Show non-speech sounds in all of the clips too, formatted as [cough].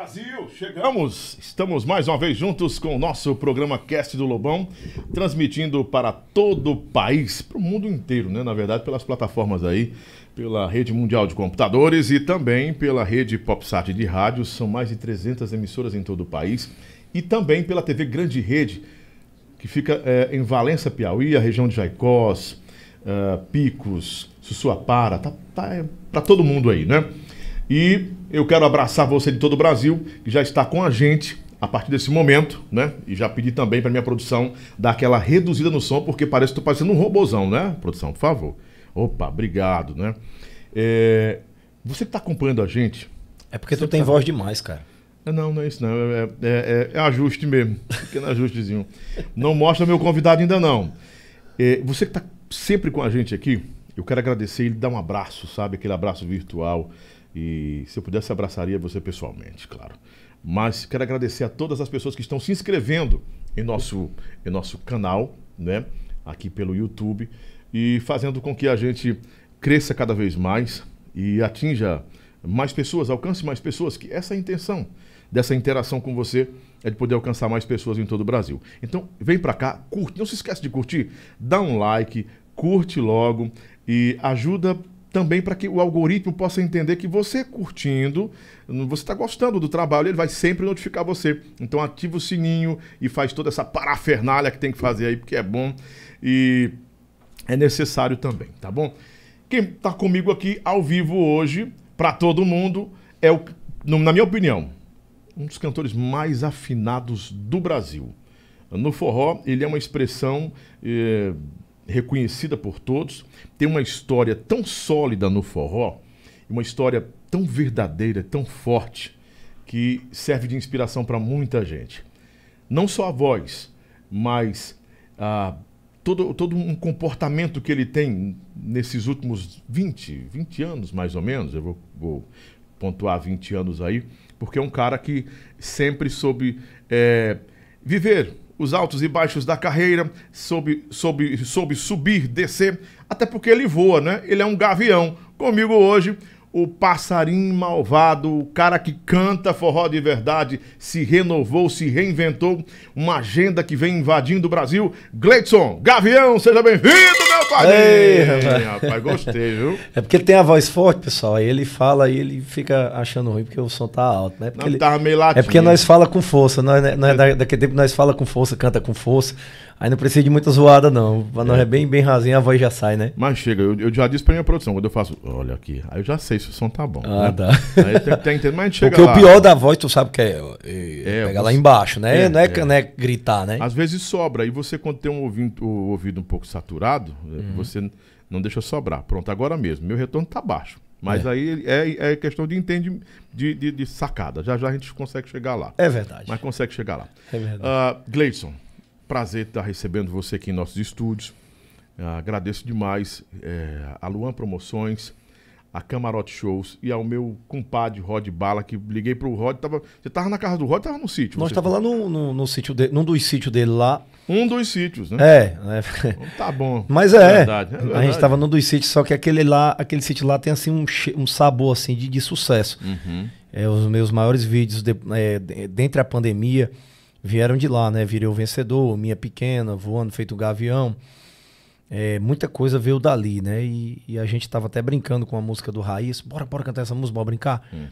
Brasil, chegamos! Estamos mais uma vez juntos com o nosso programa Cast do Lobão, transmitindo para todo o país, para o mundo inteiro, né? Na verdade, pelas plataformas aí, pela rede mundial de computadores e também pela rede PopSat de rádios, são mais de 300 emissoras em todo o país, e também pela TV Grande Rede, que fica é, em Valença, Piauí, a região de Jaicós, uh, Picos, Sussuapara, tá, tá é, para todo mundo aí, né? E eu quero abraçar você de todo o Brasil que já está com a gente a partir desse momento, né? E já pedi também para minha produção dar aquela reduzida no som, porque parece que estou parecendo um robozão, né, produção? Por favor. Opa, obrigado, né? É... Você que está acompanhando a gente. É porque tu tem tá... voz demais, cara. Não, não é isso não. É, é, é, é ajuste mesmo. [laughs] Pequeno ajustezinho. não mostra meu convidado ainda não. É, você que está sempre com a gente aqui, eu quero agradecer e dar um abraço, sabe? Aquele abraço virtual. E se eu pudesse, abraçaria você pessoalmente, claro. Mas quero agradecer a todas as pessoas que estão se inscrevendo em nosso, em nosso canal, né? Aqui pelo YouTube. E fazendo com que a gente cresça cada vez mais e atinja mais pessoas, alcance mais pessoas, que essa é a intenção dessa interação com você é de poder alcançar mais pessoas em todo o Brasil. Então, vem para cá, curte, não se esquece de curtir, dá um like, curte logo e ajuda também para que o algoritmo possa entender que você curtindo, você está gostando do trabalho, ele vai sempre notificar você. Então ativa o sininho e faz toda essa parafernália que tem que fazer aí, porque é bom e é necessário também, tá bom? Quem está comigo aqui ao vivo hoje, para todo mundo, é o, na minha opinião, um dos cantores mais afinados do Brasil. No forró, ele é uma expressão. Eh, reconhecida por todos, tem uma história tão sólida no forró, uma história tão verdadeira, tão forte, que serve de inspiração para muita gente. Não só a voz, mas ah, todo, todo um comportamento que ele tem nesses últimos 20, 20 anos mais ou menos, eu vou, vou pontuar 20 anos aí, porque é um cara que sempre soube é, viver os altos e baixos da carreira, soube, soube, soube subir, descer, até porque ele voa, né? Ele é um gavião. Comigo hoje, o passarinho malvado, o cara que canta forró de verdade, se renovou, se reinventou, uma agenda que vem invadindo o Brasil. Gleitson, Gavião, seja bem-vindo, meu padrinho! Ei, rapaz. gostei, viu? É porque ele tem a voz forte, pessoal, aí ele fala e ele fica achando ruim porque o som tá alto, né? Porque não, ele... tava meio latindo. É porque nós fala com força, nós, né? é. tempo nós fala com força, canta com força, Aí não precisa de muita zoada, não. Pra nós é, é bem, bem rasinho, a voz já sai, né? Mas chega, eu, eu já disse pra minha produção, quando eu faço, olha aqui, aí eu já sei se o som tá bom. Ah, né? tá. Aí tem, tem, tem, mas chega Porque lá. o pior da voz, tu sabe que é, é, é pegar lá embaixo, né? É, não, é, é. não é gritar, né? Às vezes sobra, e você quando tem um ouvido, o ouvido um pouco saturado, eh, uhum. você não deixa sobrar. Pronto, agora mesmo, meu retorno tá baixo. Mas é. aí é, é, questão de entende de, de, de, sacada. Já já a gente consegue chegar lá. É verdade. Mas consegue chegar lá. É verdade. Uh, ah, Gleison, prazer estar recebendo você aqui em nossos estúdios. Ah, agradeço demais é, a Luan Promoções, a Camarote Shows e ao meu compadre Rod Bala, que liguei pro Rod, tava, você tava na casa do Rod, tava no sítio. Nós tava lá no, no, no, sítio dele, num dos sítios dele lá. Um dos sítios, né? É, é. Então tá bom. Mas é, é, verdade, é verdade. a gente tava num dos sítios, só que aquele lá, aquele sítio lá tem assim um, um sabor assim de, de sucesso. Uhum. É, os meus maiores vídeos de, é, dentre a pandemia, vieram de lá, né? Virei o vencedor, minha pequena, voando feito gavião. É, muita coisa veio dali, né? E, e, a gente tava até brincando com a música do Raiz. Bora, bora cantar essa música, bora brincar. Uhum.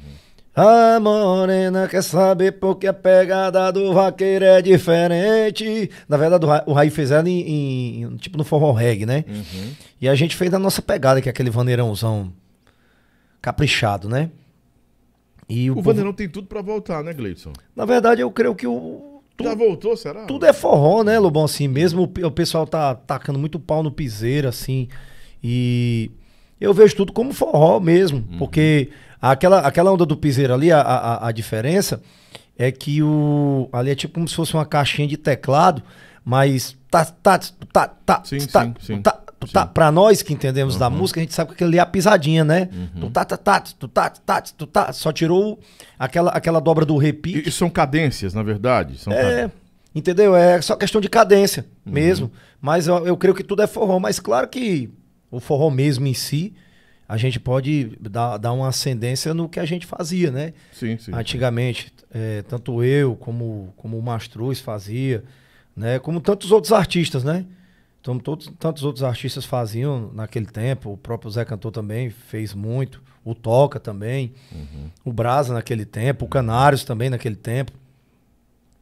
A morena quer saber porque a pegada do vaqueiro é diferente. Na verdade, o Raiz fez ela em, em, tipo no forró reggae, né? Uhum. E a gente fez a nossa pegada, que é aquele vaneirãozão caprichado, né? E o o povo... Vaneirão tem tudo para voltar, né, Gleison? Na verdade, eu creio que o, já voltou, será? Tudo é forró, né, Lobão? Assim, mesmo o, o pessoal tá tacando muito pau no piseiro, assim. E eu vejo tudo como forró mesmo. Uhum. Porque aquela, aquela onda do piseiro ali, a, a, a diferença é que o. Ali é tipo como se fosse uma caixinha de teclado, mas tá, tá, tá, tá, sim, tá, sim, sim. tá, tá, pra nós que entendemos uhum. da música, a gente sabe que ele é a pisadinha, né? Uhum. Tu tá, tá, tá, tu tá, tá, tu tá. Só tirou aquela, aquela dobra do repeat. E, e são cadências, na verdade. São é, cad... entendeu? É só questão de cadência uhum. mesmo. Mas eu, eu creio que tudo é forró. Mas claro que o forró mesmo em si, a gente pode dar, dar uma ascendência no que a gente fazia, né? Sim, sim. Antigamente, é, tanto eu como, como o Mastruz fazia, né? Como tantos outros artistas, né? Então, todos, tantos outros artistas faziam naquele tempo. O próprio Zé Cantor também fez muito. O Toca também. Uhum. O Brasa naquele tempo. O uhum. Canários também naquele tempo.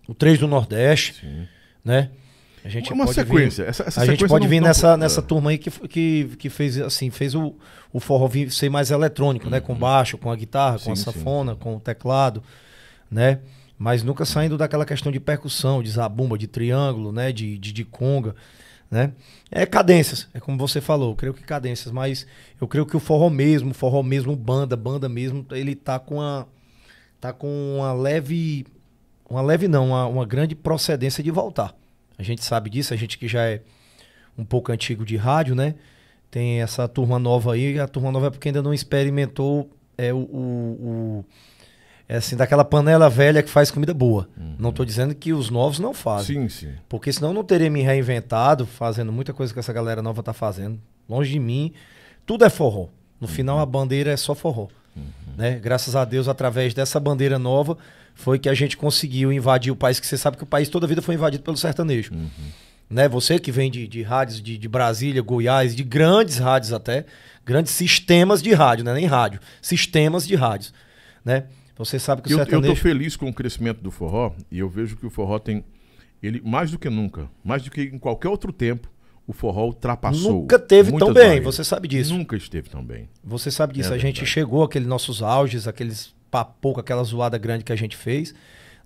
O Três do Nordeste. Sim. Né? A gente uma, pode sequência. Vir, essa, essa a sequência gente pode não, vir não, nessa, não... nessa é. turma aí que, que, que fez assim, fez o, o forró vir, ser mais eletrônico, uhum. né? Com uhum. baixo, com a guitarra, sim, com a sanfona, sim, sim. com o teclado, né? Mas nunca saindo daquela questão de percussão, de zabumba, de triângulo, né? De, de, de conga né? É cadências, é como você falou, eu creio que cadências, mas eu creio que o forró mesmo, forró mesmo, banda, banda mesmo, ele tá com a tá com uma leve uma leve não, uma, uma grande procedência de voltar. A gente sabe disso, a gente que já é um pouco antigo de rádio, né? Tem essa turma nova aí, a turma nova é porque ainda não experimentou é, o, o, o é assim, daquela panela velha que faz comida boa. Uhum. Não estou dizendo que os novos não fazem. Sim, sim. Porque senão não teria me reinventado, fazendo muita coisa que essa galera nova está fazendo. Longe de mim, tudo é forró. No uhum. final, a bandeira é só forró. Uhum. Né? Graças a Deus, através dessa bandeira nova, foi que a gente conseguiu invadir o país, que você sabe que o país toda a vida foi invadido pelo sertanejo. Uhum. Né? Você que vem de, de rádios de, de Brasília, Goiás, de grandes rádios até, grandes sistemas de rádio, né? nem rádio, sistemas de rádios. Né? Então você sabe que o eu, sertanejo... Eu estou feliz com o crescimento do forró e eu vejo que o forró tem... Ele, mais do que nunca, mais do que em qualquer outro tempo, o forró ultrapassou. Nunca teve tão bem, barreiras. você sabe disso. Nunca esteve tão bem. Você sabe disso. É a verdade. gente chegou àqueles nossos auges, aqueles papo, aquela zoada grande que a gente fez.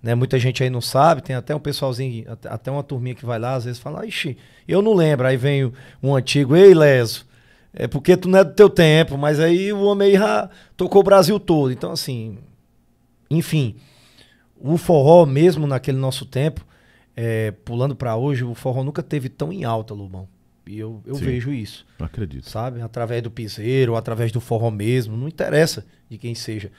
Né? Muita gente aí não sabe, tem até um pessoalzinho, até uma turminha que vai lá, às vezes fala, ixi, eu não lembro. Aí vem um antigo, ei, Leso, é porque tu não é do teu tempo, mas aí o homem aí já tocou o Brasil todo. Então, assim, enfim, o forró mesmo naquele nosso tempo, é, pulando para hoje, o forró nunca teve tão em alta, Lobão. E eu, eu Sim, vejo isso. Acredito. Sabe? Através do piseiro, através do forró mesmo, não interessa de quem seja.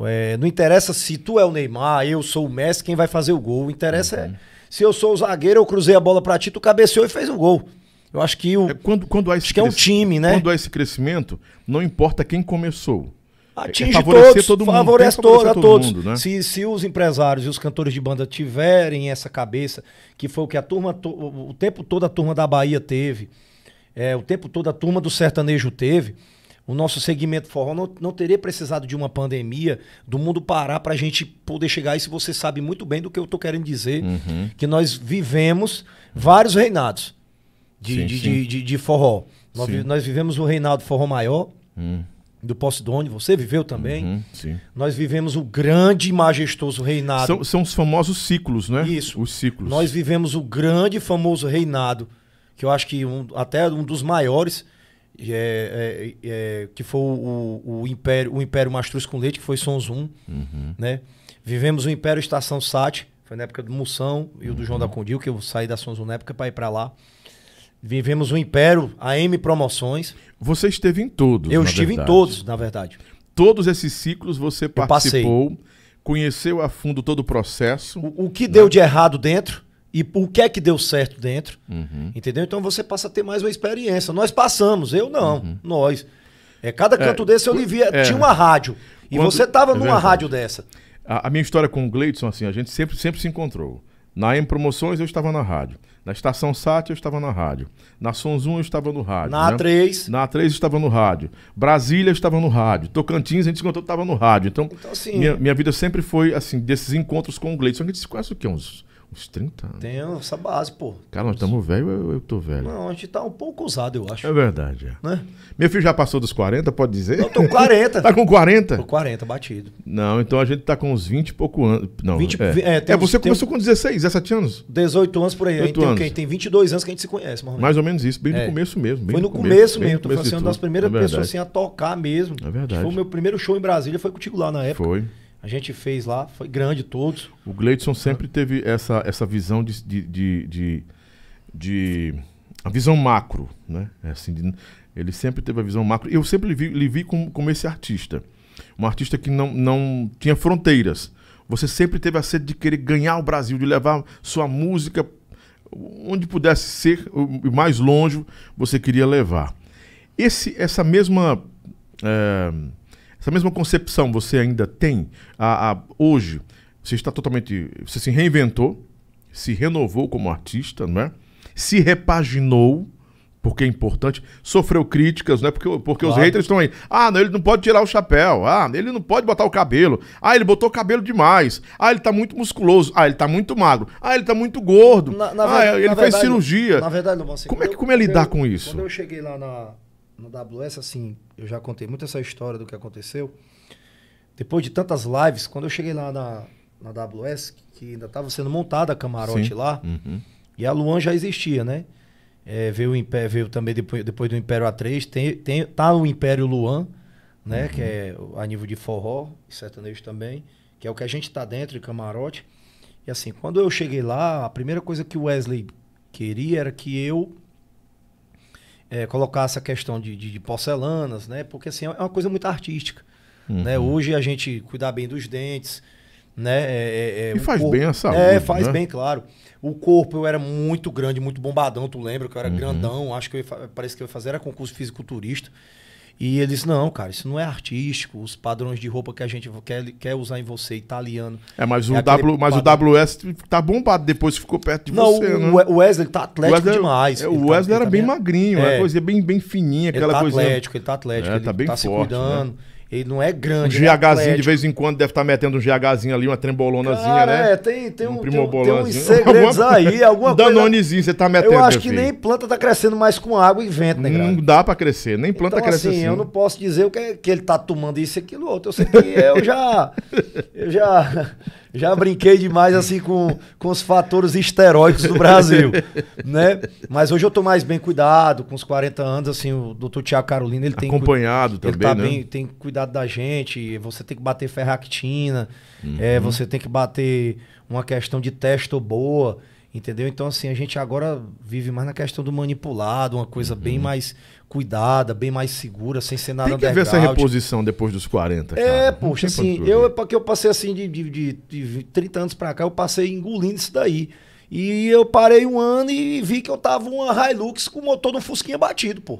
É, não interessa se tu é o Neymar, eu sou o Messi, quem vai fazer o gol. O interessa é uhum. é se eu sou o zagueiro, eu cruzei a bola para ti, tu cabeceou e fez o gol. Eu acho que o. É, quando, quando há esse acho que é um time, né? Quando há esse crescimento, não importa quem começou atinge favorecer todos, todo mundo, favorece todo, a todo todos. Mundo, né? se, se os empresários e os cantores de banda tiverem essa cabeça, que foi o que a turma, o tempo todo a turma da Bahia teve, é, o tempo todo a turma do sertanejo teve, o nosso segmento forró não, não teria precisado de uma pandemia, do mundo parar para a gente poder chegar a isso. Você sabe muito bem do que eu estou querendo dizer, uhum. que nós vivemos vários reinados de, sim, de, sim. de, de, de, forró. Nós, nós, vivemos o reinado forró maior, hum do Posidônio, você viveu também. Uhum, sim. Nós vivemos o grande e majestoso reinado. São, são, os famosos ciclos, né? Isso. Os ciclos. Nós vivemos o grande e famoso reinado, que eu acho que um, até um dos maiores, é, é, é, que foi o, o, Império o Império Mastruz com Leite, que foi Sons Uhum. Né? Vivemos o Império Estação Sate, foi na época do Moção e o do João da Condil, que eu saí da Sons na época para ir para lá. Vivemos o um Império, a M Promoções. Você esteve em todos. Eu estive verdade. em todos, na verdade. Todos esses ciclos você participou, conheceu a fundo todo o processo. O, o que deu né? de errado dentro e o que é que deu certo dentro. Uhum. Entendeu? Então você passa a ter mais uma experiência. Nós passamos, eu não, uhum. nós. É, cada é, canto é, desse eu lhe via. É, tinha uma rádio. Quando, e você estava é numa verdade. rádio dessa. A, a, minha história com o Gleidson, assim, a gente sempre, sempre se encontrou. Na M Promoções eu estava na rádio. Na estação SAT eu estava na rádio. Na Sons eu estava no rádio. Na né? A3. Na A3 eu estava no rádio. Brasília eu estava no rádio. Tocantins, a gente se encontrou, estava no rádio. Então, então assim, minha, minha, vida sempre foi assim, desses encontros com o Gleison. A gente se conhece o quê? Uns Uns 30 anos. Tem essa base, pô. Cara, nós estamos velho eu, eu tô velho? Não, a gente tá um pouco usado, eu acho. É verdade, é. Né? Meu filho já passou dos 40, pode dizer? Eu tô com 40. [laughs] tá com 40? Tô 40, batido. Não, então a gente tá com uns 20 e pouco anos. Não, 20, é. é, é uns, você começou tem... com 16, 17 anos? 18 anos por aí. A gente tem, anos. Tem, tem 22 anos que a gente se conhece, mano. mais ou menos isso, bem no é. começo mesmo. Foi no começo, começo mesmo. Tô falando assim, uma das é primeiras pessoas assim, a tocar mesmo. É verdade. Foi o meu primeiro show em Brasília, foi contigo lá na época. Foi. A gente fez lá, foi grande todos. O Gleidson sempre teve essa, essa visão de, de, de, de, de a visão macro, né? É assim, de, ele sempre teve a visão macro. Eu sempre lhe vi, lhe vi como, como esse artista. Um artista que não, não tinha fronteiras. Você sempre teve a sede de querer ganhar o Brasil, de levar sua música onde pudesse ser, o mais longe você queria levar. Esse, essa mesma. É, essa mesma concepção você ainda tem a, a, hoje? Você está totalmente. Você se reinventou, se renovou como artista, não é? Se repaginou, porque é importante. Sofreu críticas, não é? Porque, porque claro. os haters estão aí. Ah, não, ele não pode tirar o chapéu. Ah, ele não pode botar o cabelo. Ah, ele botou o cabelo demais. Ah, ele tá muito musculoso. Ah, ele tá muito magro. Ah, ele tá muito gordo. Na, na ah, verdade, ele fez verdade, cirurgia. Na verdade, não, você, assim, Como é que como é lidar eu, com isso? Quando eu cheguei lá na, WS, assim, eu já contei muito essa história do que aconteceu. Depois de tantas lives, quando eu cheguei lá na, na AWS, que ainda estava sendo montada a camarote Sim. lá, uhum. e a Luan já existia, né? É, veio, o Império, veio também depois, depois do Império A3, tem, tem, tá o Império Luan, né? Uhum. Que é a nível de forró, sertanejo também, que é o que a gente está dentro de camarote. E assim, quando eu cheguei lá, a primeira coisa que o Wesley queria era que eu é, colocar essa questão de, de, de, porcelanas, né? Porque assim, é uma coisa muito artística. Né? Uhum. Né? Hoje a gente cuidar bem dos dentes, né? É, é, é e faz corpo, bem a saúde. É, faz né? bem, claro. O corpo eu era muito grande, muito bombadão, tu lembra que eu era uhum. grandão, acho que eu ia, parece que eu ia fazer era concurso fisiculturista. E ele disse: Não, cara, isso não é artístico. Os padrões de roupa que a gente quer, quer usar em você, italiano. É, mas, é o, w, mas o WS tá bombado depois ficou perto de não, você. O, né? o Wesley tá atlético Wesley, demais. É, o Wesley, tá, Wesley era tá bem magrinho, é, uma é. coisa bem, bem fininha, aquela tá coisa. Ele né? tá atlético, ele tá atlético. É, ele tá bem tá forte, se né? cuidando. Né? Ele não é grande. Um GHzinho é de vez em quando deve estar tá metendo um GHzinho ali, uma trembolonazinha, Cara, né? É, tem, tem, um, um tem, tem uns [laughs] segredos aí, alguma coisa. Danonezinho você tá metendo. Eu acho que filho. nem planta tá crescendo mais com água e vento, né, Não dá para crescer, nem planta então, cresce assim, assim. Eu não posso dizer o que, é que ele tá tomando isso e aquilo outro. Eu sei que eu já. [laughs] eu já já brinquei demais assim com, com os fatores esteróicos do Brasil, [laughs] né? Mas hoje eu tô mais bem cuidado, com os 40 anos, assim, o doutor Tiago Carolina, ele tem... Acompanhado também, ele tá né? bem, tem cuidado da gente, você tem que bater ferractina, é, uhum. é, você tem que bater uma questão de testo boa, Entendeu? Então, assim, a gente agora vive mais na questão do manipulado, uma coisa uhum. bem mais cuidada, bem mais segura, sem ser nada Tem que ver essa reposição depois dos 40, é, cara. Assim, é, poxa, assim, eu, porque eu passei assim, de, de, de, de 30 anos pra cá, eu passei engolindo isso daí. E eu parei um ano e vi que eu tava uma Hilux com o motor do Fusquinha batido, pô.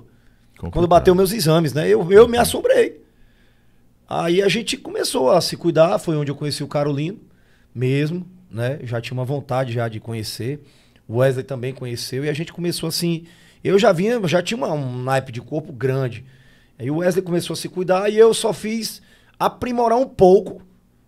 Complicado. Quando bateu meus exames, né? Eu, eu me assombrei. Aí a gente começou a se cuidar, foi onde eu conheci o Carolino mesmo né, já tinha uma vontade já de conhecer. O Wesley também conheceu e a gente começou assim. Eu já vinha, já tinha uma, um naipe de corpo grande. Aí o Wesley começou a se cuidar e eu só fiz aprimorar um pouco,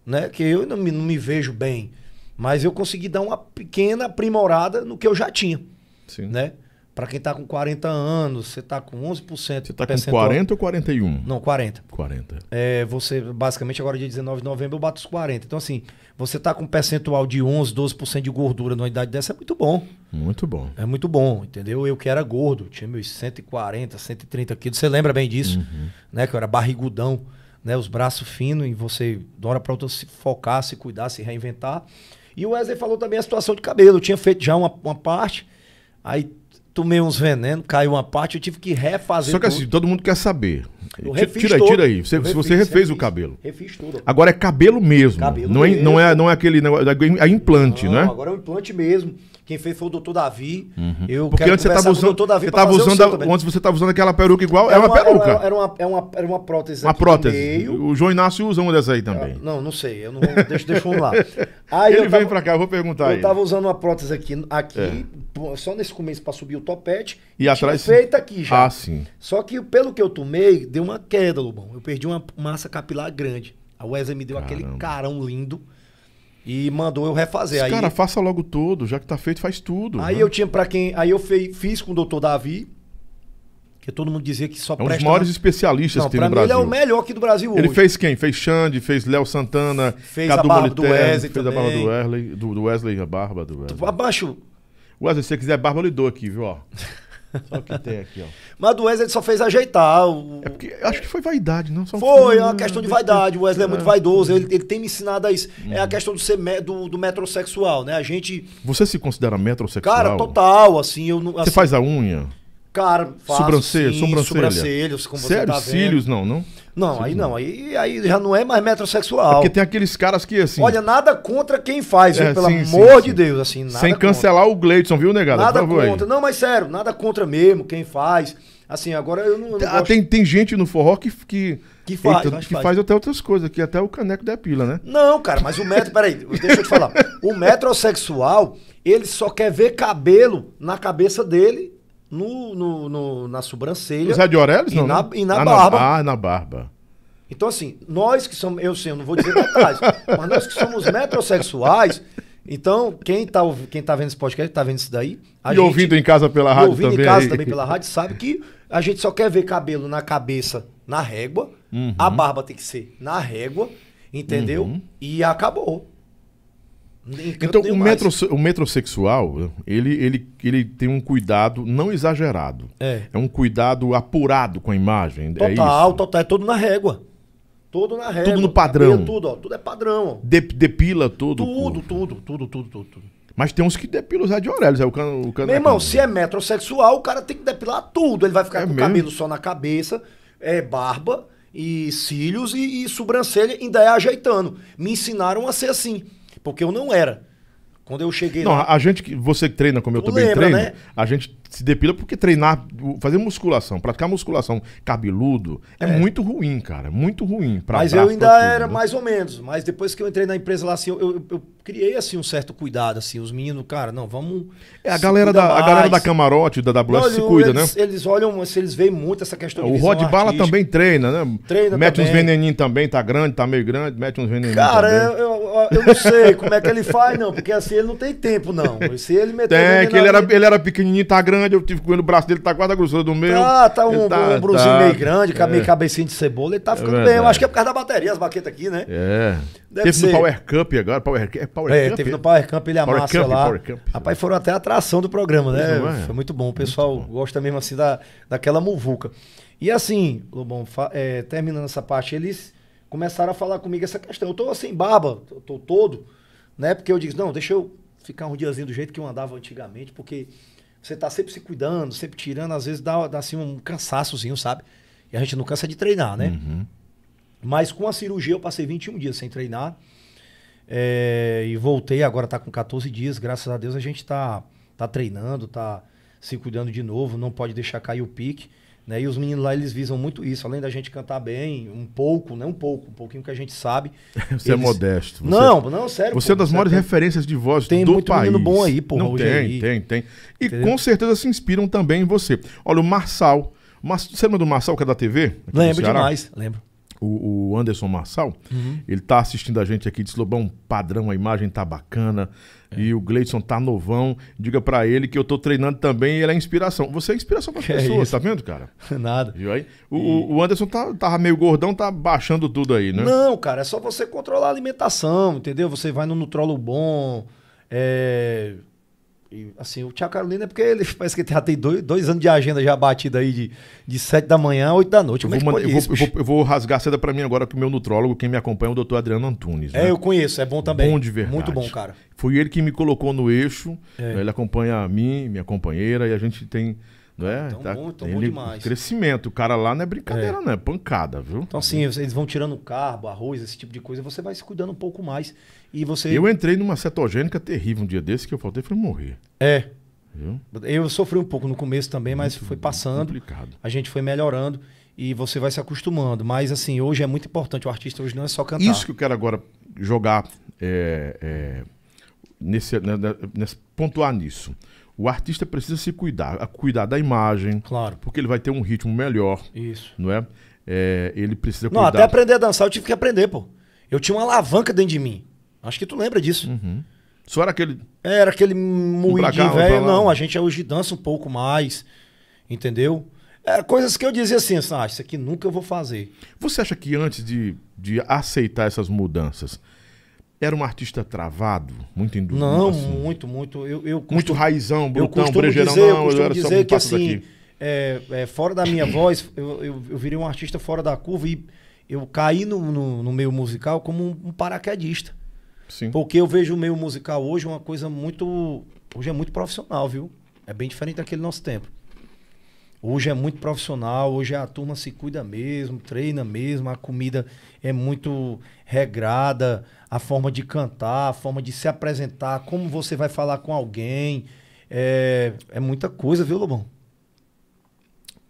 né? Que eu não me, não me vejo bem, mas eu consegui dar uma pequena aprimorada no que eu já tinha, Sim. né? Para quem está com 40 anos, você está com 11%. Você está com 40 ou 41? Não, 40. 40. É, você, basicamente, agora é dia 19 de novembro, eu bato os 40. Então, assim, você está com um percentual de 11, 12% de gordura numa idade dessa, é muito bom. Muito bom. É muito bom, entendeu? Eu que era gordo, tinha meus 140, 130 quilos. Você lembra bem disso, uhum. né? Que eu era barrigudão, né? Os braços finos e você, de hora para outra, se focar, se cuidar, se reinventar. E o Wesley falou também a situação de cabelo. Eu tinha feito já uma, uma parte, aí tomei uns venenos, caiu uma parte, eu tive que refazer. Só que assim, tudo. assim, todo mundo quer saber. Eu Tira, tira aí, tira aí. Você, refiz, você refez, refiz, o cabelo. Refiz tudo. Agora é cabelo mesmo. Cabelo não, é, não, é, não é aquele negócio. É implante, não, né? Agora é um implante mesmo. Quem fez foi o doutor Davi. Uhum. Eu Porque antes você estava usando. Você tava usando a, antes você estava usando aquela peruca igual. Era, é era uma, uma, peruca. Era, era, uma, era, uma, era uma prótese. Uma prótese. Meio. O João Inácio usa uma dessa aí também. Ah, não, não sei. Eu não deixa, deixa falar. lá. Aí ele tava, vem para cá, eu vou perguntar. Eu estava usando uma prótese aqui, aqui é. só nesse começo para subir o topete. E, e atrás. Feita aqui já. Ah, sim. Só que pelo que eu tomei, deu uma queda, Lubão. Eu perdi uma massa capilar grande. A Wesley me deu Caramba. aquele carão lindo e mandou eu refazer. aí, cara, faça logo tudo, já que tá feito, faz tudo. Aí né? eu tinha para quem. Aí eu fei, fiz com o doutor Davi, que todo mundo dizia que só é um presta... dos maiores especialistas Não, que tem no mim Brasil. Ele é o melhor aqui do Brasil hoje. Ele fez quem? Fez Xande, fez Léo Santana, fez Cadu a barba Moliterno, do Wesley. Fez também. a barba do Wesley, do, do Wesley, a barba do Wesley. abaixo. Wesley, se você quiser barba, eu lhe dou aqui, viu? Ó. Só o que tem aqui, ó. Mas o Wesley só fez ajeitar. O... É porque, acho que foi vaidade, não só Foi, é uma né? questão de vaidade. O Wesley é muito é. vaidoso, ele, ele tem me ensinado a isso. Hum. É a uhum. questão do, ser me, do, do, metrosexual, né? A gente. Você se considera metrosexual? Cara, total, assim. Eu, assim... Você faz a unha? Cara, faço, sobrancelha, sim, sobrancelha. sobrancelhas, como Sério? Tá Cílios não, não? Não, Cílios aí não. Aí, aí já não é mais metrosexual. É porque tem aqueles caras que, assim... Olha, nada contra quem faz, é, viu, pelo sim, amor sim, de Deus, assim, nada Sem cancelar contra. o Gleidson, viu, negado? Nada contra. Aí. Não, mas sério, nada contra mesmo quem faz. Assim, agora eu não, eu não Tem, ah, tem gente no forró que... que... Que faz, Eita, que faz. faz. até outras coisas, que até o caneco da pila, né? Não, cara, mas o metro, peraí, deixa eu te falar. O metrosexual, ele só quer ver cabelo na cabeça dele no, no, no na sobrancelha. Os radiorelos, e não? Na, né? e na ah, barba. Na, ah, na barba. Então, assim, nós que somos. Eu sei, eu não vou dizer detalhes, [laughs] mas nós que somos metrosexuais. Então, quem tá, quem tá vendo esse podcast, tá vendo isso daí. e gente, ouvindo em casa pela rádio ouvindo também. ouvindo em casa também pela rádio, sabe que a gente só quer ver cabelo na cabeça, na régua. Uhum. A barba tem que ser na régua, entendeu? Uhum. E acabou. Então, o, metro, o metrosexual, ele, ele, ele tem um cuidado não exagerado. É. É um cuidado apurado com a imagem. É total, é total. É tudo na régua. Tudo na régua. Tudo no padrão. Cabelo, tudo, ó. Tudo é padrão. De, depila tudo. Tudo, tudo, tudo, tudo, tudo, tudo. Mas tem uns que depilam os radiorelos. É o can, o can, Meu irmão, é se é metrosexual, o cara tem que depilar tudo. Ele vai ficar é com o cabelo só na cabeça, é barba e cílios e, e sobrancelha, ainda é ajeitando. Me ensinaram a ser assim. Porque eu não era. Quando eu cheguei. Não, lá... a gente que você treina como eu tu também lembra, treino, né? a gente se depila porque treinar, fazer musculação, praticar musculação cabeludo é, é. muito ruim, cara. Muito ruim. para mas braço, eu ainda era né? mais ou menos. Mas depois que eu entrei na empresa lá, assim, eu, eu, eu criei assim um certo cuidado, assim, os meninos, cara, não, vamos. É, a galera da a galera da camarote da WS se cuida, eles, né? Eles olham, se assim, eles veem muito essa questão. É, o Rod Bala também treina, né? Treina mete também. uns veneninhos também, tá grande, tá meio grande, mete uns veneninhos. Cara, eu, eu, eu, não sei como é que ele faz, não, porque assim ele não tem tempo, não. Se ele meter. Tem, que ele era, ele era pequenininho, tá grande grande, eu tive comendo o braço dele tá quase a grossura do meu. Ah, tá um, tá, um brusinho tá, meio grande, é. meio cabecinho de cebola, ele tá é ficando bem. Eu acho que é por causa da bateria, as baquetas aqui, né? É. Deve teve ser. no Power Camp agora, Power, é Power é, Camp? teve no Power Camp, ele Power amassa Camp, lá. Power Camp, Rapaz, foram até a atração do programa, né? É? Foi muito bom, o pessoal bom. gosta mesmo assim da, daquela muvuca. E assim, Lobão, é, terminando essa parte, eles começaram a falar comigo essa questão. Eu tô assim, barba, tô, tô todo, né? Porque eu disse, não, deixa eu ficar um diazinho do jeito que eu andava antigamente, porque você tá sempre se cuidando, sempre tirando, às vezes dá, dá assim um cansaçozinho, sabe? E a gente não cansa de treinar, né? Uhum. Mas com a cirurgia eu passei 21 dias sem treinar. É, e voltei, agora tá com 14 dias. Graças a Deus a gente tá, tá treinando, tá se cuidando de novo, não pode deixar cair o pique. Né? E os meninos lá, eles visam muito isso. Além da gente cantar bem, um pouco, né? Um pouco, um pouquinho que a gente sabe. [laughs] você é eles... é modesto. Você... Não, não, sério. Você é pô, é das maiores tem... referências de voz tem do país. Tem muito menino bom aí, pô. Não, hoje tem, aí. tem, tem. E Entendeu? com certeza se inspiram também em você. Olha, o Marçal. Mas, você lembra do Marçal, que é da TV? Lembro demais, lembro o, o Anderson Marçal, uhum. ele tá assistindo a gente aqui, disse, Lobão, padrão, a imagem tá bacana, é. e o Gleidson tá novão, diga para ele que eu tô treinando também e ele é inspiração. Você é inspiração para as [laughs] pessoas, é tá vendo, cara? [laughs] Nada. Viu aí? O, e... o Anderson tá, tava meio gordão, tá baixando tudo aí, né? Não, cara, é só você controlar a alimentação, entendeu? Você vai no nutrólogo bom, é e, assim, o Tiago Carolina é porque ele [laughs] parece que já tem dois, dois anos de agenda já batida aí de, de 7 da manhã a 8 da noite. Eu é vou, mandar, eu, isso, vou, eu, vou, eu, vou, rasgar cedo para mim agora pro meu nutrólogo, quem me acompanha é o doutor Adriano Antunes. É, né? É, eu conheço, é bom também. Bom de verdade. Muito bom, cara. Foi ele que me colocou no eixo. É. Né? Ele acompanha a mim, minha companheira, e a gente tem não é? Tão tá, bom, tão bom demais. Crescimento. O cara lá não é brincadeira, é. não. É pancada, viu? Então, assim, eles vão tirando carbo, arroz, esse tipo de coisa. Você vai se cuidando um pouco mais. E você... Eu entrei numa cetogênica terrível um dia desse que eu faltei foi morrer. É. Viu? Eu sofri um pouco no começo também, mas foi passando. Complicado. A gente foi melhorando e você vai se acostumando. Mas, assim, hoje é muito importante. O artista hoje não é só cantar. Isso que eu quero agora jogar. É, é, nesse, né, né nesse, pontuar nisso. O artista precisa se cuidar, cuidar da imagem. Claro. Porque ele vai ter um ritmo melhor. Isso. Não é? é ele precisa cuidar. Não, até aprender a dançar eu tive que aprender, pô. Eu tinha uma alavanca dentro de mim. Acho que tu lembra disso. Uhum. Só era aquele. Era aquele moidinho um velho. não, a gente hoje dança um pouco mais. Entendeu? Era é, coisas que eu dizia assim, assim, ah, isso aqui nunca eu vou fazer. Você acha que antes de, de aceitar essas mudanças, era um artista travado, muito indulgente. Não, assim. muito, muito. Eu, eu costumo, muito raizão, brutão, eu brejeirão. Dizer, não, eu, eu era dizer só um que assim, é, é, fora da minha [coughs] voz, eu, eu, eu, virei um artista fora da curva e eu caí no, no, no meio musical como um, um paraquedista. Sim. Porque eu vejo o meio musical hoje uma coisa muito. Hoje é muito profissional, viu? É bem diferente daquele nosso tempo. Hoje é muito profissional, hoje a turma se cuida mesmo, treina mesmo, a comida é muito regrada, a forma de cantar, a forma de se apresentar, como você vai falar com alguém. É, é muita coisa, viu, Lobão?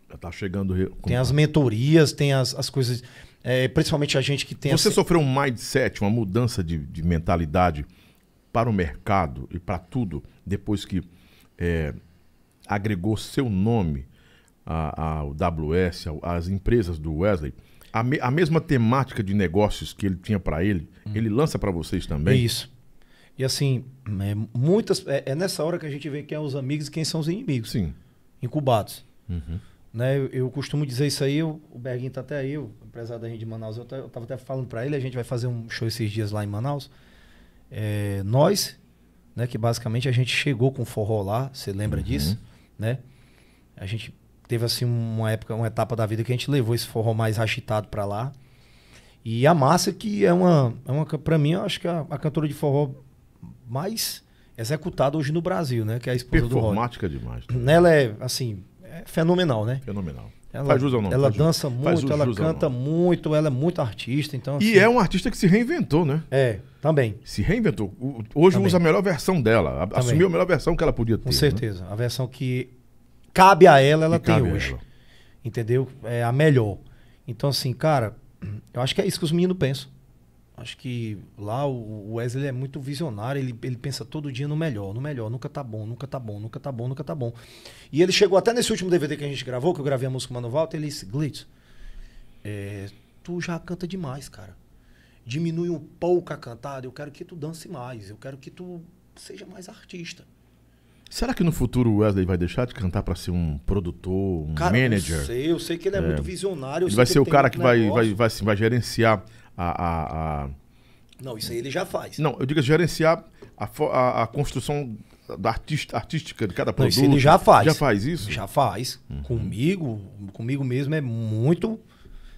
Já tá chegando. Tem as tá? mentorias, tem as, as coisas. É, principalmente a gente que tem. Você a... sofreu um mindset, uma mudança de, de mentalidade para o mercado e para tudo depois que é, agregou seu nome ao WS, às empresas do Wesley. A, me, a mesma temática de negócios que ele tinha para ele, hum. ele lança para vocês também. Isso. E assim, é, muitas é, é, nessa hora que a gente vê quem são é os amigos e quem são os inimigos. Sim. Incubados. Uhum. Né, eu, eu, costumo dizer isso aí, o Berguinho tá até aí, o empresário da gente de Manaus, eu, eu tava até falando para ele, a gente vai fazer um show esses dias lá em Manaus. É, nós, né, que basicamente a gente chegou com forró lá, você lembra uhum. disso, né? A gente teve assim uma época, uma etapa da vida que a gente levou esse forró mais agitado para lá. E a Márcia, que é uma, é uma para mim, acho que é a, a, cantora de forró mais executada hoje no Brasil, né? Que é a esposa Performática do Performática demais. Tá? Ela é, assim, é fenomenal, né? Fenomenal. Ela, faz ao nome. Ela dança jus. muito, ela canta muito, ela é muito artista, então... Assim, e é um artista que se reinventou, né? É, também. Se reinventou. Hoje também. usa a melhor versão dela, a, assumiu a melhor versão que ela podia ter. Com né? certeza. Né? A versão que cabe a ela, ela que tem hoje. Entendeu? É a melhor. Então, assim, cara, eu acho que é isso que os meninos pensam. Acho que lá o Wesley é muito visionário, ele, ele pensa todo dia no melhor, no melhor, nunca tá bom, nunca tá bom, nunca tá bom, nunca tá bom. E ele chegou até nesse último DVD que a gente gravou, que eu gravei a música Mano Walter, ele disse, Glitz, é, tu já canta demais, cara. Diminui um pouco a cantada, eu quero que tu dance mais, eu quero que tu seja mais artista. Será que no futuro o Wesley vai deixar de cantar para ser um produtor, um cara, manager? Eu sei, eu sei que ele é, é muito visionário. Ele vai ser o cara que vai, vai, vai, assim, vai gerenciar a, a, a, Não, isso aí ele já faz. Não, eu digo assim, gerenciar a, a, a construção da artista, artística de cada produto. Não, isso ele já faz. Já faz isso? Já faz. Uhum. Comigo, comigo mesmo é muito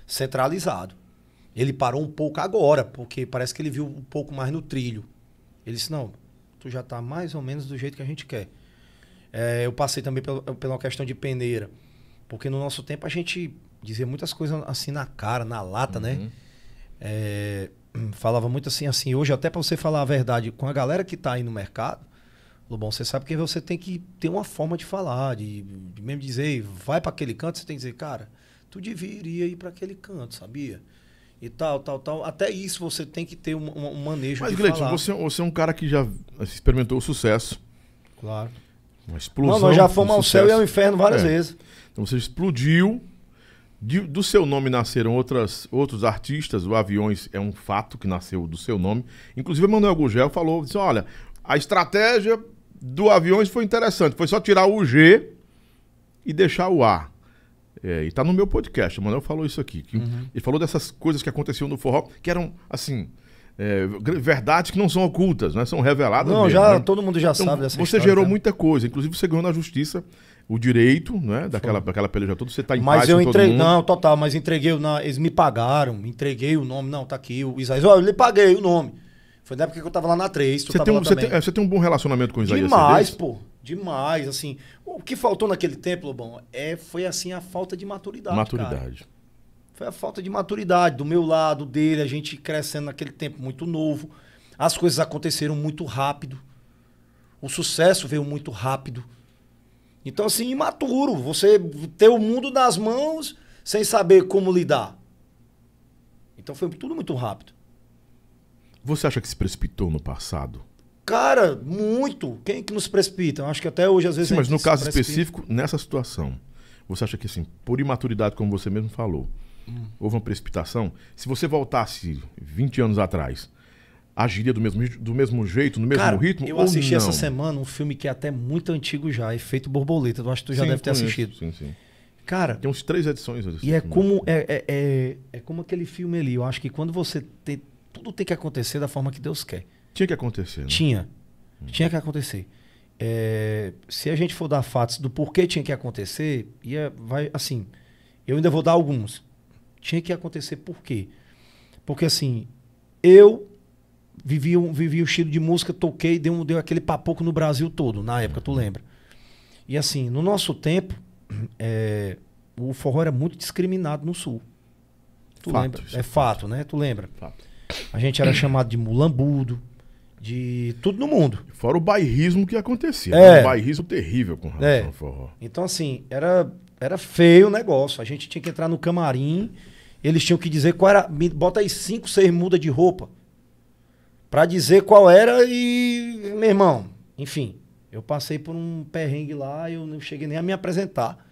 centralizado. Ele parou um pouco agora, porque parece que ele viu um pouco mais no trilho. Ele disse, não, tu já está mais ou menos do jeito que a gente quer. É, eu passei também pelo, pela questão de peneira. Porque no nosso tempo a gente dizia muitas coisas assim na cara, na lata, né? uhum. né? É, [clears throat] falava muito assim, assim. Hoje, até para você falar a verdade, com a galera que está aí no mercado, Lobão, você sabe que você tem que ter uma forma de falar, de, de mesmo dizer, vai para aquele canto, você tem que dizer, cara, tu deveria ir para aquele canto, sabia? E tal, tal, tal. Até isso você tem que ter um, um manejo Mas, de Gleiton, você, você é um cara que já experimentou o sucesso. Claro. Uma explosão. Não, nós já fomos ao sucesso. céu e ao inferno várias é. vezes. Então você explodiu. De, do seu nome nasceram outras, outros artistas, o Aviões é um fato que nasceu do seu nome. Inclusive, o Manuel Gugel falou: disse, olha, a estratégia do Aviões foi interessante, foi só tirar o G e deixar o A. É, e tá no meu podcast, o Manuel falou isso aqui. Que uhum. Ele falou dessas coisas que aconteciam no forró, que eram, assim, é, verdades que não são ocultas, né? são reveladas. Não, mesmo, já né? todo mundo já então, sabe dessa Você história, gerou né? muita coisa, inclusive você ganhou na justiça o direito, né, daquela, daquela peleja toda, você está em mas paz eu entrei, Não, total, mas entreguei, na, eles me pagaram, entreguei o nome, não, tá aqui, o Isaías, olha, eu lhe paguei o nome. Foi na época que eu tava lá na 3, você tem, um, tem, é, tem um bom relacionamento com o Isaías? Demais, pô. Demais, assim. O que faltou naquele tempo, Lobão, é, foi assim a falta de maturidade. Maturidade. Cara foi a falta de maturidade do meu lado, dele, a gente crescendo naquele tempo muito novo. As coisas aconteceram muito rápido. O sucesso veio muito rápido. Então, assim, imaturo. Você ter o mundo nas mãos sem saber como lidar. Então foi tudo muito rápido. Você acha que se precipitou no passado? Cara, muito. Quem é que nos precipita? Eu acho que até hoje, às vezes. Sim, mas no caso específico, nessa situação, você acha que, assim, por imaturidade, como você mesmo falou, hum. houve uma precipitação. Se você voltasse 20 anos atrás, agiria do mesmo, do mesmo jeito, no mesmo Cara, ritmo? Eu assisti essa semana um filme que é até muito antigo já, Efeito Borboleta. Eu acho que tu já sim, deve ter assistido. Sim, sim. Cara. Tem uns três edições. E é como, é, é, é, é, como aquele filme ali. Eu acho que quando você. Tem, tudo tem que acontecer da forma que Deus quer. Tinha que acontecer, né? Tinha. Hum. Tinha que acontecer. É, se a gente for dar fatos do porquê tinha que acontecer, ia, vai assim. Eu ainda vou dar alguns. Tinha que acontecer por quê? Porque assim, eu vivi um, vivi um estilo de música, toquei, deu, deu aquele papoco no Brasil todo, na época, tu lembra? E assim, no nosso tempo, [clears throat] é, o forró era muito discriminado no sul. Tu fato, lembra? É, é fato, fato, né? Tu lembra? Fato. A gente era chamado de mulambudo, de tudo no mundo. Fora o bairrismo que acontecia. É. Né? Um bairrismo terrível com relação é. ao forró. Então, assim, era era feio o negócio. A gente tinha que entrar no camarim. Eles tinham que dizer qual era. Bota aí cinco, seis mudas de roupa. Pra dizer qual era e. Meu irmão, enfim. Eu passei por um perrengue lá e eu não cheguei nem a me apresentar.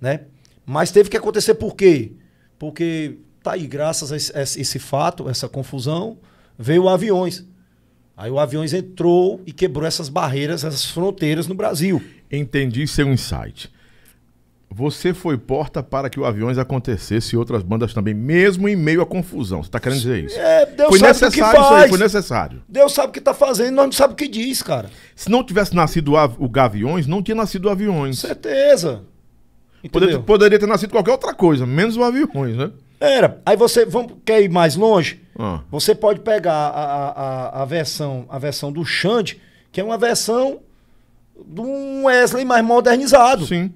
Né? Mas teve que acontecer por quê? Porque tá aí, graças a esse, a esse fato, essa confusão, veio aviões. Aí o aviões entrou e quebrou essas barreiras, essas fronteiras no Brasil. Entendi seu insight. Você foi porta para que o Aviões acontecesse e outras bandas também, mesmo em meio à confusão. Você está querendo dizer isso? É, Deus foi sabe necessário isso aí, foi necessário. Deus sabe o que está fazendo, nós não sabemos o que diz, cara. Se não tivesse nascido o Gaviões, não tinha nascido o Aviões. Certeza. Poderia, poderia, ter nascido qualquer outra coisa, menos o Aviões, né? Era. Aí você, vamos, quer ir mais longe? Ah. Você pode pegar a, a, a, versão, a versão do Xande, que é uma versão de um Wesley mais modernizado. Sim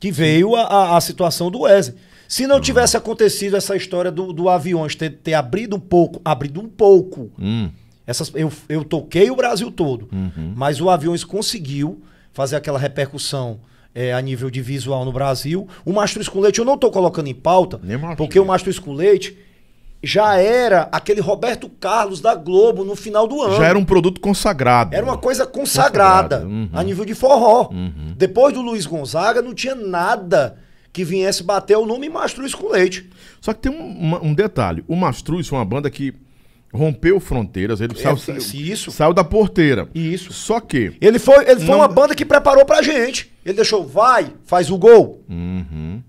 que veio a, a situação do Wesley. Se não tivesse acontecido essa história do, do aviões ter, ter abrido um pouco, abrido um pouco, hum. essas, eu, eu toquei o Brasil todo, uhum. mas o aviões conseguiu fazer aquela repercussão é, a nível de visual no Brasil. O Mastro Esculete eu não estou colocando em pauta, porque o Mastro Esculete já era aquele Roberto Carlos da Globo no final do ano. Já era um produto consagrado. Era uma coisa consagrada, Uhum. a nível de forró. Uhum. Depois do Luiz Gonzaga, não tinha nada que viesse bater o nome Mastruz com Leite. Só que tem um, um detalhe: o Mastruz foi uma banda que rompeu fronteiras, ele é, saiu, isso. saiu da porteira. Isso. Só que. Ele foi, ele foi não... uma banda que preparou pra gente. Ele deixou, vai, faz o gol. Uhum.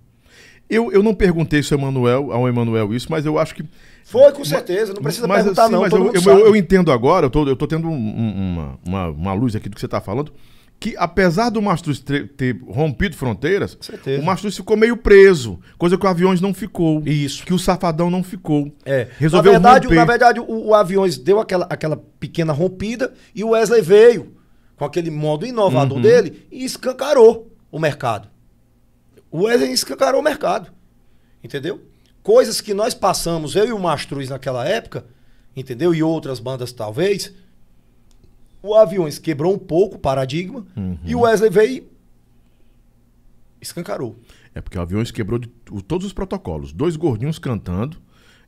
Eu, eu não perguntei se Emanuel, ao Emanuel isso, mas eu acho que. Foi, com certeza, não precisa mas, perguntar, assim, não. Mas eu, eu, eu, entendo agora, eu tô, tô tendo um, uma, uma, uma luz aqui do que você está falando que apesar do Mastruz ter, rompido fronteiras, o Mastruz ficou meio preso, coisa que o Aviões não ficou. Isso. Que o Safadão não ficou. É. Resolveu na verdade, romper. Na verdade, o, o, Aviões deu aquela, aquela pequena rompida e o Wesley veio com aquele modo inovador uhum. dele e escancarou o mercado o Wesley escancarou o mercado. Entendeu? Coisas que nós passamos, eu e o Mastruz naquela época, entendeu? E outras bandas talvez. O Aviões quebrou um pouco o paradigma uhum. e o uhum. Wesley veio escancarou. É porque o Aviões quebrou de, o, todos os protocolos. Dois gordinhos cantando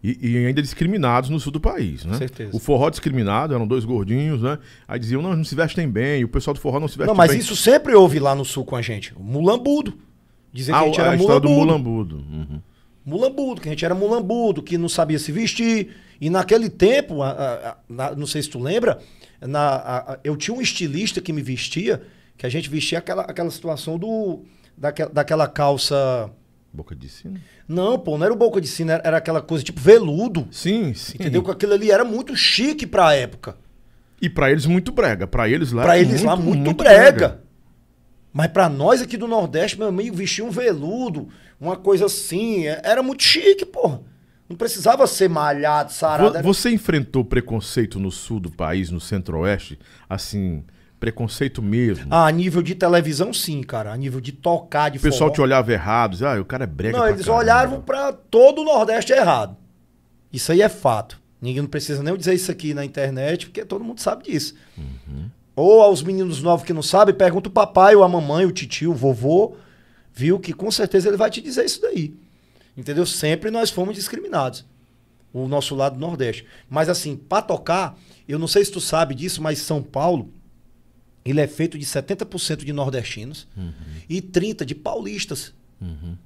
e, e, ainda discriminados no sul do país, né? certeza. O forró discriminado, eram dois gordinhos, né? Aí diziam, não, não se vestem bem, o pessoal do forró não se veste bem. Não, mas bem. isso sempre houve lá no sul com a gente. O mulambudo dizer ah, que a ah, gente era a mulambudo. do mulambudo. Uhum. Mulambudo, que a gente era mulambudo, que não sabia se vestir. E naquele tempo, a, a, na, não sei se tu lembra, na, eu tinha um estilista que me vestia, que a gente vestia aquela, aquela situação do daquela, daquela calça... Boca de sino? Não, pô, não era o boca de sino, era, era aquela coisa tipo veludo. Sim, sim. Entendeu? Que aquilo ali era muito chique pra época. E para eles muito brega. para eles lá Pra eles muito, lá muito, muito brega. brega. Mas para nós aqui do Nordeste, meu amigo, vestir um veludo, uma coisa assim, é, era muito chique, porra. Não precisava ser malhado, sarado. Você enfrentou preconceito no sul do país, no centro-oeste, assim, preconceito mesmo? Ah, a nível de televisão, sim, cara. A nível de tocar, de O pessoal forró. te olhava errado, dizia, ah, o cara é brega Não, eles caramba. olhavam pra todo o Nordeste errado. Isso aí é fato. Ninguém não precisa nem dizer isso aqui na internet, porque todo mundo sabe disso. Uhum. Ou aos meninos novos que não sabem, pergunta o papai, ou a mamãe, o tio, o vovô, viu? Que com certeza ele vai te dizer isso daí. Entendeu? Sempre nós fomos discriminados. O nosso lado Nordeste. Mas assim, para tocar, eu não sei se tu sabe disso, mas São Paulo, ele é feito de 70% de nordestinos uhum. e 30% de paulistas. Uhum.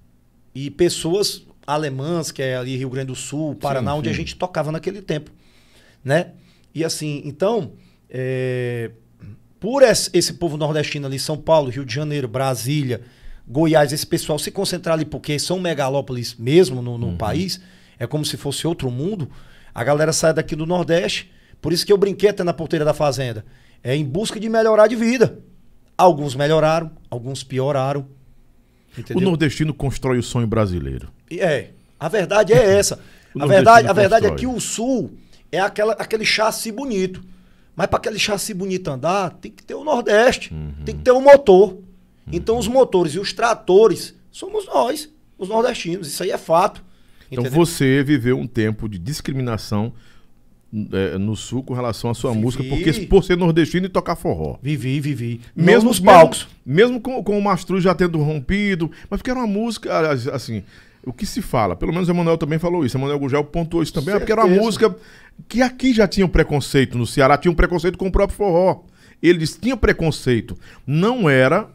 E pessoas alemãs, que é ali Rio Grande do Sul, Paraná, sim, onde a gente tocava naquele tempo. Né? E assim, então, é, por esse povo nordestino ali, São Paulo, Rio de Janeiro, Brasília, Goiás, esse pessoal se concentrar ali porque são megalópolis mesmo no, no uhum. país, é como se fosse outro mundo. A galera sai daqui do Nordeste, por isso que eu brinquei até na porteira da fazenda. É em busca de melhorar de vida. Alguns melhoraram, alguns pioraram. Entendeu? O nordestino constrói o sonho brasileiro. É, a verdade é [laughs] essa. a verdade, a verdade é que o Sul é aquela, aquele chassi bonito. Mas para aquele chassi bonito andar, tem que ter o Nordeste, uhum. tem que ter o motor. Uhum. Então os motores e os tratores somos nós, os nordestinos, isso aí é fato. Então entendeu? você viveu um tempo de discriminação é, no sul com relação à sua vivi. música, porque por ser nordestino e tocar forró. Vivi, vivi. Mesmo nos palcos. Mesmo, mesmo com, com, o Mastruz já tendo rompido, mas porque era uma música, assim, o que se fala, pelo menos o Emanuel também falou isso, o Emanuel Gugel pontuou isso também, ah, porque era uma música que aqui já tinha um preconceito, no Ceará tinha um preconceito com o próprio forró. Eles tinham preconceito. Não era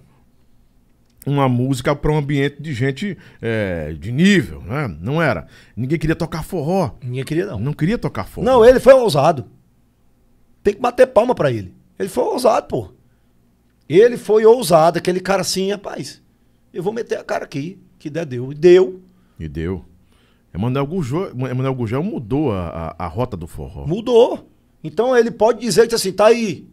uma música para um ambiente de gente é, de nível, né? Não era. Ninguém queria tocar forró. Ninguém queria, não. Não queria tocar forró. Não, ele foi ousado. Tem que bater palma para ele. Ele foi ousado, pô. Ele foi ousado, aquele cara assim, rapaz, eu vou meter a cara aqui, que der, deu. Deu, e deu. Emanuel Gugel, Emanuel Gugel mudou a, a, a, rota do forró. Mudou. Então ele pode dizer que assim, tá aí.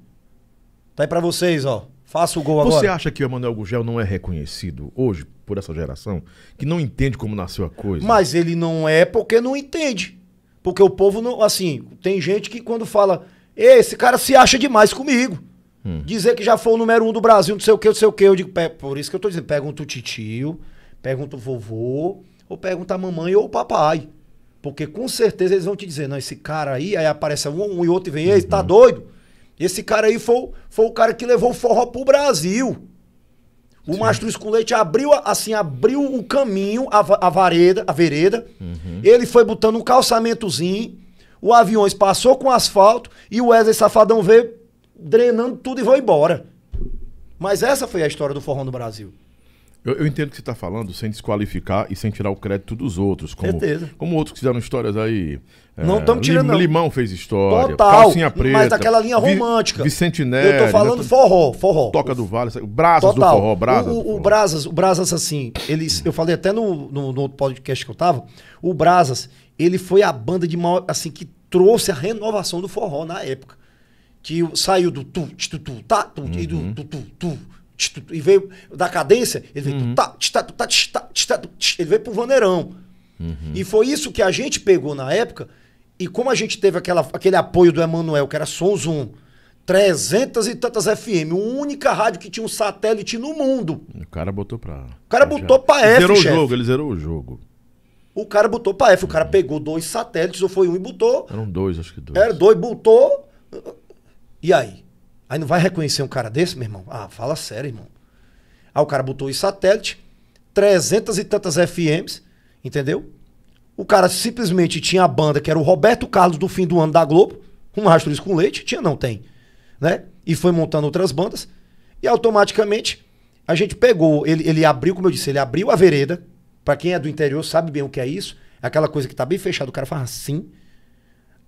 Tá aí pra vocês, ó. Faça o gol Você agora. Você acha que o Emanuel Gugel não é reconhecido hoje por essa geração? Que não entende como nasceu a coisa? Mas ele não é porque não entende. Porque o povo não. Assim, tem gente que quando fala. Esse cara se acha demais comigo. Hum. Dizer que já foi o número um do Brasil, não sei o que, não sei o que. Eu digo, por isso que eu tô dizendo, pergunta o titio, pergunta o vovô, ou pergunta a mamãe ou o papai. Porque com certeza eles vão te dizer, não, esse cara aí, aí aparece um, um e outro e vem, ele tá uhum. doido? Esse cara aí foi, foi o cara que levou o forró pro Brasil. O Sim. Mastruz abriu, assim, abriu o caminho, a, a vareda, a vereda. Uhum. Ele foi botando um calçamentozinho. O Aviões passou com asfalto e o Wesley Safadão veio drenando tudo e foi embora. Mas essa foi a história do forró no Brasil. Eu, eu, entendo o que você está falando, sem desqualificar e sem tirar o crédito dos outros. Como, Certeza. Como outros que fizeram histórias aí. É, não estamos é, tirando. Limão fez história. Total. Calcinha preta. Mas aquela linha romântica. Vicente Neri. Eu tô né, falando né? forró, forró. Toca do Vale, Brasas Total. do forró, Brasas. O, o, o Brasas, o Brasas assim, eles, eu falei até no, no, no outro podcast que eu tava, o Brasas, ele foi a banda de maior, assim que trouxe a renovação do forró na época. Que saiu do tu, tu, tu, tá, tu, uhum. e do uhum. tu, tu, tu e veio da cadência, ele veio. Uhum. Tá, tá, tá, ele veio pro Vaneirão. Uhum. E foi isso que a gente pegou na época. E como a gente teve aquela, aquele apoio do Emanuel, que era Zoom, 300 e tantas FM, única rádio que tinha um satélite no mundo. O cara botou pra. O cara botou pra F. zerou chefe. o jogo, ele zerou o jogo. O cara botou pra F. O cara uhum. pegou dois satélites, ou foi um e botou. Eram dois, acho que dois. Era dois, botou. E aí? Aí não vai reconhecer um cara desse, meu irmão? Ah, fala sério, irmão. Aí o cara botou em satélite, 300 e tantas FMs, entendeu? O cara simplesmente tinha a banda que era o Roberto Carlos do fim do ano da Globo, um rastro com leite, tinha não tem, né? E foi montando outras bandas e automaticamente a gente pegou, ele, ele abriu, como eu disse, ele abriu a vereda. Para quem é do interior sabe bem o que é isso, é aquela coisa que tá bem fechada, o cara fala assim.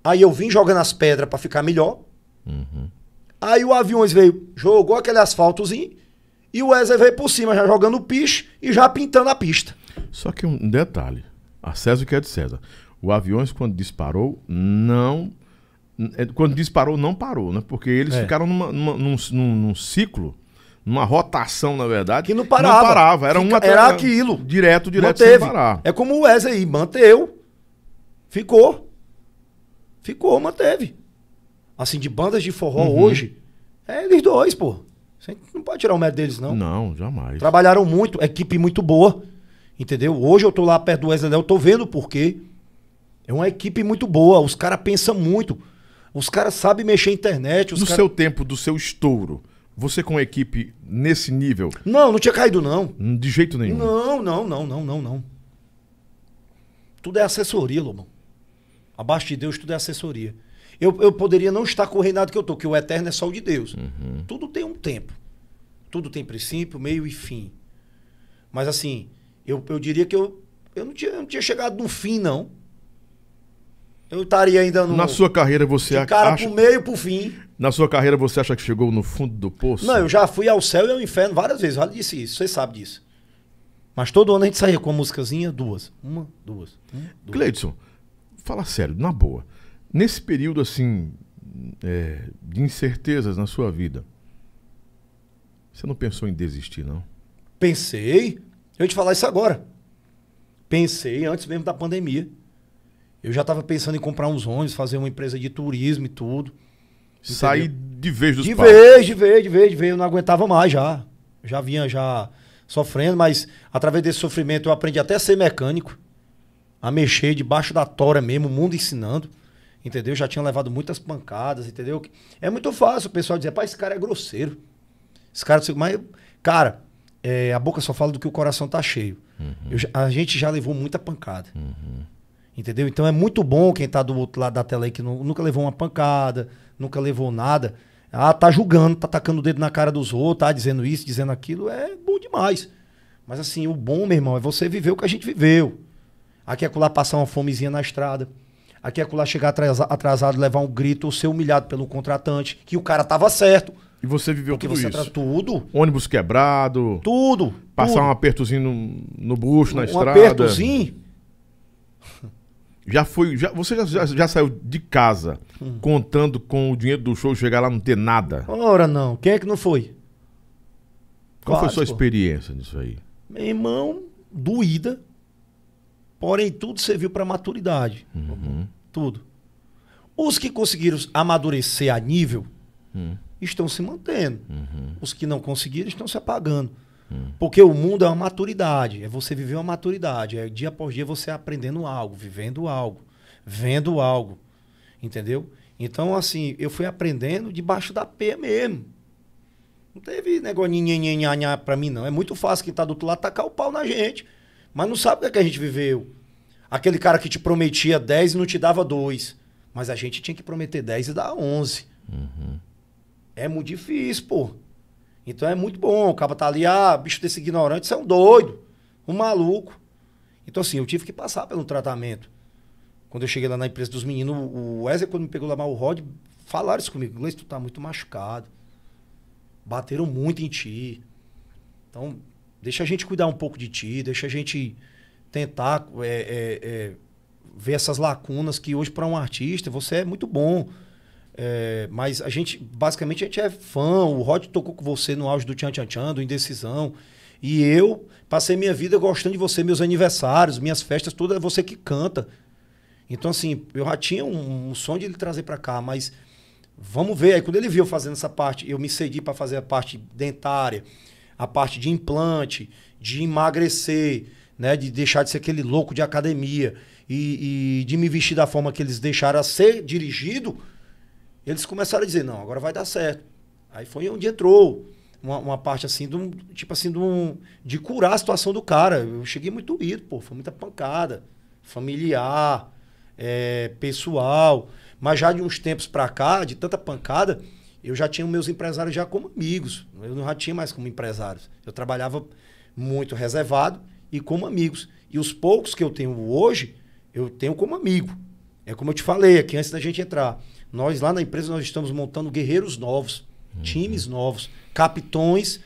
Aí eu vim jogando as pedras para ficar melhor. Uhum. Aí o Aviões veio, jogou aquele asfaltozinho e o Wesley veio por cima, já jogando o piche e já pintando a pista. Só que um detalhe, a César que é de César. O Aviões, quando disparou, não... É, quando disparou, não parou, né? Porque eles é. ficaram numa, numa, num, num, num ciclo numa rotação, na verdade. Que não parava. Não parava. Era Fica, uma Era aquilo. Direto, direto, Manteve. sem parar. É como o Wesley aí, manteu. Ficou. Ficou, manteve assim, de bandas de forró uhum. hoje, é eles dois, pô. Você não pode tirar o mérito deles, não. Não, jamais. Trabalharam muito, equipe muito boa. Entendeu? Hoje eu tô lá perto do Wesley, eu tô vendo por quê. É uma equipe muito boa, os caras pensam muito. Os caras sabem mexer na internet. no cara... seu tempo, do seu estouro, você com a equipe nesse nível. Não, não tinha caído, não. Hum, de jeito nenhum. Não, não, não, não, não, não. Tudo é assessoria, Lobão. Abaixo de Deus, tudo é assessoria. Eu, eu poderia não estar com o reinado que eu estou, que o eterno é só o de Deus. Uhum. Tudo tem um tempo. Tudo tem princípio, meio e fim. Mas assim, eu, eu diria que eu, eu, não tinha, eu não tinha chegado no fim, não. Eu estaria ainda no. Na sua carreira você acha. cara pro meio pro fim. Na sua carreira você acha que chegou no fundo do poço? Não, eu já fui ao céu e ao inferno várias vezes. já disse isso, você sabe disso. Mas todo ano a gente saía com uma musicazinha, duas. Uma, duas. Um, duas. Cleidson, fala sério, na boa. Nesse período assim é, de incertezas na sua vida, você não pensou em desistir, não? Pensei. Eu te falar isso agora. Pensei antes mesmo da pandemia. Eu já estava pensando em comprar uns ônibus, fazer uma empresa de turismo e tudo. Entendeu? Sair de vez dos De pais. vez, de vez, de vez, de vez. Eu não aguentava mais já. Já vinha já sofrendo, mas através desse sofrimento eu aprendi até a ser mecânico. A mexer debaixo da tora mesmo, o mundo ensinando entendeu? Já tinha levado muitas pancadas, entendeu? É muito fácil o pessoal dizer, pá, esse cara é grosseiro. Esse cara, mas, cara, é, a boca só fala do que o coração tá cheio. Uhum. Eu, a gente já levou muita pancada. Uhum. Entendeu? Então é muito bom quem tá do outro lado da tela aí que não, nunca levou uma pancada, nunca levou nada. Ah, tá julgando, tá tacando o dedo na cara dos outros, tá dizendo isso, dizendo aquilo. É bom demais. Mas assim, o bom, meu irmão, é você viver o que a gente viveu. Aqui é colar passar uma fomezinha na estrada aqui é acolá chegar atrasado, levar um grito ou ser humilhado pelo contratante, que o cara tava certo. E você viveu tudo você isso? Tudo. Ônibus quebrado. Tudo. Passar tudo. um apertozinho no, no bucho, na um estrada. Um apertozinho. Já foi. Já, você já, já, já saiu de casa hum. contando com o dinheiro do show chegar lá não ter nada? Ora não. Quem é que não foi? Qual Quase, foi a sua pô. experiência nisso aí? Meu irmão, doída. Porém, tudo serviu para maturidade. Uhum. Tudo. Os que conseguiram amadurecer a nível uhum. estão se mantendo. Uhum. Os que não conseguiram estão se apagando. Hum. Porque o mundo é uma maturidade. É você viver uma maturidade. É dia após dia você aprendendo algo, vivendo algo, vendo algo. Entendeu? Então, assim, eu fui aprendendo debaixo da P mesmo. Não teve negócio nhinhinhinhinhinha para mim, não. É muito fácil quem está do outro lado tacar o pau na gente. Mas não sabe o que, é que a gente viveu. Aquele cara que te prometia 10 e não te dava 2. Mas a gente tinha que prometer 10 e dar 11. Uhum. É muito difícil, pô. Então é muito bom. O cara tá ali, ah, bicho desse ignorante, você é um doido, um maluco. Então, assim, eu tive que passar pelo tratamento. Quando eu cheguei lá na empresa dos meninos, o Wesley, quando me pegou lá mal o Rod, falaram isso comigo. Gleice, tu tá muito machucado. Bateram muito em ti. Então, Deixa a gente cuidar um pouco de ti, deixa a gente tentar é, é, é, ver essas lacunas que hoje para um artista você é muito bom. É, mas a gente, basicamente, a gente é fã. O Rod tocou com você no auge do Tchan Tchan Tchan, do Indecisão. E eu passei minha vida gostando de você, meus aniversários, minhas festas, tudo é você que canta. Então, assim, eu já tinha um, um sonho de ele trazer para cá, mas vamos ver. Aí, quando ele viu fazendo essa parte, eu me cedi para fazer a parte dentária a parte de implante, de emagrecer, né? De deixar de ser aquele louco de academia e, e de me vestir da forma que eles deixaram a ser dirigido, eles começaram a dizer, não, agora vai dar certo. Aí foi onde entrou uma, uma, parte assim, de um, tipo assim, de, um, de curar a situação do cara. Eu cheguei muito doído, pô, foi muita pancada, familiar, é, pessoal. Mas já de uns tempos pra cá, de tanta pancada, eu já tinha meus empresários já como amigos. Eu não já tinha mais como empresários. Eu trabalhava muito reservado e como amigos. E os poucos que eu tenho hoje, eu tenho como amigo. É como eu te falei aqui antes da gente entrar. Nós lá na empresa nós estamos montando guerreiros novos, uhum. times novos, capitões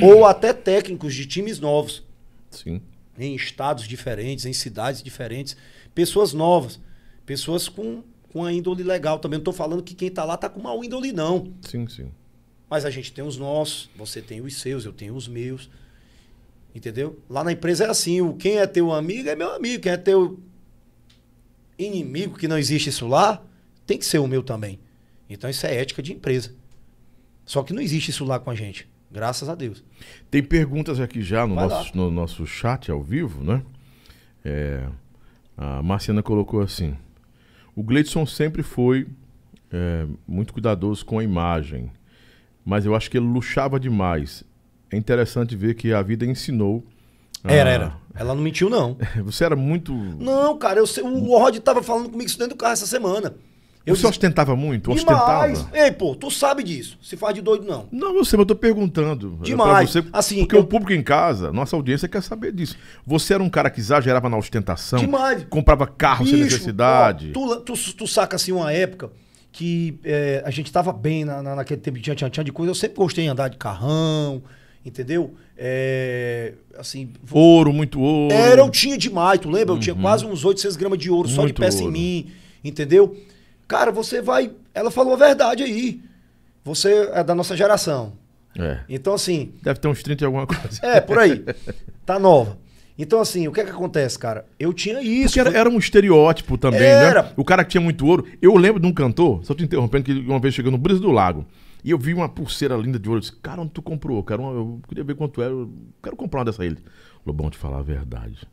ou até técnicos de times novos. Sim. Em estados diferentes, em cidades diferentes, pessoas novas, pessoas com com a índole legal também. Não estou falando que quem está lá está com mau índole, não. Sim, sim. Mas a gente tem os nossos, você tem os seus, eu tenho os meus. Entendeu? Lá na empresa é assim, o quem é teu amigo é meu amigo, quem é teu inimigo, que não existe isso lá, tem que ser o meu também. Então isso é ética de empresa. Só que não existe isso lá com a gente, graças a Deus. Tem perguntas aqui já no, nosso, no nosso chat ao vivo, né? É, a Marciana colocou assim: o Gleidson sempre foi é, muito cuidadoso com a imagem, mas eu acho que ele luxava demais. É interessante ver que a vida ensinou. Era, era. Ela não mentiu, não. [laughs] Você era muito. Não, cara, eu, o Rod tava falando comigo isso dentro do carro essa semana. Eu Você ostentava muito? Ostentava? Ei, pô, tu sabe disso. Se faz de doido, não. Não, eu sei, mas eu tô perguntando. É, demais. Você, assim, porque eu... o público em casa, nossa audiência quer saber disso. Você era um cara que exagerava na ostentação? Demais. Comprava carro Bicho, sem necessidade? Ó, tu, tu, tu, saca, assim, uma época que é, a gente tava bem na, na, naquele tempo de tinha tchan, de coisa. Eu sempre gostei de andar de carrão, entendeu? É, assim... Ouro, muito ouro. Era, eu tinha demais, tu lembra? Uhum. Eu tinha uhum. quase uns 800 gramas de ouro muito só de peça ouro. em mim, entendeu? Entendeu? Cara, você vai. Ela falou a verdade aí. Você é da nossa geração. É. Então, assim. Deve ter uns 30 e alguma coisa. É, por aí. [laughs] Tá nova. Então, assim, o que é que acontece, cara? Eu tinha isso. Porque era, era um estereótipo também, né? era. né? O cara que tinha muito ouro. Eu lembro de um cantor, só te interrompendo, que uma vez chegou no Brisa do Lago. E eu vi uma pulseira linda de ouro. Eu disse, cara, onde tu comprou? Cara, eu queria ver quanto era. Eu quero comprar uma dessa aí. Lobão, te falar a verdade.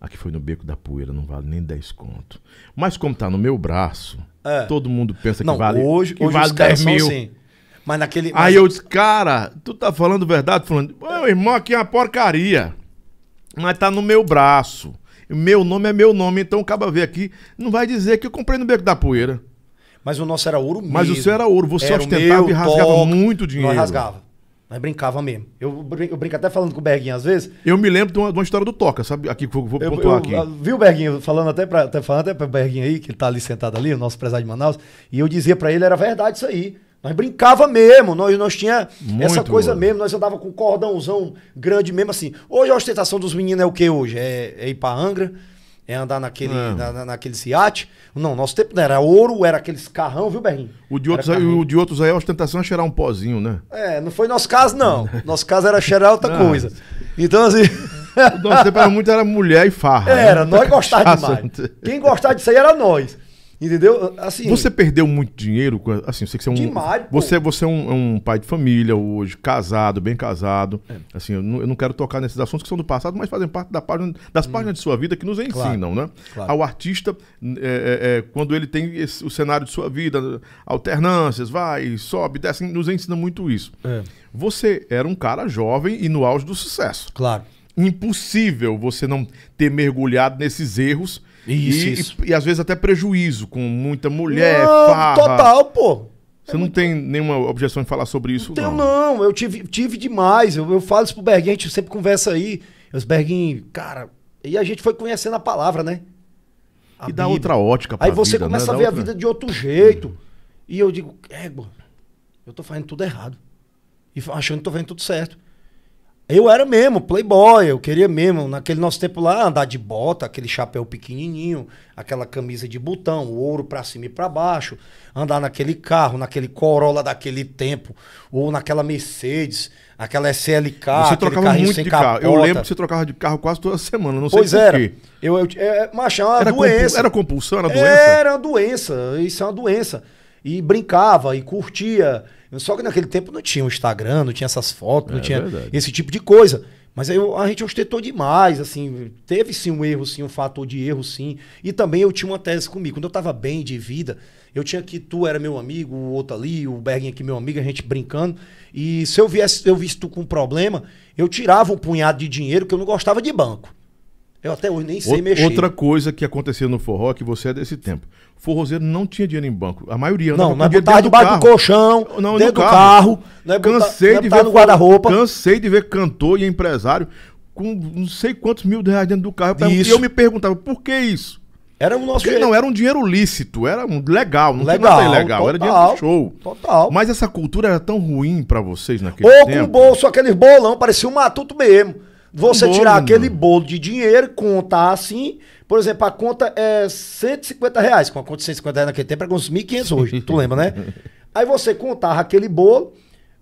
Aqui foi no Beco da Poeira, não vale nem 10 conto. Mas como tá no meu braço, é. Todo mundo pensa não, que vale. Hoje, que hoje vale os 10 mil. Assim. Mas naquele. Mas... Aí eu disse, cara, tu tá falando verdade? Falando, meu irmão, aqui é uma porcaria. Mas tá no meu braço. Meu nome é meu nome, então o caba ver aqui. Não vai dizer que eu comprei no beco da poeira. Mas o nosso era ouro mesmo. Mas o seu era ouro. Você era ostentava meu, e rasgava toque, muito dinheiro. Nós rasgava. Nós brincava mesmo. Eu, eu brinco até falando com o Berguinho às vezes. Eu me lembro de uma, de uma história do Toca, sabe? Aqui vou, vou eu, eu, aqui. Viu, Berguinho? Falando até para até, falando até pra Berguinho aí, que ele tá ali sentado ali, o nosso presário de Manaus. E eu dizia para ele, era verdade isso aí. Nós brincava mesmo, nós, nós tinha Muito. essa coisa mesmo, nós andava com cordãozão grande mesmo assim. Hoje a ostentação dos meninos é o que hoje? É, é ir pra Angra, é andar naquele, é. Na, naquele Ciate. Não, nosso tempo não era ouro, era aqueles carrão, viu, Berrinho? O de outros, aí, o de outros aí a ostentação é cheirar um pozinho, né? É, não foi nosso caso, não. [laughs] Nosso caso era cheirar outra coisa. Então, assim. O nosso tempo era muito era mulher e farra. Era, né? nós gostávamos demais. Quem gostava disso aí era nós. Entendeu? Assim, você perdeu muito dinheiro? Assim, você é um. Demais, você, você é um, é um, pai de família hoje, casado, bem casado. É. Assim, eu não, eu não, quero tocar nesses assuntos que são do passado, mas fazem parte da página, das hum. páginas de sua vida que nos ensinam, claro, né? Claro. Ao artista, é, é, é, quando ele tem esse, o cenário de sua vida, alternâncias, vai, sobe, desce, nos ensina muito isso. É. Você era um cara jovem e no auge do sucesso. Claro. Impossível você não ter mergulhado nesses erros isso, e, isso. E, e, às vezes até prejuízo com muita mulher, não, farra. Total, pô. Você é não muito... tem nenhuma objeção em falar sobre isso, não? Tenho, não, não. eu tive, tive demais. Eu, eu falo isso pro Berguinho, a gente sempre conversa aí. Os Berguinho, cara. E a gente foi conhecendo a palavra, né? A e dá outra ótica pra Aí você vida, né? começa né? a ver outra... a vida de outro jeito. Hum. E eu digo, égua, eu tô fazendo tudo errado. E achando que tô fazendo tudo certo. Eu era mesmo, playboy, eu queria mesmo, naquele nosso tempo lá, andar de bota, aquele chapéu pequenininho, aquela camisa de botão, o ouro pra cima e pra baixo, andar naquele carro, naquele Corolla daquele tempo, ou naquela Mercedes, aquela SLK, você trocava muito de carro. Eu lembro que você trocava de carro quase toda semana, não sei pois era. Quê. Eu, eu, é, é macho, era é uma era doença. era compulsão, era doença? Era uma doença, isso é uma doença. E brincava, e curtia só que naquele tempo não tinha o Instagram, não tinha essas fotos, é, não tinha verdade. esse tipo de coisa. Mas aí eu, a gente ostentou demais, assim, teve sim um erro, sim, um fator de erro, sim. E também eu tinha uma tese comigo. Quando eu tava bem de vida, eu tinha que tu era meu amigo, o outro ali, o Berguinho aqui meu amigo, a gente brincando. E se eu viesse, eu visse tu com um problema, eu tirava um punhado de dinheiro que eu não gostava de banco. Eu até hoje nem sei Out, mexer. Outra coisa que aconteceu no forró, que você é desse tempo. Forrozeiro não tinha dinheiro em banco. A maioria não. Não, não é debaixo do, colchão, não, dentro do carro. cansei de ver no guarda-roupa. Cansei de ver cantor e empresário com não sei quantos mil reais dentro do carro. E eu me perguntava, por que isso? Era o nosso não era um dinheiro lícito, era um legal, não legal, tinha nada ilegal, total, era dinheiro do show. Total. Mas essa cultura era tão ruim para vocês naquele Ou tempo. Ou com bolso, aqueles bolão, parecia um matuto mesmo. Você bolo, tirar aquele mano. bolo de dinheiro, contar assim. Por exemplo, a conta é 150 reais. Com a conta de 150 reais naquele tempo era com uns 1.500 hoje. tu lembra, né? [laughs] Aí você contava aquele bolo,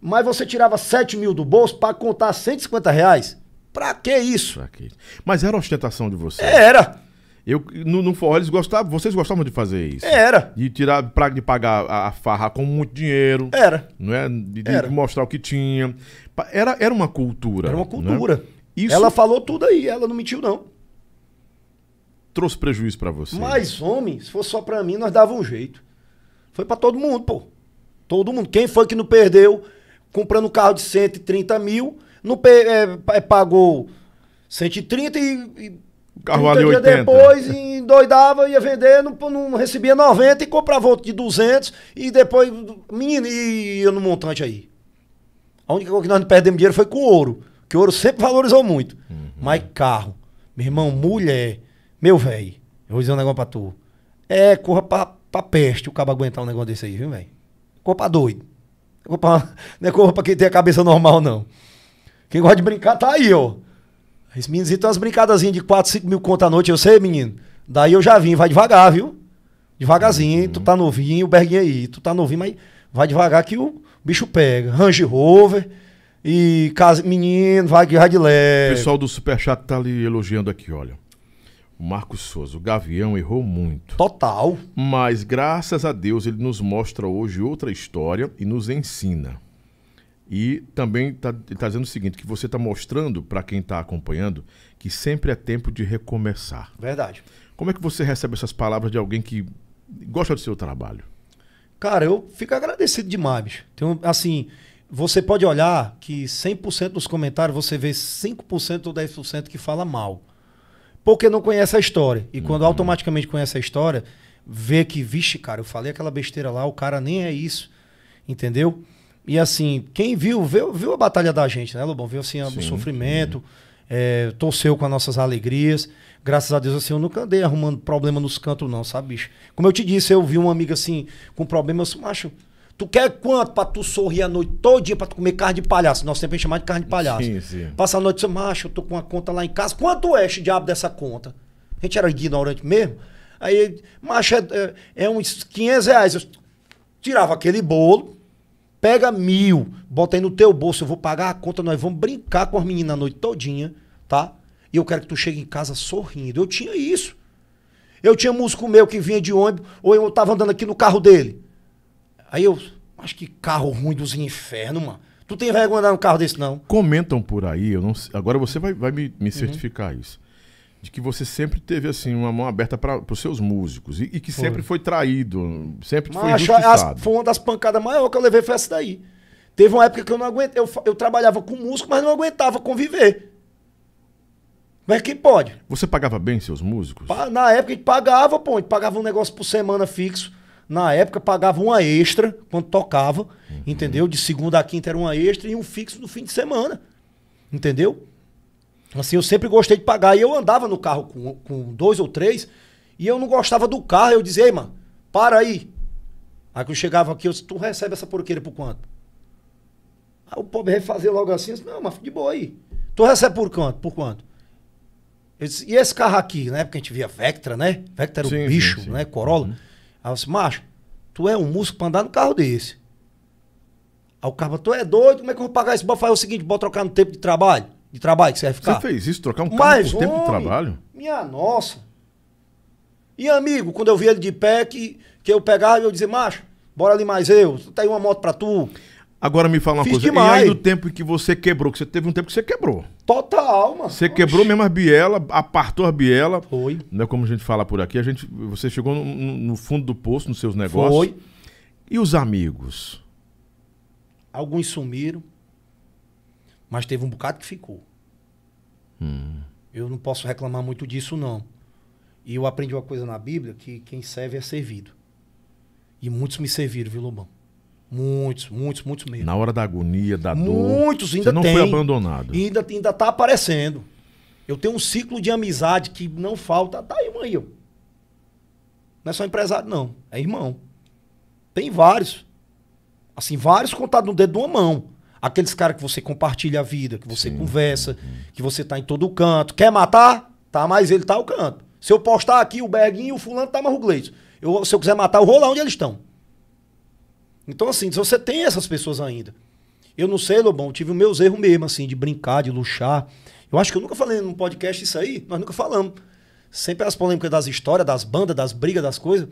mas você tirava 7 mil do bolso para contar 150 reais. Pra que isso? Aqui. Mas era ostentação de você. Era. Eu, no, no forró, eles gostavam, vocês gostavam de fazer isso. Era. De tirar, pra, de pagar a, a farra com muito dinheiro. Era. Não é? De, de era. mostrar o que tinha. Era, era uma cultura. Era uma né? cultura. Né? Isso ela falou tudo aí, ela não mentiu, não. Trouxe prejuízo para você. Mas, homem, se fosse só para mim, nós dava um jeito. Foi para todo mundo, pô. Todo mundo. Quem foi que não perdeu comprando um carro de 130 mil, não é, é, pagou 130 e. e o carro ali 80. depois endoidava, ia vender, não, não recebia 90 e comprava outro de 200 e depois, menino, ia no montante aí. A única coisa que nós não perdemos dinheiro foi com ouro que ouro sempre valorizou muito. Uhum. Mas carro, meu irmão, mulher, meu velho, eu vou dizer um negócio pra tu. É, corra pra, pra peste o cabo aguentar um negócio desse aí, viu, velho? Corra pra doido. Corra pra, [laughs] não é corra pra quem tem a cabeça normal, não. Quem gosta de brincar tá aí, ó. Esses meninos estão umas brincadazinhas de 4, 5 mil conto à noite, eu sei, menino. Daí eu já vim, vai devagar, viu? Devagarzinho, uhum. tu tá novinho, o Berguinho aí, tu tá novinho, mas vai devagar que o bicho pega. Range Rover, e casa, menino, vai que vai de leve. O pessoal do Superchat tá ali elogiando aqui, olha. Marcos Souza, o Gavião errou muito. Total. Mas graças a Deus ele nos mostra hoje outra história e nos ensina. E também tá, tá dizendo o seguinte, que você tá mostrando para quem tá acompanhando que sempre é tempo de recomeçar. Verdade. Como é que você recebe essas palavras de alguém que gosta do seu trabalho? Cara, eu fico agradecido demais. Bicho. Tenho, assim, você pode olhar que 100% dos comentários você vê 5% ou 10% que fala mal. Porque não conhece a história. E uhum. quando automaticamente conhece a história, vê que, vixe, cara, eu falei aquela besteira lá, o cara nem é isso. Entendeu? E assim, quem viu, viu, viu a batalha da gente, né, Lobão? Viu assim, sim, o sofrimento, é, torceu com as nossas alegrias. Graças a Deus, assim, eu nunca andei arrumando problema nos cantos, não, sabe, bicho? Como eu te disse, eu vi uma amiga assim, com problema, eu disse, macho, Tu quer quanto pra tu sorrir a noite todo dia pra tu comer carne de palhaço? Nós sempre chamamos de carne de palhaço. Sim, sim. Passa a noite, macho, eu tô com uma conta lá em casa. Quanto é esse diabo dessa conta? A gente era ignorante mesmo. Aí, macho, é, é, é uns 500 reais. Eu tirava aquele bolo, pega mil, bota aí no teu bolso, eu vou pagar a conta, nós vamos brincar com as meninas a noite todinha, tá? E eu quero que tu chegue em casa sorrindo. Eu tinha isso. Eu tinha músico meu que vinha de ônibus, ou eu tava andando aqui no carro dele. Aí eu, acho que carro ruim dos infernos, mano. Tu tem vergonha de andar num carro desse, não? Comentam por aí, eu não agora você vai, vai me, me uhum. certificar uhum. isso. De que você sempre teve assim uma mão aberta para os seus músicos. E, e que foi. sempre foi traído, sempre Mas foi injustiçado. foi uma das pancadas maiores que eu levei foi essa daí. Teve uma época que eu não aguentei. Eu, eu trabalhava com músico, mas não aguentava conviver. Mas é que pode? Você pagava bem seus músicos? na época a gente pagava, pô. A gente pagava um negócio por semana fixo. Na época pagava uma extra quando tocava, uhum. entendeu? De segunda a quinta era uma extra e um fixo no fim de semana. Entendeu? Assim, eu sempre gostei de pagar. E eu andava no carro com, com dois ou três e eu não gostava do carro. Eu dizia, ei, mano, para aí. Aí que eu chegava aqui, eu disse, tu recebe essa porqueira por quanto? Aí o pobre refazia logo assim, disse, não, mas de boa aí. Tu recebe por quanto? Por quanto? Disse, e esse carro aqui, na época a gente via Vectra, né? Vectra era sim, o bicho, sim, sim. né? Corolla. Uhum. Aí eu disse, macho, tu é um músico pra andar no carro desse. Aí o cara, tu é doido? Como é que eu vou pagar esse bom? Faz o seguinte, bota trocar no tempo de trabalho. De trabalho que você vai ficar. Você fez isso, trocar um carro Mas, por tempo homem, de trabalho? Minha nossa. E amigo, quando eu vi ele de pé, que, que eu pegava e eu dizia, macho, bora ali mais eu, tem tá uma moto pra tu. Agora me fala uma Fiz coisa, demais. e aí do tempo em que você quebrou, que você teve um tempo que você quebrou. Total, mano. Você quebrou mesmo as bielas, apartou as bielas. Foi. É como a gente fala por aqui, a gente, você chegou no, no fundo do poço nos seus negócios. Foi. E os amigos? Alguns sumiram, mas teve um bocado que ficou. Hum. Eu não posso reclamar muito disso, não. E eu aprendi uma coisa na Bíblia, que quem serve é servido. E muitos me serviram, viu, Lobão? Muitos, muitos, muitos mesmo. Na hora da agonia, da muitos, dor. Muitos ainda você não tem. foi abandonado. ainda ainda tá aparecendo. Eu tenho um ciclo de amizade que não falta. Tá irmão aí, ó. Não é só empresário não, é irmão. Tem vários. Assim, vários contados no dedo de uma mão. Aqueles caras que você compartilha a vida, que você sim, conversa, sim. Uhum. que você tá em todo canto. Quer matar? Tá, mas ele tá ao canto. Se eu postar aqui o Berguinho e o fulano tá mais o Gleison. Eu, se eu quiser matar, eu vou lá onde eles estão. Então, assim, você tem essas pessoas ainda. Eu não sei, Lobão, tive os meus erros mesmo, assim, de brincar, de luxar. Eu acho que eu nunca falei num podcast isso aí, nós nunca falamos. Sempre as polêmicas das histórias, das bandas, das brigas, das coisas,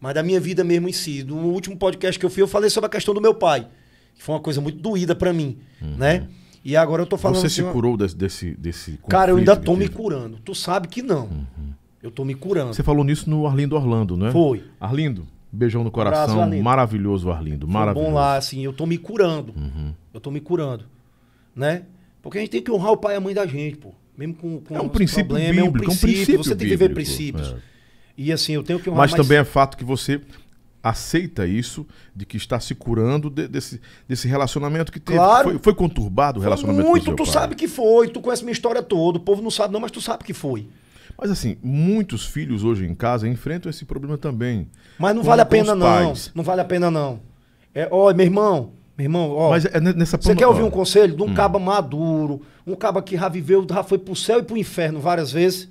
mas da minha vida mesmo em si. No último podcast que eu fiz, eu falei sobre a questão do meu pai, que foi uma coisa muito doída para mim, uhum. né? E agora eu tô falando. Você se uma... curou desse, desse, Cara, eu ainda tô me curando. Tu sabe que não. Uhum. Eu tô me curando. Você falou nisso no Arlindo Orlando, não é? Foi. Arlindo, Beijão no coração. abraço, maravilhoso, Arlindo. Maravilhoso. Foi bom lá, assim, eu tô me curando. Uhum. Eu tô me curando. Né? Porque a gente tem que honrar o pai e a mãe da gente, pô. Mesmo com, com é um princípio é bíblico, é um princípio. É um princípio você tem que ver princípios. É. E assim, eu tenho que honrar Mas também é fato que você aceita isso, de que está se curando de, desse, desse relacionamento que teve. Claro. Foi, foi conturbado o relacionamento foi muito, com tu pai. sabe que foi, tu conhece minha história toda, o povo não sabe não, mas tu sabe que foi. Mas assim, muitos filhos hoje em casa enfrentam esse problema também. Mas não vale a pena não, não vale a pena não. É, ó, meu irmão, meu irmão, ó. Mas é nessa Você quer ouvir um conselho de um hum. caba maduro, um caba que já viveu, já foi pro céu e pro inferno várias vezes?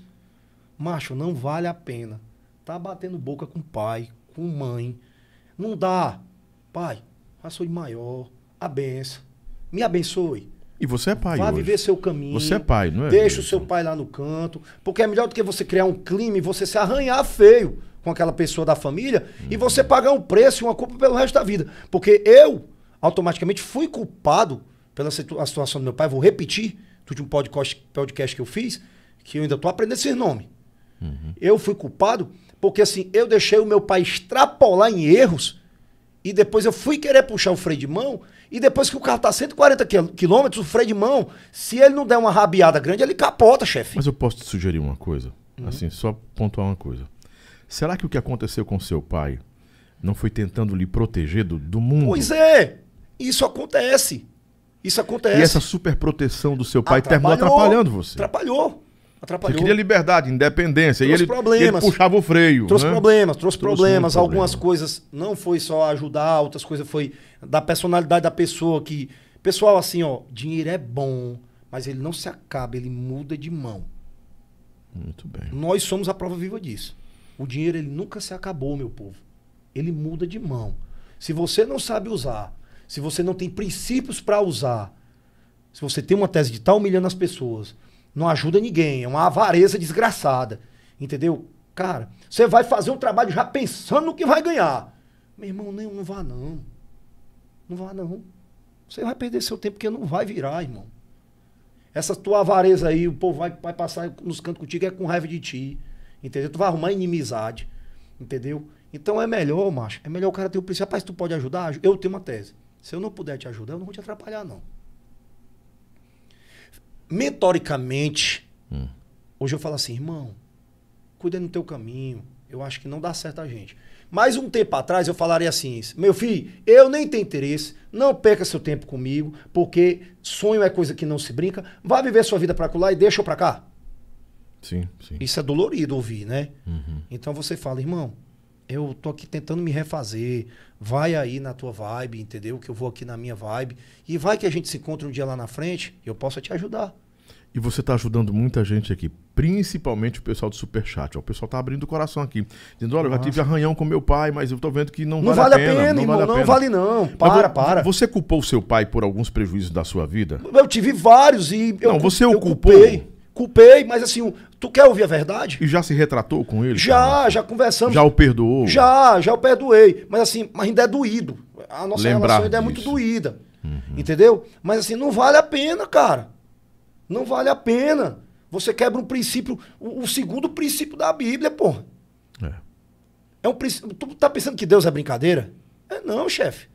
Macho, não vale a pena. Tá batendo boca com pai, com mãe. Não dá. Pai, já sou de maior. abençoe Me abençoe. E você é pai. Vá hoje. viver seu caminho. Você é pai, não é? Deixa mesmo? o seu pai lá no canto. Porque é melhor do que você criar um crime, você se arranhar feio com aquela pessoa da família hum. e uhum. você pagar um preço e uma culpa pelo resto da vida. Porque eu, automaticamente, fui culpado pela situ situação do meu pai. Vou repetir do último podcast, podcast que eu fiz, que eu ainda estou aprendendo esse nome Uhum. Eu fui culpado porque, assim, eu deixei o meu pai extrapolar em erros e depois eu fui querer puxar o freio de mão e depois que o carro tá 140 quilômetros, o freio de mão, se ele não der uma rabiada grande, ele capota, chefe. Mas eu posso te sugerir uma coisa? Uhum. Assim, só pontuar uma coisa. Será que o que aconteceu com seu pai não foi tentando lhe proteger do, do mundo? Pois é! Isso acontece. Isso acontece. E essa super proteção do seu pai terminou atrapalhando você. Atrapalhou. Atrapalhou. Você queria liberdade, independência. Trouxe e ele, problemas. Ele puxava o freio. Trouxe né? problemas, trouxe, trouxe problemas. Algumas problema. coisas não foi só ajudar, outras coisas foi da personalidade da pessoa que. Pessoal, assim, ó, dinheiro é bom, mas ele não se acaba, ele muda de mão. Muito bem. Nós somos a prova viva disso. O dinheiro ele nunca se acabou, meu povo. Ele muda de mão. Se você não sabe usar, se você não tem princípios para usar, se você tem uma tese de estar tá humilhando as pessoas, não ajuda ninguém, é uma avareza desgraçada. Entendeu? Cara, você vai fazer um trabalho já pensando no que vai ganhar. Meu irmão, não, não vá não. Não vá não. Você vai perder seu tempo porque não vai virar, irmão. Essa tua avareza aí, o povo vai, vai passar nos cantos contigo, é com raiva de ti. Entendeu? Tu vai arrumar inimizade. Entendeu? Então é melhor, macho. É melhor o cara ter o princípio. Rapaz, tu pode ajudar? Eu tenho uma tese. Se eu não puder te ajudar, eu não vou te atrapalhar, não metoricamente hum. hoje eu falo assim, irmão, cuida no teu caminho. Eu acho que não dá certo a gente. Mais um tempo atrás eu falaria assim: meu filho, eu nem tenho interesse, não perca seu tempo comigo, porque sonho é coisa que não se brinca. Vá viver sua vida para lá e deixa eu para cá. Sim, sim. Isso é dolorido ouvir, né? Uhum. Então você fala, irmão, eu tô aqui tentando me refazer. Vai aí na tua vibe, entendeu? Que eu vou aqui na minha vibe. E vai que a gente se encontra um dia lá na frente, eu posso te ajudar. E você está ajudando muita gente aqui, principalmente o pessoal do Superchat. o pessoal está abrindo o coração aqui, dizendo: olha, eu já tive arranhão com meu pai, mas eu tô vendo que não, não vale, vale a pena. não vale a pena. Não vale, não. Para, mas, para. Você culpou o seu pai por alguns prejuízos da sua vida? Eu tive vários e. Não, eu, você eu o culpou? Culpei, culpei, mas assim, Tu quer ouvir a verdade? E já se retratou com ele? Já, cara? já conversamos. Já o perdoou? Já, já o perdoei. Mas assim, ainda é doído. A nossa Lembrar relação ainda disso. é muito doída. Uhum. Entendeu? Mas assim, não vale a pena, cara. Não vale a pena. Você quebra um princípio, o, o segundo princípio da Bíblia, porra. É. é um princípio. Tu tá pensando que Deus é brincadeira? É não, chefe.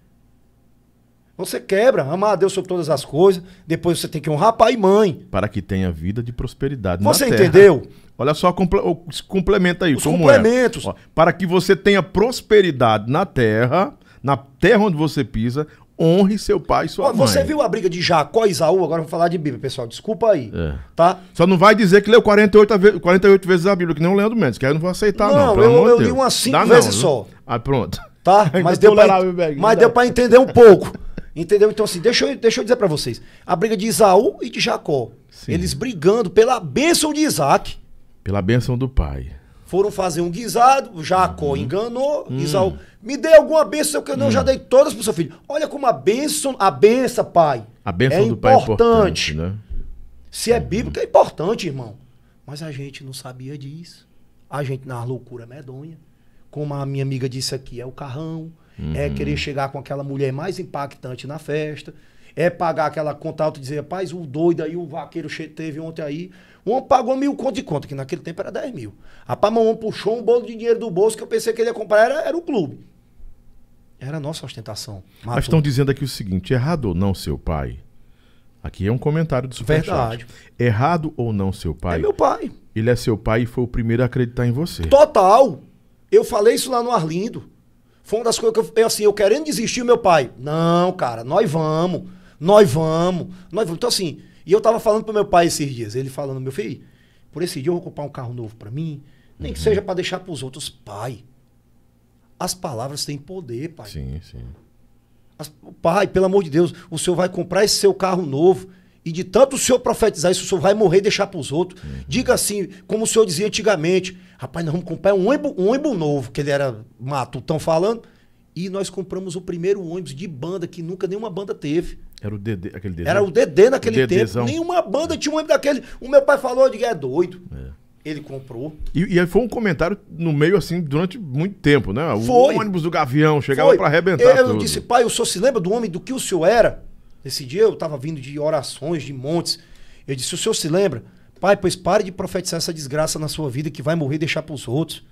Você quebra, amar a Deus sobre todas as coisas, depois você tem que honrar pai e mãe. Para que tenha vida de prosperidade. Você entendeu? Olha só, compl complementa aí. Os como é? complementos. É. Ó, para que você tenha prosperidade na terra, na terra onde você pisa, honre seu pai e sua Ó, mãe. Você viu a briga de Jacó e Isaú? Agora vou falar de Bíblia, pessoal. Desculpa aí. É. Tá? Só não vai dizer que leu 48, ve 48 vezes a Bíblia, que nem o Leandro Mendes, que aí eu não vou aceitar, não. Não, eu, eu li umas 5 vezes não, só. Ah, pronto. Tá? [laughs] Mas, deu pra, mas deu pra entender um pouco. Entendeu? Então, assim, deixa eu, deixa eu dizer para vocês. A briga de Isaú e de Jacó. Sim. Eles brigando pela bênção de Isaac. Pela bênção do pai. Foram fazer um guisado, Jacó uhum. enganou, hum. Isaú. Me dê alguma bênção que eu não hum. já dei todas pro seu filho. Olha como a bênção, a benção, pai. A bênção é do pai é importante. Né? Se é uhum. bíblica, é importante, irmão. Mas a gente não sabia disso. A gente na loucura medonha. Como a minha amiga disse aqui, é o carrão é uhum. É querer chegar com aquela mulher mais impactante na festa. É pagar aquela conta alta e dizer, rapaz, o doido aí, o vaqueiro teve ontem aí. O homem pagou mil conto de conta, que naquele tempo era 10 mil. A Pamão puxou um bolo de dinheiro do bolso que eu pensei que ele ia comprar, era, era o clube. Era a nossa ostentação. Matou. Mas estão dizendo aqui o seguinte: errado ou não, seu pai? Aqui é um comentário do Superchat. Verdade. Errado ou não, seu pai? É meu pai. Ele é seu pai e foi o primeiro a acreditar em você. Total. Eu falei isso lá no Arlindo. Foi uma das coisas que eu, eu, assim, eu querendo desistir, meu pai, não, cara, nós vamos, nós vamos, nós vamos. Então, assim, e eu tava falando pro meu pai esses dias, ele falando, meu filho, por esse dia eu vou comprar um carro novo para mim, nem uhum. que seja para deixar pros outros. Pai, as palavras têm poder, pai. Sim, sim. As, pai, pelo amor de Deus, o senhor vai comprar esse seu carro novo, e de tanto o senhor profetizar isso, o senhor vai morrer e deixar pros outros. Uhum. Diga assim, como o senhor dizia antigamente, Rapaz, nós vamos comprar um ônibus, um ônibus novo, que ele era mato, falando. E nós compramos o primeiro ônibus de banda que nunca nenhuma banda teve. Era o DD, aquele DD. Era o DD naquele o tempo. Nenhuma banda tinha um ônibus daquele. O meu pai falou, eu digo, é doido. É. Ele comprou. E, e, foi um comentário no meio, assim, durante muito tempo, né? O foi. ônibus do Gavião chegava para arrebentar. Eu, eu disse, pai, o senhor se lembra do homem do que o senhor era? Esse dia eu estava vindo de orações, de montes. Eu disse, o senhor se lembra? Pai, pois pare de profetizar essa desgraça na sua vida que vai morrer e deixar para os outros.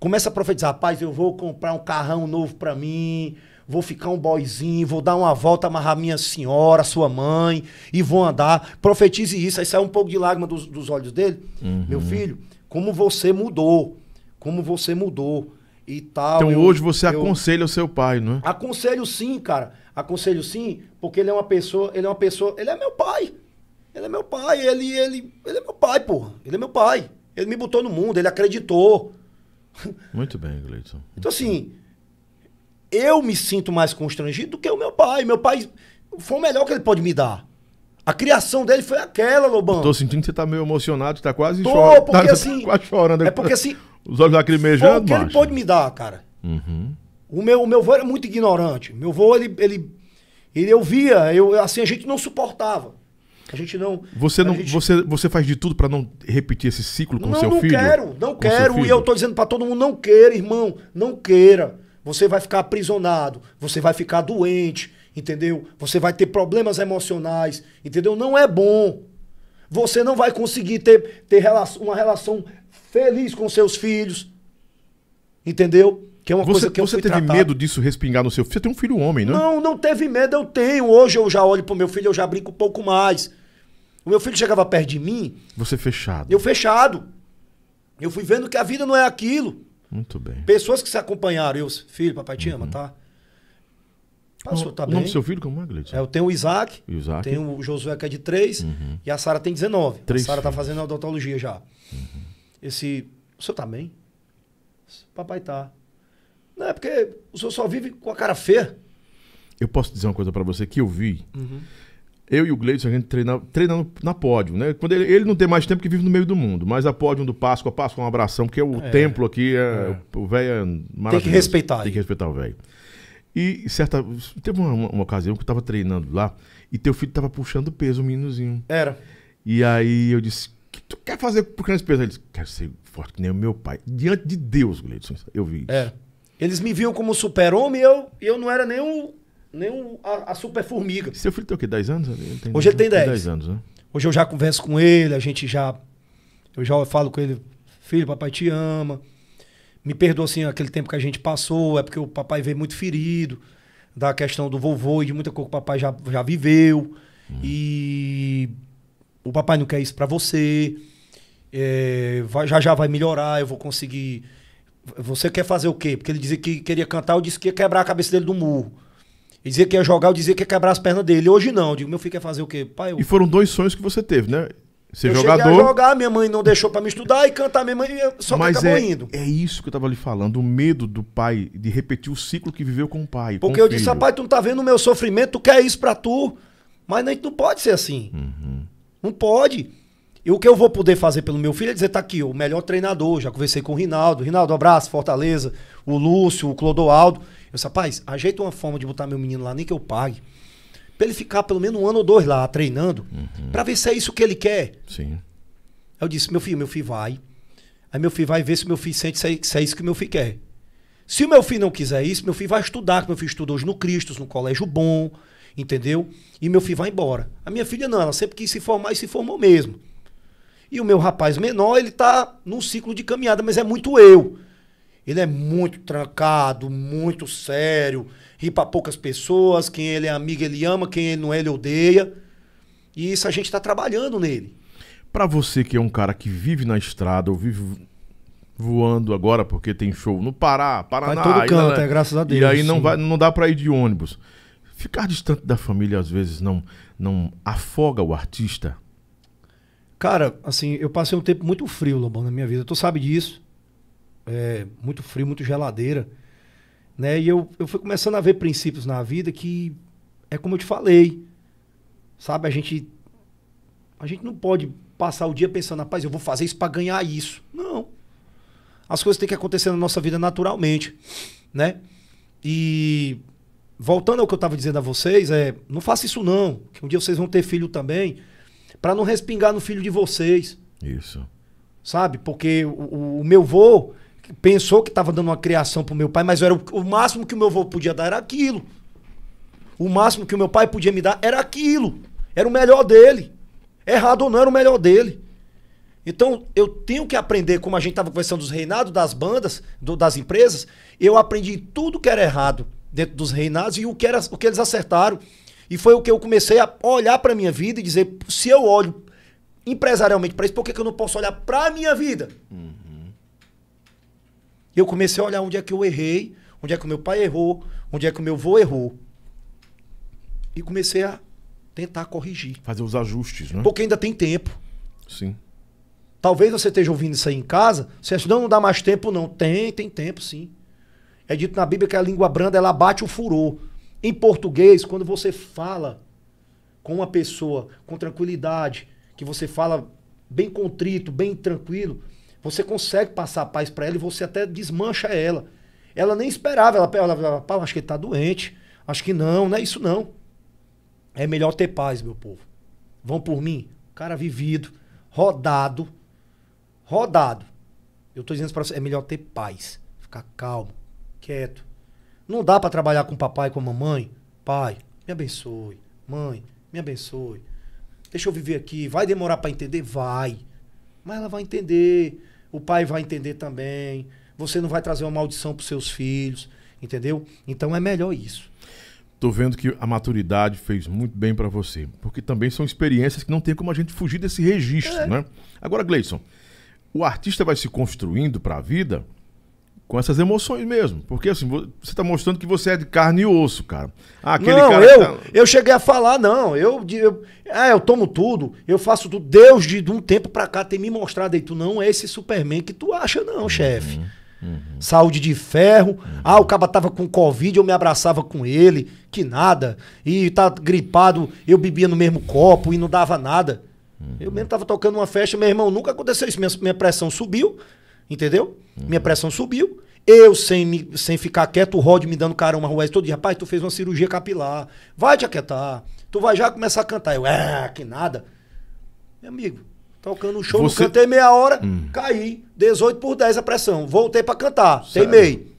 Começa a profetizar, rapaz, eu vou comprar um carrão novo para mim, vou ficar um boyzinho, vou dar uma volta, amarrar minha senhora, sua mãe, e vou andar. Profetize isso. Aí sai um pouco de lágrima dos, dos olhos dele. Uhum. Meu filho, como você mudou. Como você mudou e tal. Então eu, hoje você eu, aconselha o seu pai, não é? Aconselho sim, cara. Aconselho sim, porque ele é uma pessoa, ele é uma pessoa, ele é meu pai. Ele é meu pai, ele, ele, ele é meu pai, porra. Ele é meu pai. Ele me botou no mundo, ele acreditou. Muito bem, Gleison. Então, assim, eu me sinto mais constrangido do que o meu pai. Meu pai foi o melhor que ele pode me dar. A criação dele foi aquela, Lobão. Eu tô sentindo que você tá meio emocionado, tá quase tô, chorando. Porque, tá, assim, quase chorando. É porque assim. Os olhos lacrimejando. Foi o que ele pode me dar, cara. Uhum. O meu, o meu avô era muito ignorante. Meu vô, ele, ele, ele eu via, eu, assim, a gente não suportava. A gente não. Você não, gente... você, você faz de tudo para não repetir esse ciclo com não, seu não filho? Não quero, não quero. E eu tô dizendo para todo mundo não queira, irmão, não queira. Você vai ficar aprisionado, você vai ficar doente, entendeu? Você vai ter problemas emocionais, entendeu? Não é bom. Você não vai conseguir ter, ter uma relação feliz com seus filhos, entendeu? Que é uma você, coisa que Você teve tratado. medo disso respingar no seu filho? Você tem um filho homem, né? Não, não teve medo, eu tenho. Hoje eu já olho pro meu filho, eu já brinco um pouco mais. O meu filho chegava perto de mim. Você fechado. Eu fechado. Eu fui vendo que a vida não é aquilo. Muito bem. Pessoas que se acompanharam, eu, filho, papai te uhum. ama, tá? Passou, tá o, bem. O nome do seu filho como é, Gleison? É, eu tenho o Isaac, Isaac. tenho o Josué que é de 3 uhum. e a Sara tem 19. Três a Sara tá fazendo odontologia já. Uhum. Esse, o senhor tá bem? Papai tá. Não, é porque o senhor só vive com a cara feia. Eu posso dizer uma coisa para você que eu vi. Uhum. Eu e o Gleison, a gente treinava, treinando na pódio, né? Quando ele, ele, não tem mais tempo que vive no meio do mundo, mas a pódio do Páscoa, Páscoa é um abração, porque o é, templo aqui, é, é. o velho é maravilhoso. Tem que respeitar. Tem que respeitar o velho. E certa, teve uma, uma, uma ocasião que eu estava treinando lá e teu filho estava puxando peso, o meninozinho. Era. E aí eu disse, que tu quer fazer puxando esse peso? Ele disse, quero ser forte que nem o meu pai. Diante de Deus, Gleison, eu vi isso. Era. Eles me viam como super-homem e eu, eu não era nem, um, nem um, a, a super-formiga. Seu filho tem o quê? 10 anos? Ele Hoje ele tem 10. 10 anos, né? Hoje eu já converso com ele, a gente já. Eu já falo com ele, filho, papai te ama. Me perdoa assim aquele tempo que a gente passou, é porque o papai veio muito ferido, da questão do vovô e de muita coisa que o papai já, já viveu. Hum. E o papai não quer isso para você. É, vai, já já vai melhorar, eu vou conseguir você quer fazer o quê? Porque ele dizia que queria cantar, eu disse que ia quebrar a cabeça dele do murro. Ele dizia que ia jogar, eu dizia que ia quebrar as pernas dele. Hoje não, eu digo, meu filho quer fazer o quê? Pai, eu... E foram dois sonhos que você teve, né? Ser eu jogador. Eu jogar, minha mãe não deixou para me estudar e cantar, minha mãe só Mas acabou é, indo. É isso que eu tava lhe falando, o medo do pai de repetir o ciclo que viveu com o pai. Porque eu filho. disse, rapaz, tu não tá vendo o meu sofrimento, tu quer isso para tu. Mas não, não pode ser assim. Uhum. Não pode. E o que eu vou poder fazer pelo meu filho é dizer, tá aqui, o melhor treinador, já conversei com o Rinaldo, Rinaldo, abraço, Fortaleza, o Lúcio, o Clodoaldo. Eu disse, rapaz, ajeita uma forma de botar meu menino lá, nem que eu pague. Pra ele ficar pelo menos um ano ou dois lá treinando, uhum. pra ver se é isso que ele quer. Sim. Eu disse, meu filho, meu filho vai. Aí meu filho vai ver se meu filho sente é, se é, isso que meu filho quer. Se o meu filho não quiser isso, meu filho vai estudar, que meu filho estuda hoje no Cristos, no colégio bom, entendeu? E meu filho vai embora. A minha filha não, ela sempre quis se formar e se formou mesmo. E o meu rapaz menor, ele tá num ciclo de caminhada, mas é muito eu. Ele é muito trancado, muito sério, ri para poucas pessoas, quem ele é amigo ele ama, quem ele não é ele odeia. E isso a gente está trabalhando nele. Para você que é um cara que vive na estrada ou vive voando agora porque tem show no Pará, Paraná, vai todo canto, né? é graças a Deus. E aí não vai, não dá para ir de ônibus. Ficar distante da família às vezes não não afoga o artista. Cara, assim, eu passei um tempo muito frio, Lobão, na minha vida. Tu sabe disso. É, muito frio, muito geladeira. Né? E eu, eu fui começando a ver princípios na vida que é como eu te falei. Sabe, a gente a gente não pode passar o dia pensando, rapaz, eu vou fazer isso para ganhar isso. Não. As coisas têm que acontecer na nossa vida naturalmente, né? E voltando ao que eu estava dizendo a vocês, é, não faça isso não, que um dia vocês vão ter filho também para não respingar no filho de vocês. Isso. Sabe? Porque o, o meu vô pensou que estava dando uma criação pro meu pai, mas era o, o máximo que o meu vô podia dar era aquilo. O máximo que o meu pai podia me dar era aquilo. Era o melhor dele. Errado ou não, era o melhor dele. Então, eu tenho que aprender, como a gente estava conversando dos reinados, das bandas, do, das empresas, eu aprendi tudo que era errado dentro dos reinados e o que, era, o que eles acertaram. E foi o que eu comecei a olhar para minha vida e dizer, se eu olho empresarialmente para isso, por que, que eu não posso olhar para minha vida? Uhum. Eu comecei a olhar onde é que eu errei, onde é que o meu pai errou, onde é que o meu avô errou. E comecei a tentar corrigir. Fazer os ajustes, né? Porque ainda tem tempo. Sim. Talvez você esteja ouvindo isso aí em casa, você acha, não, não dá mais tempo não. Tem, tem tempo sim. É dito na Bíblia que a língua branda, ela bate o furor. Em português, quando você fala com uma pessoa com tranquilidade, que você fala bem contrito, bem tranquilo, você consegue passar a paz para ela e você até desmancha ela. Ela nem esperava, ela, ela, ela Pá, acho que ele tá doente, acho que não, não é isso não. É melhor ter paz, meu povo. Vão por mim, cara vivido, rodado, rodado. Eu tô dizendo para você, é melhor ter paz, ficar calmo, quieto, não dá para trabalhar com papai, e com a mamãe. Pai, me abençoe. Mãe, me abençoe. Deixa eu viver aqui. Vai demorar para entender? Vai. Mas ela vai entender. O pai vai entender também. Você não vai trazer uma maldição para seus filhos, entendeu? Então é melhor isso. Tô vendo que a maturidade fez muito bem para você, porque também são experiências que não tem como a gente fugir desse registro, é. né? Agora, Gleison, o artista vai se construindo para a vida com essas emoções mesmo. Porque assim, você está mostrando que você é de carne e osso, cara. Ah, aquele não, cara eu, tá... eu cheguei a falar, não. Eu, eu, ah, eu tomo tudo, eu faço tudo. Deus, de, de um tempo para cá, tem me mostrado aí, tu não é esse Superman que tu acha, não, uhum, chefe. Uhum. Saúde de ferro. Uhum. Ah, o caba tava com Covid, eu me abraçava com ele, que nada. E tá gripado, eu bebia no mesmo copo e não dava nada. Uhum. Eu mesmo tava tocando uma festa, meu irmão, nunca aconteceu isso. Minha, minha pressão subiu. Entendeu? Uhum. Minha pressão subiu. Eu, sem, me, sem ficar quieto, o Rod me dando caramba, Ruiz, todo dia, rapaz, tu fez uma cirurgia capilar, vai te aquietar, tu vai já começar a cantar. Eu, é, que nada. Meu amigo, tocando um show, Você... não cantei meia hora, hum. caí, 18 por 10 a pressão, voltei para cantar, Sério? teimei.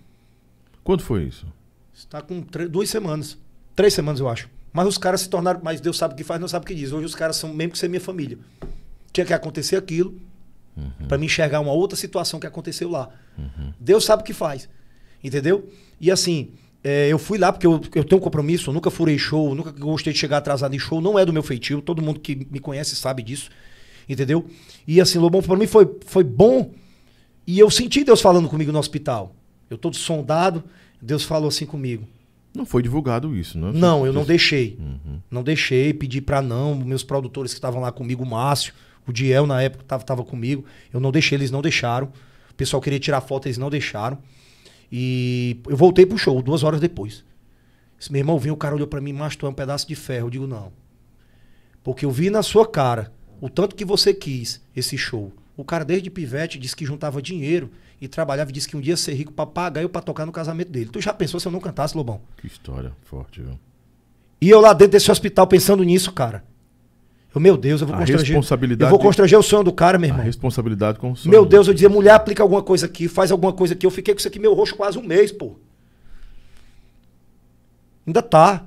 Quanto foi isso? Está com duas semanas, três semanas eu acho. Mas os caras se tornaram, mas Deus sabe o que faz, não sabe o que diz. Hoje os caras são mesmo que ser minha família. Tinha que acontecer aquilo, Uhum. Para me enxergar uma outra situação que aconteceu lá. Uhum. Deus sabe o que faz. Entendeu? E assim, é, eu fui lá porque eu, eu tenho um compromisso, eu nunca furei show, nunca gostei de chegar atrasado em show, não é do meu feitio, todo mundo que me conhece sabe disso. Entendeu? E assim, Lobão, para mim foi, foi bom. E eu senti Deus falando comigo no hospital. Eu todo sondado, Deus falou assim comigo. Não foi divulgado isso, né? Não, eu não deixei. Uhum. Não deixei, pedi para não. Meus produtores que estavam lá comigo, o Márcio, o Diel, na época, tava, tava comigo. Eu não deixei, eles não deixaram. O pessoal queria tirar foto, eles não deixaram. E eu voltei pro show duas horas depois. Esse meu irmão vinha, o cara olhou para mim, macho, tu é um pedaço de ferro. Eu digo, não. Porque eu vi na sua cara o tanto que você quis esse show. O cara, desde pivete, disse que juntava dinheiro e trabalhava e disse que um dia ia ser rico pra pagar eu pra tocar no casamento dele. Tu já pensou se eu não cantasse, Lobão? Que história forte, viu? E eu lá dentro desse hospital pensando nisso, cara. Eu, meu Deus, eu vou a constranger. Responsabilidade eu vou constranger o sonho do cara, meu irmão. A responsabilidade com o sonho. Meu Deus, eu dizia, mulher, aplica alguma coisa aqui, faz alguma coisa aqui. Eu fiquei com isso aqui, meu roxo quase um mês, pô. Ainda tá.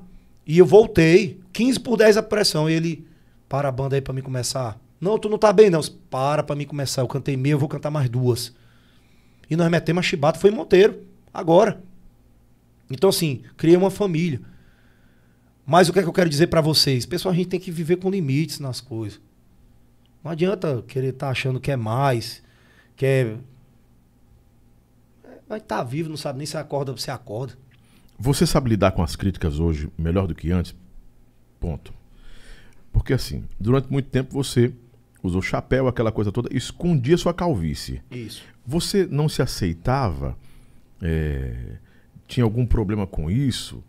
E eu voltei. 15 por 10 a pressão. E ele, para a banda aí pra mim começar. Não, tu não tá bem, não. Para pra mim começar. Eu cantei meia, eu vou cantar mais duas. E nós metemos a chibata, foi em Monteiro. Agora. Então, assim, criei uma família. Mas o que é que eu quero dizer para vocês? Pessoal, a gente tem que viver com limites nas coisas. Não adianta querer estar tá achando que é mais, que é. Vai estar tá vivo, não sabe nem se acorda ou se acorda. Você sabe lidar com as críticas hoje melhor do que antes? Ponto. Porque assim, durante muito tempo você usou chapéu, aquela coisa toda, escondia sua calvície. Isso. Você não se aceitava? É, tinha algum problema com isso?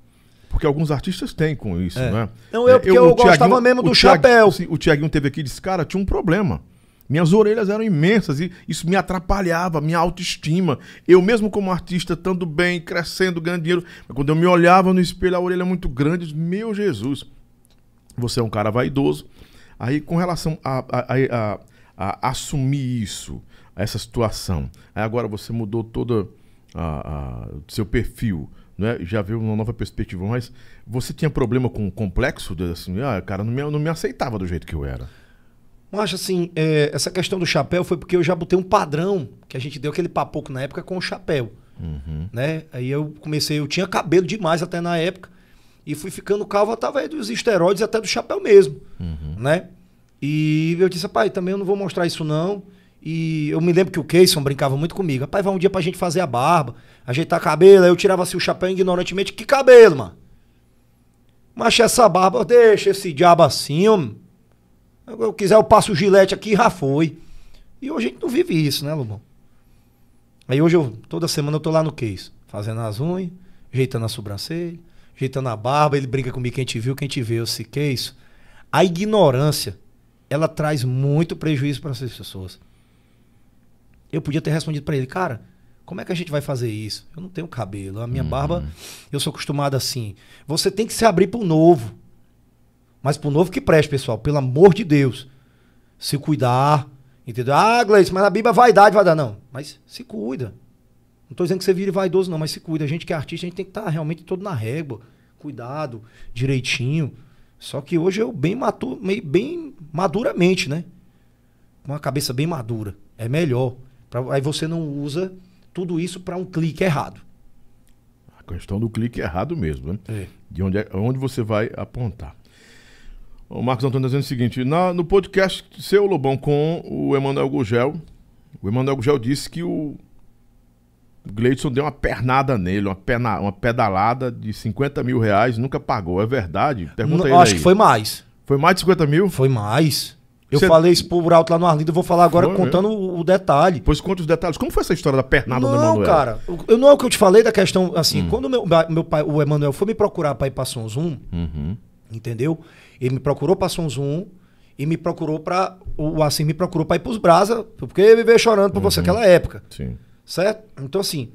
Porque alguns artistas têm com isso, é. né? Não, eu, é, porque eu, eu gostava mesmo do chapéu. o Tiaguinho teve aqui e disse, cara, tinha um problema. Minhas orelhas eram imensas e isso me atrapalhava, minha autoestima. Eu mesmo como artista, estando bem, crescendo, ganhando dinheiro, quando eu me olhava no espelho, a orelha é muito grande, meu Jesus, você é um cara vaidoso. Aí com relação a, a, a, a assumir isso, essa situação, aí agora você mudou todo o seu perfil, né, já viu uma nova perspectiva. Mas você tinha problema com o complexo? Assim, ah, cara, não me, não me aceitava do jeito que eu era. Mas, assim, é, essa questão do chapéu foi porque eu já botei um padrão, que a gente deu aquele papoco na época com o chapéu. Uhum. Né? Aí eu comecei, eu tinha cabelo demais até na época, e fui ficando calvo através dos esteroides até do chapéu mesmo. Uhum. Né? E eu disse, pai, também eu não vou mostrar isso não. E eu me lembro que o Keyson brincava muito comigo. Rapaz, vai um dia pra gente fazer a barba, ajeitar a cabelo. Aí eu tirava assim o chapéu ignorantemente. Que cabelo, mano? Mas essa barba, deixa esse diabo assim, homem. Eu quiser, eu passo o gilete aqui e já foi. E hoje a gente não vive isso, né, Lobão? Aí hoje, eu, toda semana eu tô lá no Keyson, fazendo as unhas, ajeitando a sobrancelha, ajeitando a barba. Ele brinca comigo, quem te viu, quem te viu, esse Keyson. A ignorância, ela traz muito prejuízo para essas pessoas. Eu podia ter respondido para ele, cara, como é que a gente vai fazer isso? Eu não tenho cabelo, a minha barba, uhum. eu sou acostumado assim. Você tem que se abrir pro novo. Mas pro novo que preste, pessoal, pelo amor de Deus. Se cuidar, entendeu? Ah, Gleice, mas na Bíblia é vaidade vai dar. Não, mas se cuida. Não tô dizendo que você vire vaidoso, não, mas se cuida. A gente que é artista, a gente tem que estar tá realmente todo na régua. Cuidado, direitinho. Só que hoje eu bem, maturo, bem maduramente, né? Com a cabeça bem madura. É melhor. Pra, aí você não usa tudo isso para um clique errado. A questão do clique errado mesmo, né? É. De onde, é, onde você vai apontar. O Marcos Antônio tá dizendo o seguinte: na, no podcast Seu Lobão com o Emanuel Gugel, o Emanuel Gugel disse que o Gleidson deu uma pernada nele, uma, perna, uma pedalada de 50 mil reais, nunca pagou. É verdade? Pergunta N ele. Acho aí. que foi mais. Foi mais de 50 mil? Foi mais. Eu Cê... falei isso por alto lá no Arlindo, eu vou falar agora contando o detalhe. Pois conta os detalhes. Como foi essa história da pernada não, do Emanuel? Não, cara. Eu, não é o que eu te falei da questão, assim, hum. quando meu, meu pai, o Emanuel foi me procurar pra ir pra São Zoom, uhum. entendeu? Ele me procurou pra São Zoom e me procurou pra, o assim, me procurou pra ir pros Brasa, porque ele veio chorando por uhum. você naquela época. Sim. Certo? Então, assim,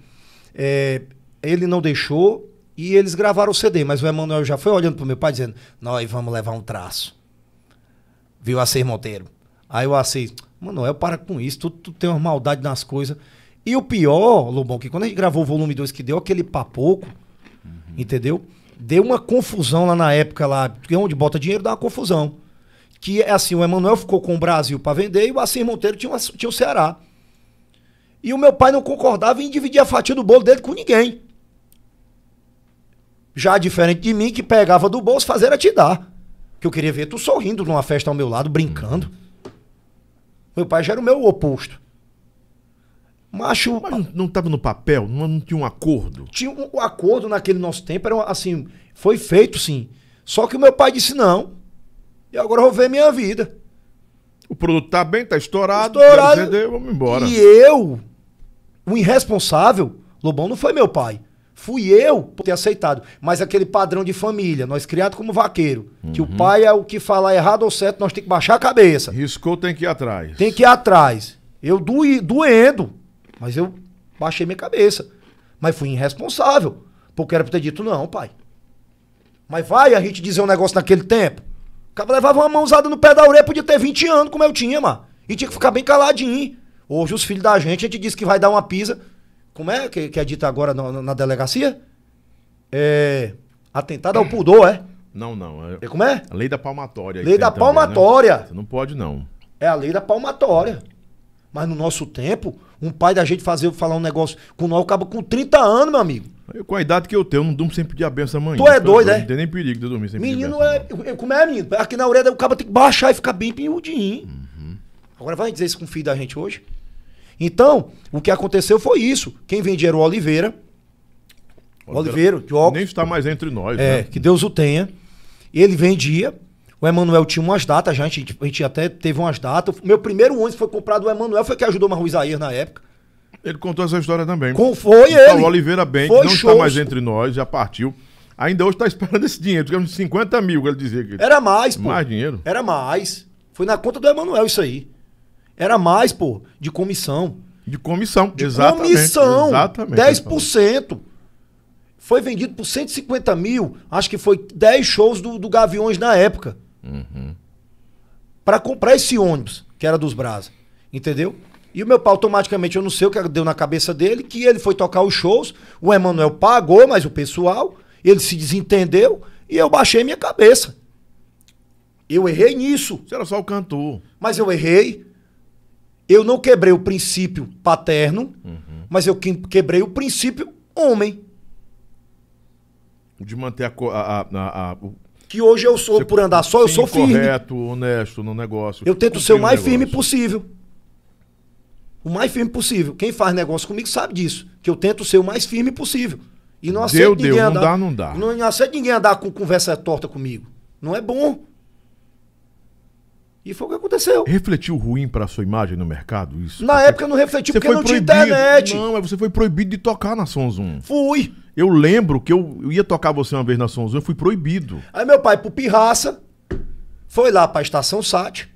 é, ele não deixou e eles gravaram o CD, mas o Emanuel já foi olhando pro meu pai dizendo, nós vamos levar um traço. Viu Assis Monteiro. Aí o Assis, Manoel, para com isso, tu, tu tem uma maldade nas coisas. E o pior, Lobão, que quando a gente gravou o volume 2 que deu aquele papoco, uhum. entendeu? Deu uma confusão lá na época, lá, porque é onde bota dinheiro dá uma confusão. Que é assim, o Emanuel ficou com o Brasil para vender e o Assis Monteiro tinha, uma, tinha o Ceará. E o meu pai não concordava em dividir a fatia do bolo dele com ninguém. Já diferente de mim, que pegava do bolso, fazer era te dar. Que eu queria ver tu sorrindo numa festa ao meu lado, brincando. Hum. Meu pai já era o meu oposto. Macho. Mas não estava no papel? Não, não, tinha um acordo? Tinha um, um, acordo naquele nosso tempo, era assim, foi feito sim. Só que o meu pai disse não. E agora eu vou ver minha vida. O produto tá bem, tá estourado. Estourado. Vender, vamos embora. E eu, o irresponsável, Lobão não foi meu pai. Fui eu por ter aceitado. Mas aquele padrão de família, nós criados como vaqueiro, uhum. que o uhum. pai é o que falar errado ou certo, nós tem que baixar a cabeça. Riscou, tem que ir atrás. Tem que ir atrás. Eu doí, doendo, mas eu baixei minha cabeça. Mas fui irresponsável, porque era pra ter dito, não, pai. Mas vai a gente dizer um negócio naquele tempo. O cara levava uma mãozada no pé da orelha, podia ter 20 anos, como eu tinha, mano. E tinha que ficar bem caladinho. Hoje os filhos da gente, a gente diz que vai dar uma pisa. Como é que, que é dito agora na, na delegacia? É, atentado ao pudor, é? Não, não. É, como é? A lei da palmatória. Lei da também, né? palmatória. Você Não pode, não. É a lei da palmatória. Mas no nosso tempo, um pai da gente fazer, falar um negócio com nós, acaba com 30 anos, meu amigo. Eu, com a idade que eu tenho, eu não durmo sempre de abenço amanhã. Tu é, é doido, né? Não tem nem perigo de dormir sempre Menino é. Como é, menino? Aqui na orelha o cabo tem que baixar e ficar bem pinhudinho. Uhum. Agora vai dizer isso com o filho da gente hoje? Então, o que aconteceu foi isso. Quem vendia era o Oliveira. O Oliveira, de óculos. Nem está mais entre nós, é, né? Que Deus o tenha. Ele vendia. O Emanuel tinha umas datas, já, a gente, a gente até teve umas datas. Meu primeiro ônibus foi comprado o Emanuel, foi que ajudou o Marruiz na época. Ele contou essa história também. Com, foi então, ele. O Oliveira bem, não shows. está mais entre nós, já partiu. Ainda hoje está esperando esse dinheiro, digamos é 50 mil, ele dizia. Que... Era mais, pô. Mais dinheiro. Era mais. Foi na conta do Emanuel isso aí. Era mais, pô, de comissão. De comissão, de exatamente. Comissão, exatamente, 10%. Foi vendido por 150 mil, acho que foi 10 shows do, do Gaviões na época. Uhum. Para comprar esse ônibus, que era dos Brasa. Entendeu? E o meu pai, automaticamente, eu não sei o que deu na cabeça dele, que ele foi tocar os shows, o Emanuel pagou, mas o pessoal, ele se desentendeu e eu baixei minha cabeça. Eu errei nisso. Você era só o cantor. Mas eu errei. Eu não quebrei o princípio paterno, uhum. mas eu quebrei o princípio homem. De manter a, a, a, a que hoje eu sou, Você por andar só, eu sou firme. Correto, honesto no negócio. Eu tento ser o mais negócio. firme possível. O mais firme possível. Quem faz negócio comigo sabe disso. Que eu tento ser o mais firme possível. E não aceito deu, ninguém deu. andar. Não dá, não dá. Não, não aceito ninguém andar com conversa torta comigo. Não é bom. E foi o que aconteceu. Refletiu ruim para sua imagem no mercado? Isso? Na porque... época não refletiu você porque não proibido. tinha internet. Não, mas você foi proibido de tocar na Sons Fui. Eu lembro que eu, eu ia tocar você uma vez na Sons eu fui proibido. Aí meu pai, pro Pirraça, foi lá pra Estação Sat.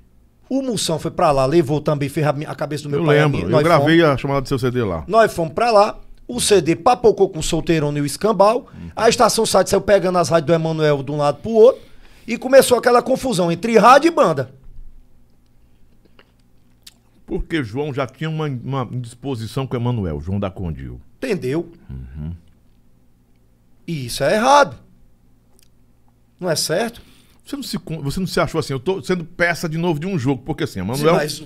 O Moção foi para lá, levou também, fez a cabeça do meu eu pai. Lembro. eu lembro, eu gravei fomos. a chamada do seu CD lá. Nós fomos para lá, o CD papocou com o Solteirão e o Escambau. Hum. A Estação Sat saiu pegando as rádios do Emanuel de um lado pro outro. E começou aquela confusão entre rádio e banda. Porque João já tinha uma, uma disposição com Emanuel, João da Condil. Entendeu? Uhum. E isso é errado. Não é certo? Você não se, você não se achou assim, eu tô sendo peça de novo de um jogo, porque assim, Emanuel. Mas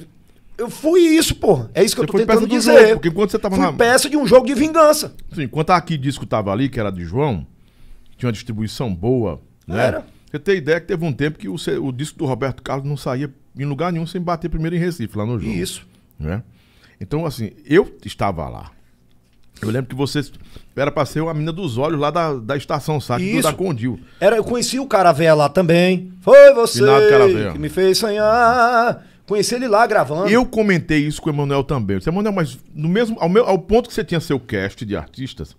eu fui isso, porra. É isso que você eu tô foi tentando peça dizer. Jogo, porque enquanto você tava fui na... peça de um jogo de vingança. Sim, enquanto a disco tava ali, que era de João, tinha uma distribuição boa, né? Era. Você tem ideia que teve um tempo que o, o, disco do Roberto Carlos não saía em lugar nenhum sem bater primeiro em Recife, lá no jogo. Isso. Né? Então, assim, eu estava lá. Eu lembro que você era para ser uma mina dos olhos lá da, da estação do da Condil. Era, eu conheci o Caravé lá também. Foi você que me fez sonhar. Conheci ele lá gravando. Eu comentei isso com o Emanuel também. Eu disse, Emanuel, mas no mesmo, ao, meu, ao ponto que você tinha seu cast de artistas,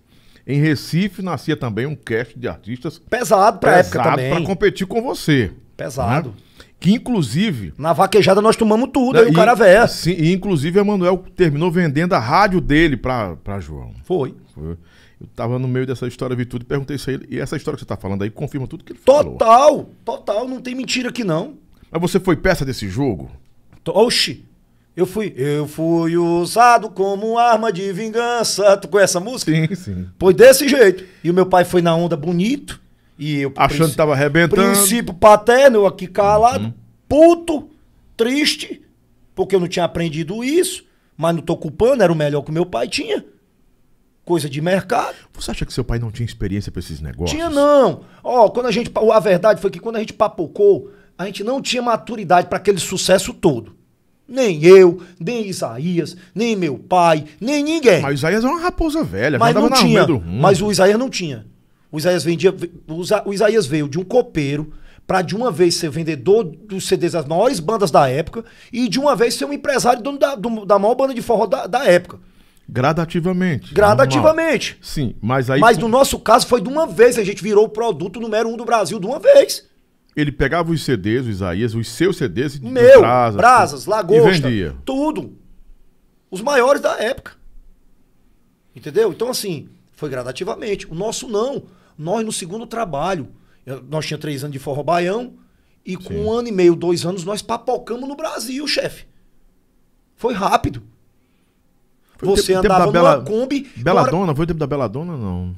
em Recife nascia também um cast de artistas pesado para época também. para competir com você. Né? Pesado. Né? Que inclusive. Na vaquejada nós tomamos tudo, aí né, o cara véia. Sim, e inclusive Emanuel terminou vendendo a rádio dele pra, João. Foi. Foi. Eu tava no meio dessa história, vi tudo e perguntei isso a ele. E essa história que você tá falando aí confirma tudo que ele total, falou. Total, total, não tem mentira aqui não. Mas você foi peça desse jogo? Oxi, eu fui, eu fui usado como arma de vingança. Tu conhece essa música? Sim, sim. Foi desse jeito. E o meu pai foi na onda bonito. E eu. Achando que tava arrebentando. Princípio paterno, eu aqui calado, uhum. puto, triste, porque eu não tinha aprendido isso, mas não tô culpando, era o melhor que o meu pai tinha. Coisa de mercado. Você acha que seu pai não tinha experiência para esses negócios? Tinha não. Ó, oh, quando a gente. A verdade foi que quando a gente papocou, a gente não tinha maturidade para aquele sucesso todo. Nem eu, nem Isaías, nem meu pai, nem ninguém. Mas o Isaías é uma raposa velha, mas não tinha. Mas o Isaías não tinha. O Isaías vendia. O Isaías veio de um copeiro para de uma vez ser vendedor dos CDs das maiores bandas da época e de uma vez ser um empresário dono da, do, da maior banda de forró da, da época. Gradativamente. Gradativamente. Normal. Sim, mas aí. Mas no nosso caso foi de uma vez, a gente virou o produto número um do Brasil de uma vez. Ele pegava os CDs, o Isaías, os seus CDs, meu, brasas, brasas lagosta, tudo. Os maiores da época. Entendeu? Então, assim, foi gradativamente. O nosso não. Nós, no segundo trabalho, nós tinha três anos de forró baião, e com um ano e meio, dois anos, nós papocamos no Brasil, chefe. Foi rápido. Foi Você tempo, andava tempo da numa Bela, Kombi. Bela Dona? Foi o tempo da Bela Dona, não?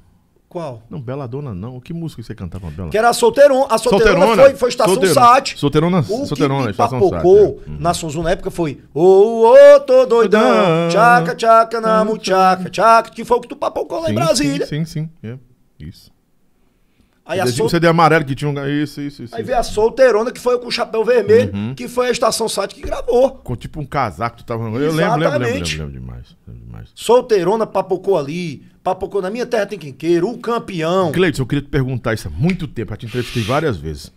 Qual? Não, Bela Dona não. Que música você cantava, Bela? Que era a Solteirona. A Solteirona, foi, foi Estação solteirona. Sat. Solteirona, o solteirona, que Estação O é. uhum. na Sonzu na época foi Ô, oh, ô, oh, tô doidão, tchaca, tchaca, na tchaca, tchaca, que foi o que tu papocou lá sim, em Brasília. Sim, sim, sim. É. Isso. Aí a sol... você CD amarelo que tinha um... Isso, isso, isso. Aí veio a solteirona, que foi com o chapéu vermelho, uhum. que foi a Estação Sat que gravou. Com tipo um casaco que tu tava... Exatamente. Eu lembro, lembro, lembro, lembro, lembro demais. Lembro demais. Solteirona papocou ali, Papocô, na minha terra tem quinqueiro, o campeão. Cleiton, eu queria te perguntar isso há muito tempo, já te entrevistei várias vezes.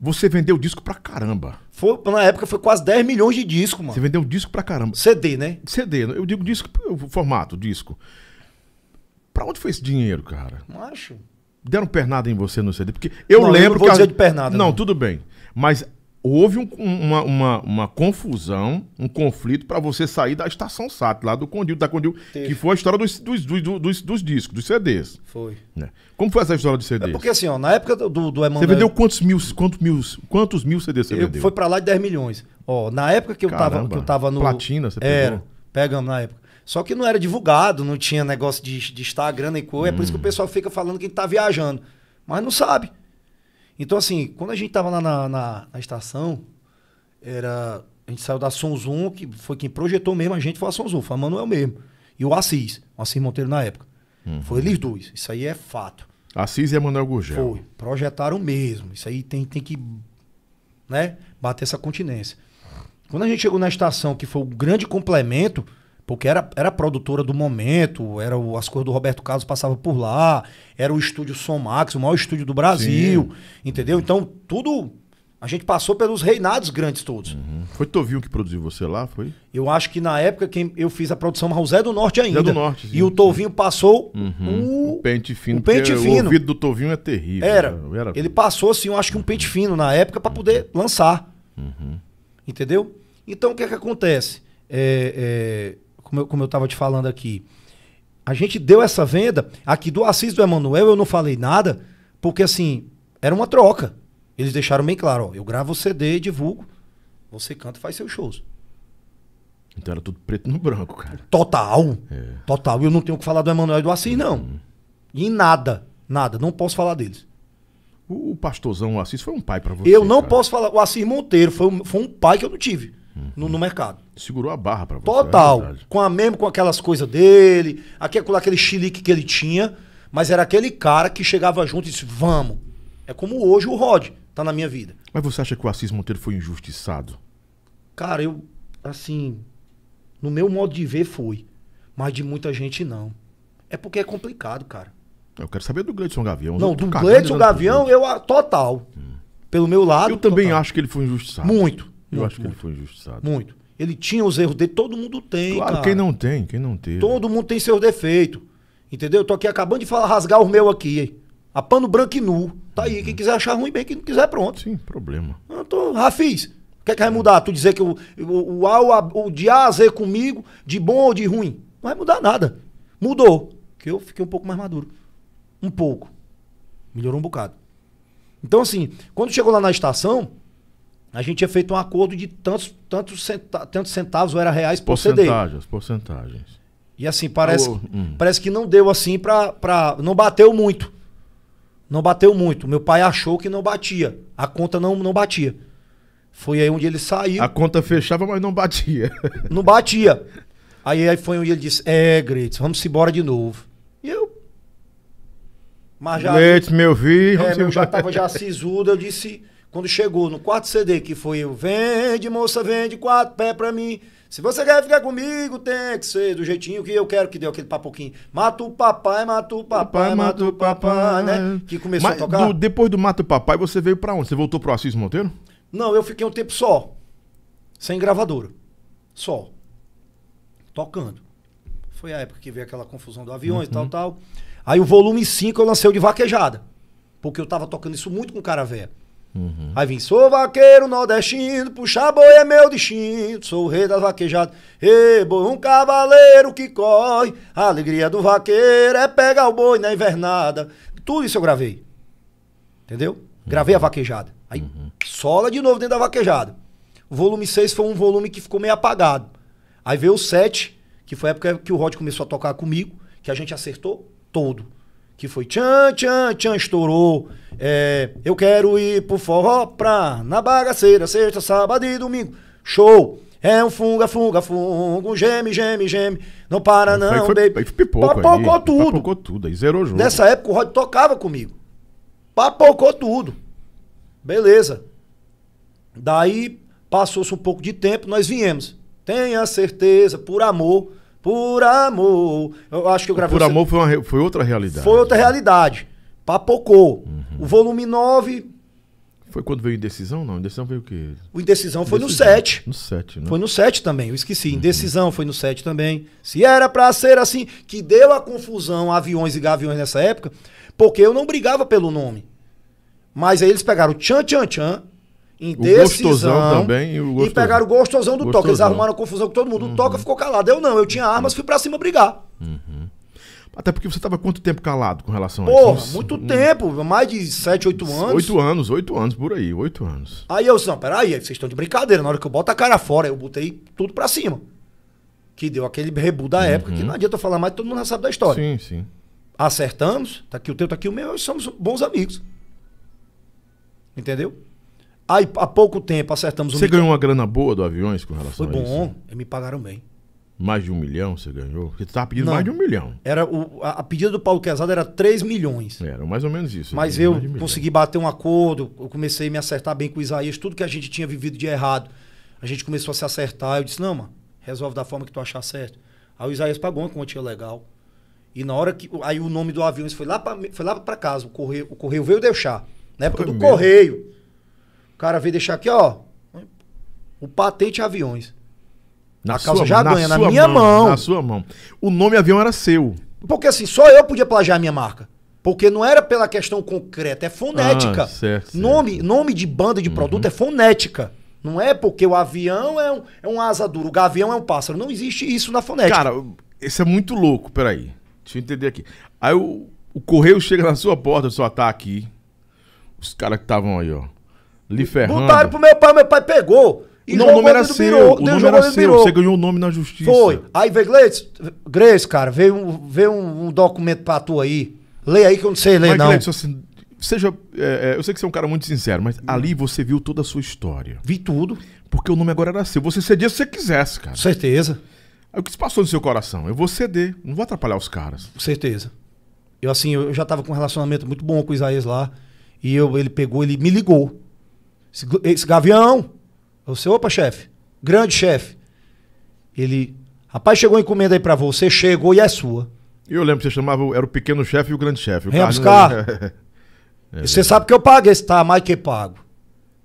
Você vendeu disco pra caramba. Foi, na época foi quase 10 milhões de disco, mano. Você vendeu disco pra caramba. CD, né? CD, eu digo disco, formato, disco. Pra onde foi esse dinheiro, cara? Não acho. Deram pernada em você no CD? Porque eu não, lembro. Eu não vou que dizer a... de pernada. Não, não, tudo bem. Mas houve um, uma, uma, uma, confusão, um conflito para você sair da estação SAT, lá do Condil, da Condil, Teve. que foi a história dos, dos, dos, dos discos, dos CDs. Foi. Né? Como foi essa história dos CDs? É porque assim, ó, na época do, do Emanuel... Você vendeu quantos mil, quantos mil, quantos mil CDs você eu, vendeu? Foi para lá de 10 milhões. Ó, na época que eu, estava, tava, que eu tava no... Platina, você era, pegou? Pegamos na época. Só que não era divulgado, não tinha negócio de, de Instagram e coisa, hum. é por isso que o hum. pessoal fica falando que tá viajando. Mas não sabe. Então, assim, quando a gente tava lá na, na, na estação, era. A gente saiu da Sonzum, que foi quem projetou mesmo a gente, foi a Sonzum, foi a Manuel mesmo. E o Assis, o Assis Monteiro na época. Uhum. Foi eles dois, isso aí é fato. Assis e Emanuel Gurgel. Foi, projetaram mesmo. Isso aí tem, tem que né, bater essa continência. Quando a gente chegou na estação, que foi o grande complemento, porque era, era produtora do momento, era o, as coisas do Roberto Carlos passavam por lá, era o estúdio Somax o maior estúdio do Brasil, Sim. entendeu? Então, tudo. A gente passou pelos reinados grandes todos. Uhum. Foi Tovinho que produziu você lá, foi? Eu acho que na época quem eu fiz a produção mas o Zé do Norte ainda. Zé do Norte, sim. E o Tovinho passou uhum. o... o... pente fino. O pente fino. O ouvido do Tovinho é terrível. Era. Né? Era... Ele passou, assim, eu acho que um pente fino na época para poder lançar. Uhum. Entendeu? Então o que é que acontece? É, é como eu, como eu tava te falando aqui. A gente deu essa venda, aqui do Assis do Emanuel eu não falei nada, porque assim, era uma troca. Eles deixaram bem claro, ó, eu gravo o CD, divulgo, você canta e faz seus shows. Então era tudo preto no branco, cara. Total. É. Total. Eu não tenho o que falar do Emanuel e do Assis, não. Uhum. Em nada. Nada. Não posso falar deles. O, pastorzão Assis foi um pai para você. Eu não cara. posso falar. O Assis Monteiro foi, foi um pai que eu não tive no, no, mercado. Segurou a barra para você. É total. É com a mesmo com aquelas coisas dele, aquele, aquele chilique que ele tinha, mas era aquele cara que chegava junto e disse: "Vamos". É como hoje o Rod tá na minha vida. Mas você acha que o Assis Monteiro foi injustiçado? Cara, eu assim, no meu modo de ver foi, mas de muita gente não. É porque é complicado, cara. Eu quero saber do Gleidson Gavião. Não, do Gleidson Gavião, eu total. Hum. Pelo meu lado. Eu também total. acho que ele foi injustiçado. Muito. Eu muito, acho que muito. ele foi injustiçado. Muito. Ele tinha os erros dele, todo mundo tem. Claro, cara. quem não tem, quem não tem. Todo mundo tem seus defeitos. Entendeu? Eu tô aqui acabando de falar, rasgar o meu aqui. A pano branco e nu. Tá aí. Uhum. Quem quiser achar ruim, bem. Quem não quiser, pronto. Sim, problema. Eu ah, tô, Rafiz, o que é que vai mudar? Tu dizer que o, o, o A, o de A a Z comigo, de bom ou de ruim? Não vai mudar nada. Mudou. Que eu fiquei um pouco mais maduro. Um pouco. Melhorou um bocado. Então, assim, quando chegou lá na estação, a gente tinha feito um acordo de tantos, tantos, centa, tantos centavos, ou era reais por CD. Porcentagens, porcentagens. E assim, parece, hum. parece que não deu assim pra, pra. Não bateu muito. Não bateu muito. Meu pai achou que não batia. A conta não, não batia. Foi aí onde ele saiu. A conta fechava, mas não batia. [laughs] Não batia. Aí, aí foi onde ele disse: É, Gretz, vamos embora de novo. E eu. Mas já. Gretz, meu filho. É, já tava já sisudo. Eu disse: quando chegou no quarto CD, que foi o Vende, moça, vende quatro pé pra mim. Se você quer ficar comigo, tem que ser do jeitinho que eu quero que deu aquele papoquinho. Mata o papai, mata o papai, papai mata o papai, né? Que começou Mas, a tocar. Do, depois do Mata o Papai, você veio pra onde? Você voltou pro Assis Monteiro? Não, eu fiquei um tempo só. Sem gravadora. Só. Tocando. Foi a época que veio aquela confusão do aviões e tal, uhum. tal. Aí o volume 5 eu lancei o de vaquejada. Porque eu tava tocando isso muito com o cara velho. Uhum. Aí vim, sou vaqueiro nordestino, puxar boi é meu destino, sou o rei das vaquejadas. Ei, boi, um cavaleiro que corre, a alegria do vaqueiro é pegar o boi na invernada. Tudo isso eu gravei. Entendeu? Uhum. Gravei a uhum. vaquejada. Aí, uhum. sola de novo dentro da vaquejada. O volume 6 foi um volume que ficou meio apagado. Aí veio o 7, que foi a época que o Rod começou a tocar comigo, que a gente acertou todo que foi tchan, tchan, tchan, estourou. É, eu quero ir pro forró pra na bagaceira, sexta, sábado e domingo. Show! É um funga, funga, fungo, geme, geme, geme. Não para não, aí foi, baby. Aí foi pipoco Papocou aí. tudo. Papocou tudo, aí zerou o jogo. Nessa época o Rod tocava comigo. Papocou tudo. Beleza. Daí passou-se um pouco de tempo, nós viemos. Tenha certeza, por amor, por amor. Eu acho que eu gravei. Por amor foi, uma, foi outra realidade. Foi outra realidade. Papocou. Uhum. O volume 9. Foi quando veio Indecisão? Não, Indecisão veio o quê? O Indecisão foi no 7. No 7, né? Foi no 7 também, eu esqueci. Uhum. Indecisão uhum. foi no 7 também. Se era pra ser assim, que deu a confusão aviões e gaviões nessa época, porque eu não brigava pelo nome. Mas aí eles pegaram Tchan Tchan Tchan indecisão. O gostosão também. E, o e pegaram o gostosão do gostosão. Toca. Eles arrumaram confusão com todo mundo. Uhum. O Toca ficou calado. Eu não, eu tinha armas, fui pra cima brigar. Uhum. Até porque você estava quanto tempo calado com relação Porra, a isso? Porra, muito tempo, mais de 7, 8 anos. 8 anos, 8 anos, por aí, 8 anos. Aí eu disse, não, peraí, vocês estão de brincadeira. Na hora que eu boto a cara fora, eu botei tudo pra cima. Que deu aquele rebu da uhum. época, que não adianta falar mais, todo mundo já sabe da história. Sim, sim. Acertamos, tá aqui o teu, tá aqui o meu, somos bons amigos. Entendeu? Aí, há pouco tempo, acertamos o Você ganhou uma grana boa do aviões com relação Foi a isso? Foi bom, me pagaram bem. Mais de um milhão você ganhou? Você estava pedindo Não, mais de um milhão. Era o, a, a pedida do Paulo Quezada era 3 milhões. Era mais ou menos isso. Mas né? eu consegui bater um acordo, eu comecei a me acertar bem com o Isaías, tudo que a gente tinha vivido de errado, a gente começou a se acertar. Eu disse, não, mano, resolve da forma que tu achar certo. Aí o Isaías pagou uma quantia legal. E na hora que. Aí o nome do avião foi lá para foi lá casa, o correio, o correio veio deixar. Na época foi do mesmo? correio cara veio deixar aqui, ó, o patente aviões. Na a causa já ganha, na, minha mão, mão, Na sua mão. O nome avião era seu. Porque assim, só eu podia plagiar a minha marca. Porque não era pela questão concreta, é fonética. Ah, certo, certo. Nome, nome de banda de uhum. produto uhum. é fonética. Não é porque o avião é um, é um asa dura, o gavião é um pássaro. Não existe isso na fonética. Cara, isso é muito louco, peraí. Deixa eu entender aqui. Aí o, o correio chega na sua porta, só tá aqui. Os caras que estavam aí, ó. Lhe ferrando. Botaram pro meu pai, meu pai pegou. E não, o nome era seu. o nome era seu. Você ganhou o nome na justiça. Foi. Aí veio Gleice, Gleice, cara, veio, um, veio um, um, documento pra tu aí. Lê aí que eu não sei ler, mas, não. Gleice, assim, seja. É, é eu sei que você é um cara muito sincero, mas ali você viu toda a sua história. Vi tudo. Porque o nome agora era seu. Você cedia se você quisesse, cara. Certeza. Aí, é o que se passou no seu coração? Eu vou ceder, não vou atrapalhar os caras. Certeza. Eu, assim, eu já tava com um relacionamento muito bom com o Isaías lá. E eu, ele pegou, ele me ligou. Esse, esse gavião. É eu disse, opa, chefe. Grande chefe. Ele, rapaz, chegou a encomenda aí pra você, chegou e é sua. E eu lembro que você chamava, era o pequeno chefe e o grande chefe. Vem buscar. [laughs] é, você sabe que eu paguei, esse tá mais que pago.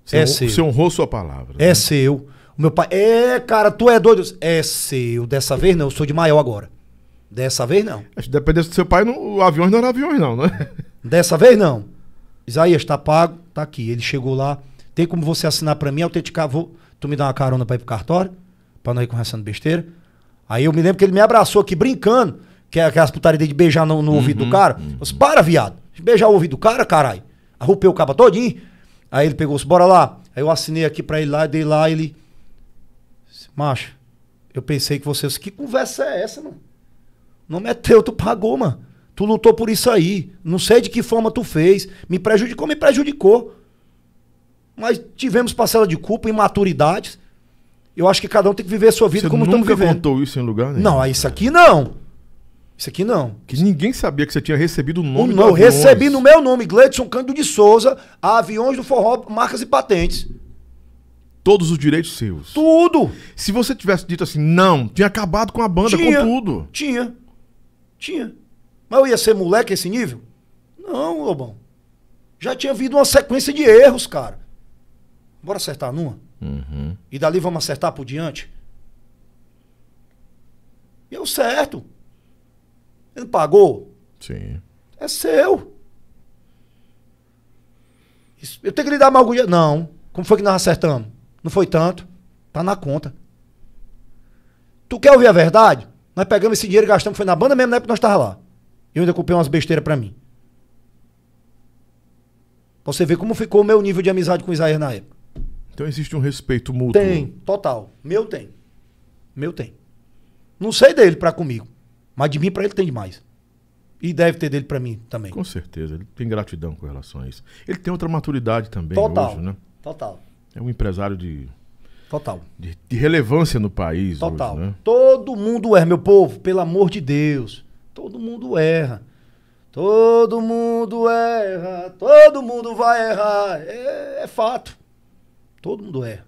Você é honrou, seu. Você honrou sua palavra. É né? seu. O meu pai, é, cara, tu é doido. É seu. Dessa vez não, eu sou de maior agora. Dessa vez não. Se dependesse do seu pai, não, avião não era avião não, né? Dessa vez não. Isaías, tá pago, tá aqui. Ele chegou lá. Tem como você assinar para mim, autenticar, vou, tu me dá uma carona para ir pro cartório? Pra não ir conversando besteira? Aí eu me lembro que ele me abraçou aqui brincando, que é aquelas putaria de beijar no, no uhum, ouvido do cara. Uhum. Eu disse, para, viado. Beijar o ouvido do cara, caralho. Arrupei o cabo todinho. Aí ele pegou, bora lá. Aí eu assinei aqui pra ele lá, dei lá, ele. Macho, eu pensei que você. Que conversa é essa, mano? O nome é teu, tu pagou, mano. Tu lutou por isso aí. Não sei de que forma tu fez. Me prejudicou, me prejudicou mas tivemos parcela de culpa, imaturidades. Eu acho que cada um tem que viver a sua vida Você como estamos vivendo. Você nunca contou isso em lugar nenhum? Não, isso aqui não. Isso aqui não. Que ninguém sabia que você tinha recebido o nome do Não, recebi no meu nome, Gleidson Cândido de Souza, aviões do forró, marcas e patentes. Todos os direitos seus. Tudo. Se você tivesse dito assim, não, tinha acabado com a banda, tinha, com tudo. Tinha. Tinha. Mas eu ia ser moleque esse nível? Não, Lobão. Já tinha havido uma sequência de erros, cara. Bora acertar numa? Uhum. E dali vamos acertar por diante? E eu certo. Ele pagou? Sim. É seu. Isso, eu tenho que lhe dar uma agulha. Não. Como foi que nós acertamos? Não foi tanto. Tá na conta. Tu quer ouvir a verdade? Nós pegamos esse dinheiro e gastamos. Foi na banda mesmo na época que nós estávamos lá. Eu ainda comprei umas besteiras para mim. Pra você ver como ficou o meu nível de amizade com o Isaías na época. Então existe um respeito mútuo. Tem, total. Meu tem. Meu tem. Não sei dele para comigo, mas de mim para ele tem demais. E deve ter dele para mim também. Com certeza, ele tem gratidão com relação a isso. Ele tem outra maturidade também total, hoje, né? Total. É um empresário de total de, de relevância no país total. Hoje, né? Todo mundo erra, meu povo, pelo amor de Deus. Todo mundo erra. Todo mundo erra, todo mundo vai errar. É, é fato. Todo mundo é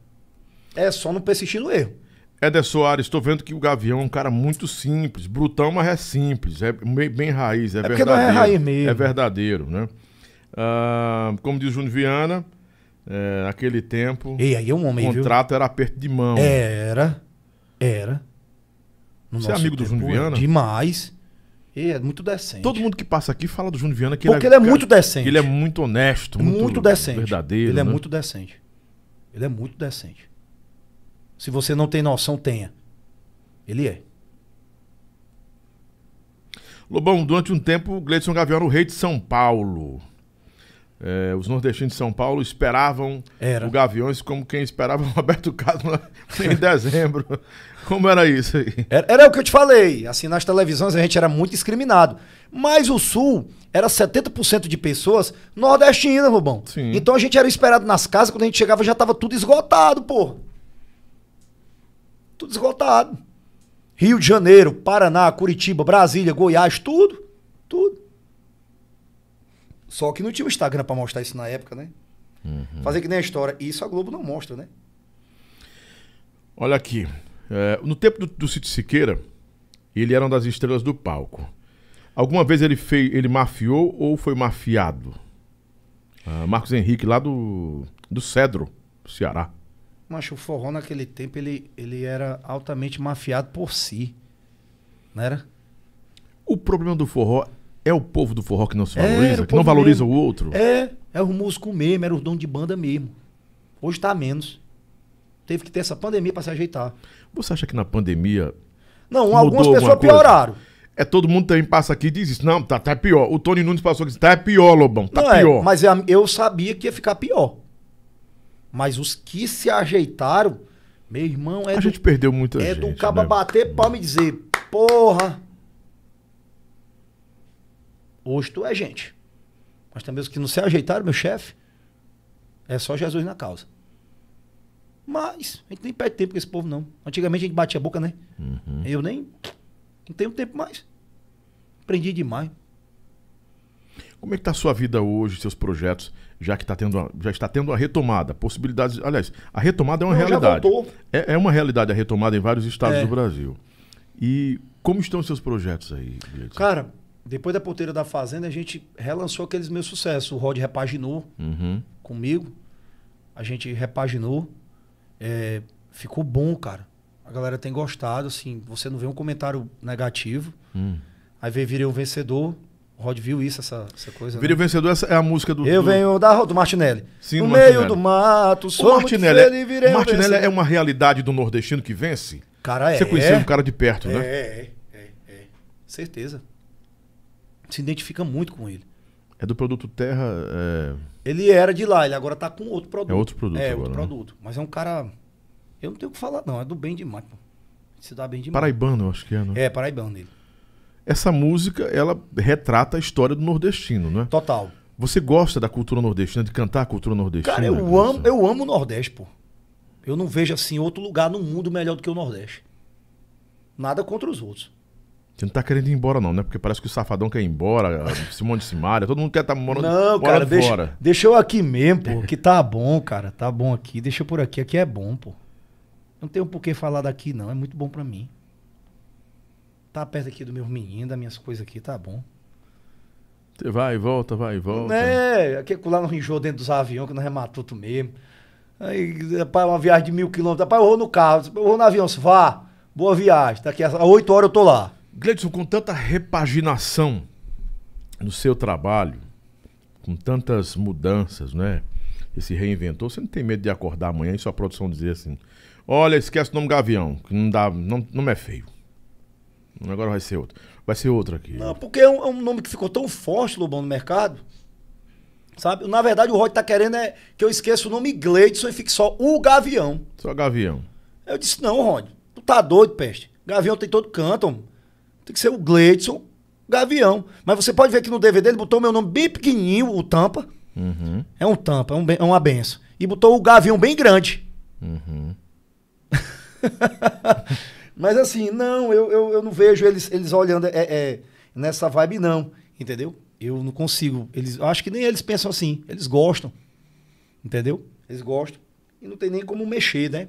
É só não persistir no erro. Éder Soares, estou vendo que o Gavião é um cara muito simples, brutão, mas é simples, é bem raiz, é, é verdadeiro. Não é, raiz mesmo. é verdadeiro, né? Ah, como diz o Júnior Viana, é, naquele tempo. E aí, é um homem, O contrato viu? era aperto de mão. Era. Era. No Você é amigo do Júnior é. Viana? Demais. E é muito decente. Todo mundo que passa aqui fala do Júnior Viana que Porque ele é, ele é muito decente. Ele é muito honesto, muito, muito decente. verdadeiro. Ele é né? muito decente. Ele é muito decente. Se você não tem noção, tenha. Ele é. Lobão, durante um tempo, o Gleison Gavião era o rei de São Paulo. É, os nordestinos de São Paulo esperavam era. o Gaviões como quem esperava o Roberto Carlos [laughs] em dezembro. Como era isso aí? Era, era, o que eu te falei. Assim, nas televisões a gente era muito discriminado. Mas o Sul era 70% de pessoas nordestinas, Rubão. Sim. Então a gente era esperado nas casas, quando a gente chegava já tava tudo esgotado, pô. Tudo esgotado. Rio de Janeiro, Paraná, Curitiba, Brasília, Goiás, tudo. Tudo. Só que não tinha o Instagram pra mostrar isso na época, né? Uhum. Fazer que nem a história. E isso a Globo não mostra, né? Olha aqui. É, no tempo do, do Siqueira, ele era uma das estrelas do palco. Alguma vez ele, fez, ele mafiou ou foi mafiado? Ah, Marcos Henrique, lá do, do Cedro, Ceará. Mas o forró naquele tempo ele, ele era altamente mafiado por si. Não era? O problema do forró é o povo do forró que não se valoriza, que não valoriza mesmo. o outro. É, é o músico mesmo, era o dono de banda mesmo. Hoje está menos. Teve que ter essa pandemia para se ajeitar. Você acha que na pandemia. Não, algumas pessoas pioraram. É todo mundo também passa aqui e diz isso. Não, tá, tá pior. O Tony Nunes passou aqui e disse, tá é pior, Lobão, tá não é, pior. É, mas eu sabia que ia ficar pior. Mas os que se ajeitaram, meu irmão, é. A do, gente perdeu muita é gente. É né? do caba né? bater palma e dizer, porra. Hoje tu é gente. Mas também os que não se ajeitaram, meu chefe, é só Jesus na causa. Mas a gente nem perde tempo com esse povo, não. Antigamente a gente batia a boca, né? Uhum. Eu nem. Não tenho tempo mais. Aprendi demais. Como é que está a sua vida hoje, seus projetos, já que tá tendo já está tendo a retomada? Possibilidades. Aliás, a retomada é uma Não, realidade. É, é, uma realidade a retomada em vários estados é. do Brasil. E como estão os seus projetos aí, Cara, depois da porteira da fazenda, a gente relançou aqueles meus sucessos. O Rod repaginou uhum. comigo. A gente repaginou. É, ficou bom, cara. A galera tem gostado, assim. Você não vê um comentário negativo. Hum. Aí veio Virei um Vencedor. O Rod viu isso, essa, essa coisa. Virei né? Vencedor essa é a música do. Eu do... venho da, do Martinelli. Sim, no do meio Martinelli. do mato, sou Martinelli, muito é- feliz, virei Martinelli um é uma realidade do nordestino que vence? Cara, é. Você conheceu é, cara de perto, né? é, né? É, é, é. Certeza. Se identifica muito com ele. É do produto Terra. É... Ele era de lá, ele agora tá com outro produto. É outro produto. É, agora, outro né? produto. Mas é um cara. Eu não tenho o que falar, não. É do bem demais, pô. Se dá bem demais. Paraibano, eu acho que é, né? É, paraibano ele. Essa música, ela retrata a história do nordestino, né? Total. Você gosta da cultura nordestina, de cantar a cultura nordestina? Cara, eu, né, amo, eu amo o Nordeste, pô. Eu não vejo assim outro lugar no mundo melhor do que o Nordeste. Nada contra os outros. Você não tá querendo ir embora, não, né? Porque parece que o Safadão quer ir embora, [laughs] Simone de Simária, todo mundo quer estar tá morando, não, cara, deixa, Deixa eu aqui mesmo, pô, que tá bom, cara. Tá bom aqui, deixa por aqui, aqui é bom, pô. Não tenho por que falar daqui, não. É muito bom para mim tá perto aqui do meu menino, das minhas coisas aqui, tá bom. Você vai e volta, vai e volta. É, aquele lá não enjoou dentro dos aviões, que nós é matuto mesmo. Aí, rapaz, uma viagem de mil quilômetros. Rapaz, eu vou no carro, eu vou no avião, se vá, boa viagem. Daqui a oito horas eu tô lá. Gleidson, com tanta repaginação no seu trabalho, com tantas mudanças, né? Esse reinventou, você não tem medo de acordar amanhã e sua é produção dizer assim: olha, esquece o nome Gavião, que não, dá, não, não é feio. Agora vai ser outro. Vai ser outro aqui. Não, porque é um, é um nome que ficou tão forte, Lobão, no mercado. Sabe? Na verdade, o Rod tá querendo é que eu esqueça o nome Gleidson e fique só o Gavião. Só Gavião. Eu disse, não, Rod. Tu tá doido, peste. Gavião tem todo canto, homem. Tem que ser o Gleidson Gavião. Mas você pode ver que no DVD ele botou meu nome bem pequenininho, o Tampa. Uhum. É um Tampa, é, um, é uma benção. E botou o Gavião bem grande. Uhum. [laughs] Mas assim, não, eu, eu, eu não vejo eles, eles olhando é, é, nessa vibe, não. Entendeu? Eu não consigo. Eles, acho que nem eles pensam assim. Eles gostam. Entendeu? Eles gostam. E não tem nem como mexer, né?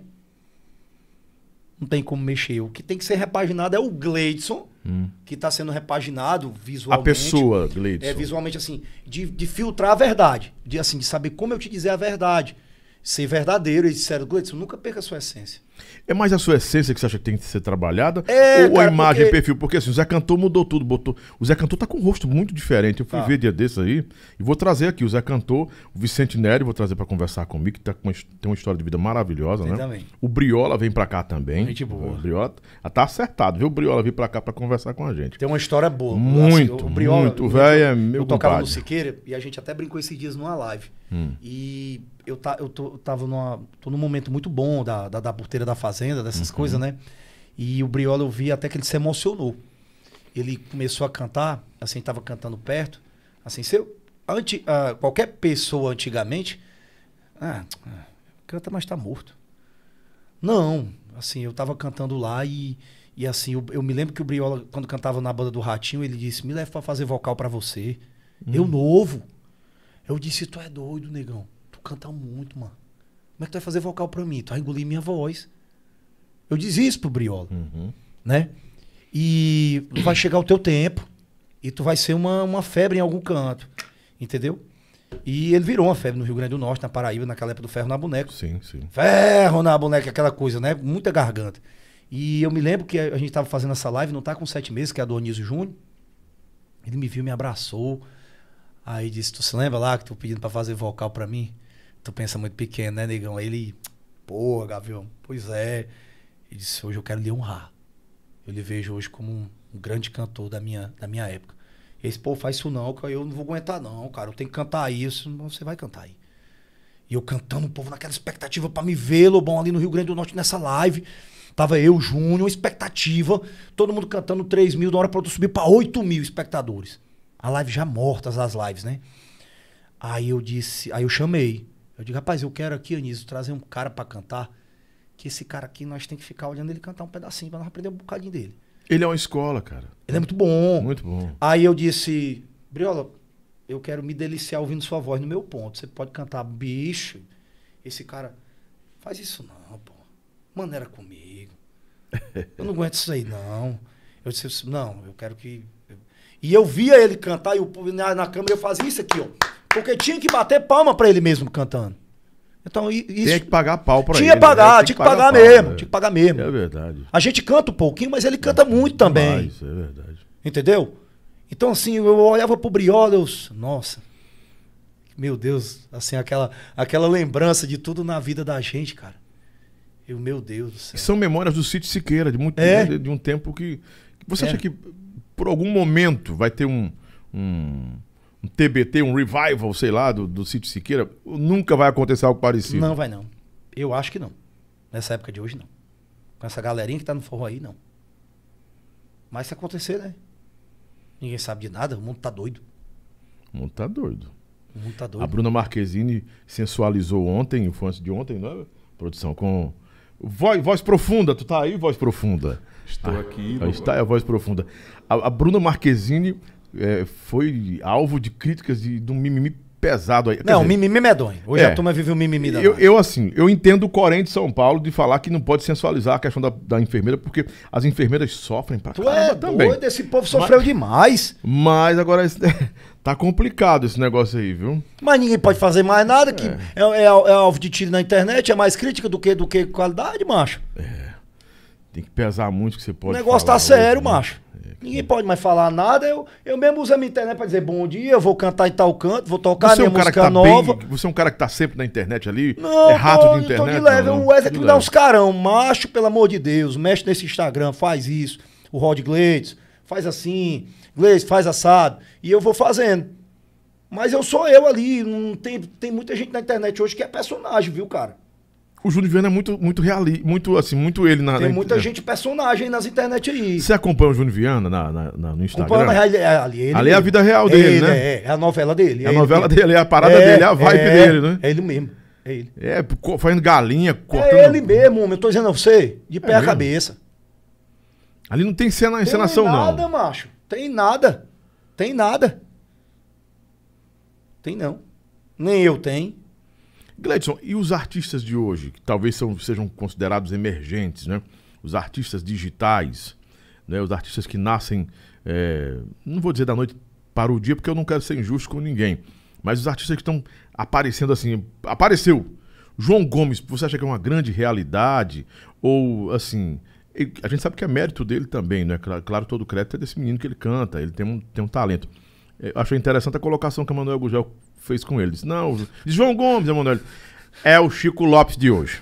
Não tem como mexer. O que tem que ser repaginado é o Gleidson, hum. que está sendo repaginado visualmente. A pessoa, Gleidson. É, visualmente, assim, de, de filtrar a verdade. De, assim, de saber como eu te dizer a verdade. Ser verdadeiro. Eles disseram, Gleidson, nunca perca a sua essência. É mais a sua essência que você acha que tem que ser trabalhada? É, ou cara, a imagem porque... perfil? Porque assim, o Zé Cantor mudou tudo, botou. O Zé Cantor tá com um rosto muito diferente. Eu fui tá. ver dia desses aí e vou trazer aqui o Zé Cantor, o Vicente Nery, vou trazer para conversar comigo, que tá com uma... tem uma história de vida maravilhosa, né? Também. O Briola vem para cá também. Gente boa. O Briola tá, tá acertado, viu? O Briola vir para cá para conversar com a gente. Tem uma história boa. Muito, assim, o Briola, muito. O velho é meu Eu tocava compadre. no Siqueira e a gente até brincou esses dias numa live. Hum. E eu, tá, eu tô, eu tava numa, tô num momento muito bom da, da, da porteira da fazenda, dessas uhum. coisas, né? E o Briola eu vi até que ele se emocionou. Ele começou a cantar, assim, tava cantando perto. Assim, se eu, anti, uh, qualquer pessoa antigamente. Ah, canta, mas tá morto. Não, assim, eu tava cantando lá e, e assim, eu, eu me lembro que o Briola, quando cantava na banda do Ratinho, ele disse: Me leva pra fazer vocal para você. Hum. Eu novo. Eu disse: Tu é doido, negão. Tu canta muito, mano. Como é que tu vai fazer vocal pra mim? Tu vai engolir minha voz. Eu desisto pro Briola. Uhum. Né? E vai chegar o teu tempo. E tu vai ser uma, uma febre em algum canto. Entendeu? E ele virou uma febre no Rio Grande do Norte, na Paraíba, naquela época do ferro na boneca. Sim, sim. Ferro na boneca, aquela coisa, né? Muita garganta. E eu me lembro que a gente estava fazendo essa live, não tá com sete meses, que é a do Anísio Júnior. Ele me viu, me abraçou. Aí disse: Tu se lembra lá que tu pedindo para fazer vocal para mim? tu pensa muito pequeno, né, negão? Aí ele, pô, Gavião, pois é. Ele disse, hoje eu quero lhe honrar. Eu lhe vejo hoje como um, um grande cantor da minha, da minha época. Esse pô, faz isso não, que eu não vou aguentar não, cara. Eu tenho que cantar isso, você vai cantar aí. E eu cantando, o povo naquela expectativa para me ver, Lobão, ali no Rio Grande do Norte, nessa live. Tava eu, Júnior, expectativa. Todo mundo cantando 3 mil, da hora pra eu subir pra 8 mil espectadores. A live já mortas, as lives, né? Aí eu disse, aí eu chamei. Eu digo, rapaz, eu quero aqui, Anísio, trazer um cara para cantar. Que esse cara aqui nós tem que ficar olhando ele cantar um pedacinho pra nós aprender um bocadinho dele. Ele é uma escola, cara. Ele é muito bom. Muito bom. Aí eu disse, Briola, eu quero me deliciar ouvindo sua voz no meu ponto. Você pode cantar, bicho. Esse cara, faz isso não, pô. Maneira comigo. Eu não aguento isso aí, não. Eu disse, não, eu quero que. E eu via ele cantar e o, na, na câmera eu fazia isso aqui, ó. Porque tinha que bater palma para ele mesmo cantando. Então, isso... Tinha que pagar pau pra tinha ele. Né? Pagar, né? Tinha que pagar, pagar mesmo, né? tinha que pagar mesmo. É verdade. A gente canta um pouquinho, mas ele canta muito também. Isso é verdade. Entendeu? Então, assim, eu olhava pro Briola, eu... Nossa, meu Deus, assim, aquela, aquela lembrança de tudo na vida da gente, cara. Eu, meu Deus do céu. São memórias do sítio Siqueira, de, muito, é. de, de um tempo que. Você é. acha que por algum momento vai ter um, um um TBT, um revival, sei lá, do, do Sítio Siqueira, nunca vai acontecer algo parecido. Não vai não. Eu acho que não. Nessa época de hoje, não. Com essa galerinha que tá no forró aí, não. Mas se acontecer, né? Ninguém sabe de nada, o mundo tá doido. O mundo tá doido. O mundo tá doido. A Bruna Marquezine sensualizou ontem, foi antes de ontem, não é? Produção com... Voz, voz profunda, tu tá aí, voz profunda? Estou ah, aqui. Está é a voz profunda. A, a Bruna Marquezine é, foi alvo de críticas de, de um mimimi pesado aí. Quer não, dizer, mimimi é medonho. Hoje é, a turma vive um mimimi da eu, eu, assim, eu entendo o Corém de São Paulo de falar que não pode sensualizar a questão da, da enfermeira, porque as enfermeiras sofrem pra tu caramba é também. Doido, esse povo sofreu mas, demais. Mas agora [laughs] tá complicado esse negócio aí, viu? Mas ninguém pode fazer mais nada, que é. É, é, é, é alvo de tiro na internet, é mais crítica do que, do que qualidade, macho. É. Tem que pesar muito que você pode. O negócio tá sério, hoje, né? macho. Ninguém pode mais falar nada. Eu, eu mesmo uso a minha internet pra dizer bom dia, eu vou cantar em tal canto, vou tocar você é minha é um música tá nova. Bem, você é um cara que tá sempre na internet ali? Não, é rato tô, de internet? Tô de leve. Não, O Wesley que me dá uns carão. Macho, pelo amor de Deus, mexe nesse Instagram, faz isso. O Rod Gleides, faz assim. Gleides, faz assado. E eu vou fazendo. Mas eu sou eu ali. Não tem, tem muita gente na internet hoje que é personagem, viu, cara? o Júlio Viana é muito, muito reali, muito assim, muito ele na. Tem muita na... É. gente personagem nas internet aí. Você acompanha o Júlio Viana na, na, na no Instagram? Acompanha, ali, é, ali, ali é a vida real dele, ele, né? É, é a novela dele. É a é novela mesmo. dele, é a parada é, dele, é a vibe é, dele, né? É ele mesmo. É ele. É, fazendo galinha, cortando. É ele mesmo, eu tô dizendo a você, de pé à cabeça. Ali não tem cena, encenação, não. Tem nada, não. macho. Tem nada. Tem nada. Tem não. Nem eu tenho. Gledson, e os artistas de hoje, que talvez são, sejam considerados emergentes, né? Os artistas digitais, né? os artistas que nascem, é, não vou dizer da noite para o dia, porque eu não quero ser injusto com ninguém, mas os artistas que estão aparecendo assim, apareceu, João Gomes, você acha que é uma grande realidade? Ou, assim, a gente sabe que é mérito dele também, né? Claro, todo o crédito é desse menino que ele canta, ele tem um, tem um talento. É, eu achei interessante a colocação que o Manuel Gugel fez com ele. Disse, não, João Gomes, Emanuel, é o Chico Lopes de hoje.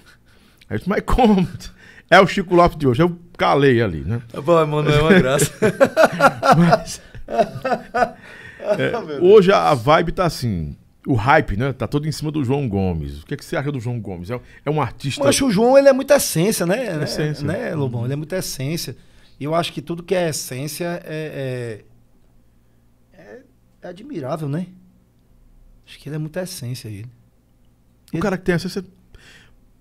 Aí eu disse, mas como? [laughs] É o Chico Lopes de hoje. Eu calei ali, né? Tá bom, Emanuel é uma graça. [laughs] mas, é, ah, hoje a vibe tá assim. O hype, né? Tá todo em cima do João Gomes. O que, é que você acha do João Gomes? É, é um artista. Mas o João, ele é muita essência, né? É essência. Né, Lobão? Ele é muita essência. E eu acho que tudo que é essência é, é, é admirável, né? Acho que ele é muita essência. Ele. O ele... cara que tem essência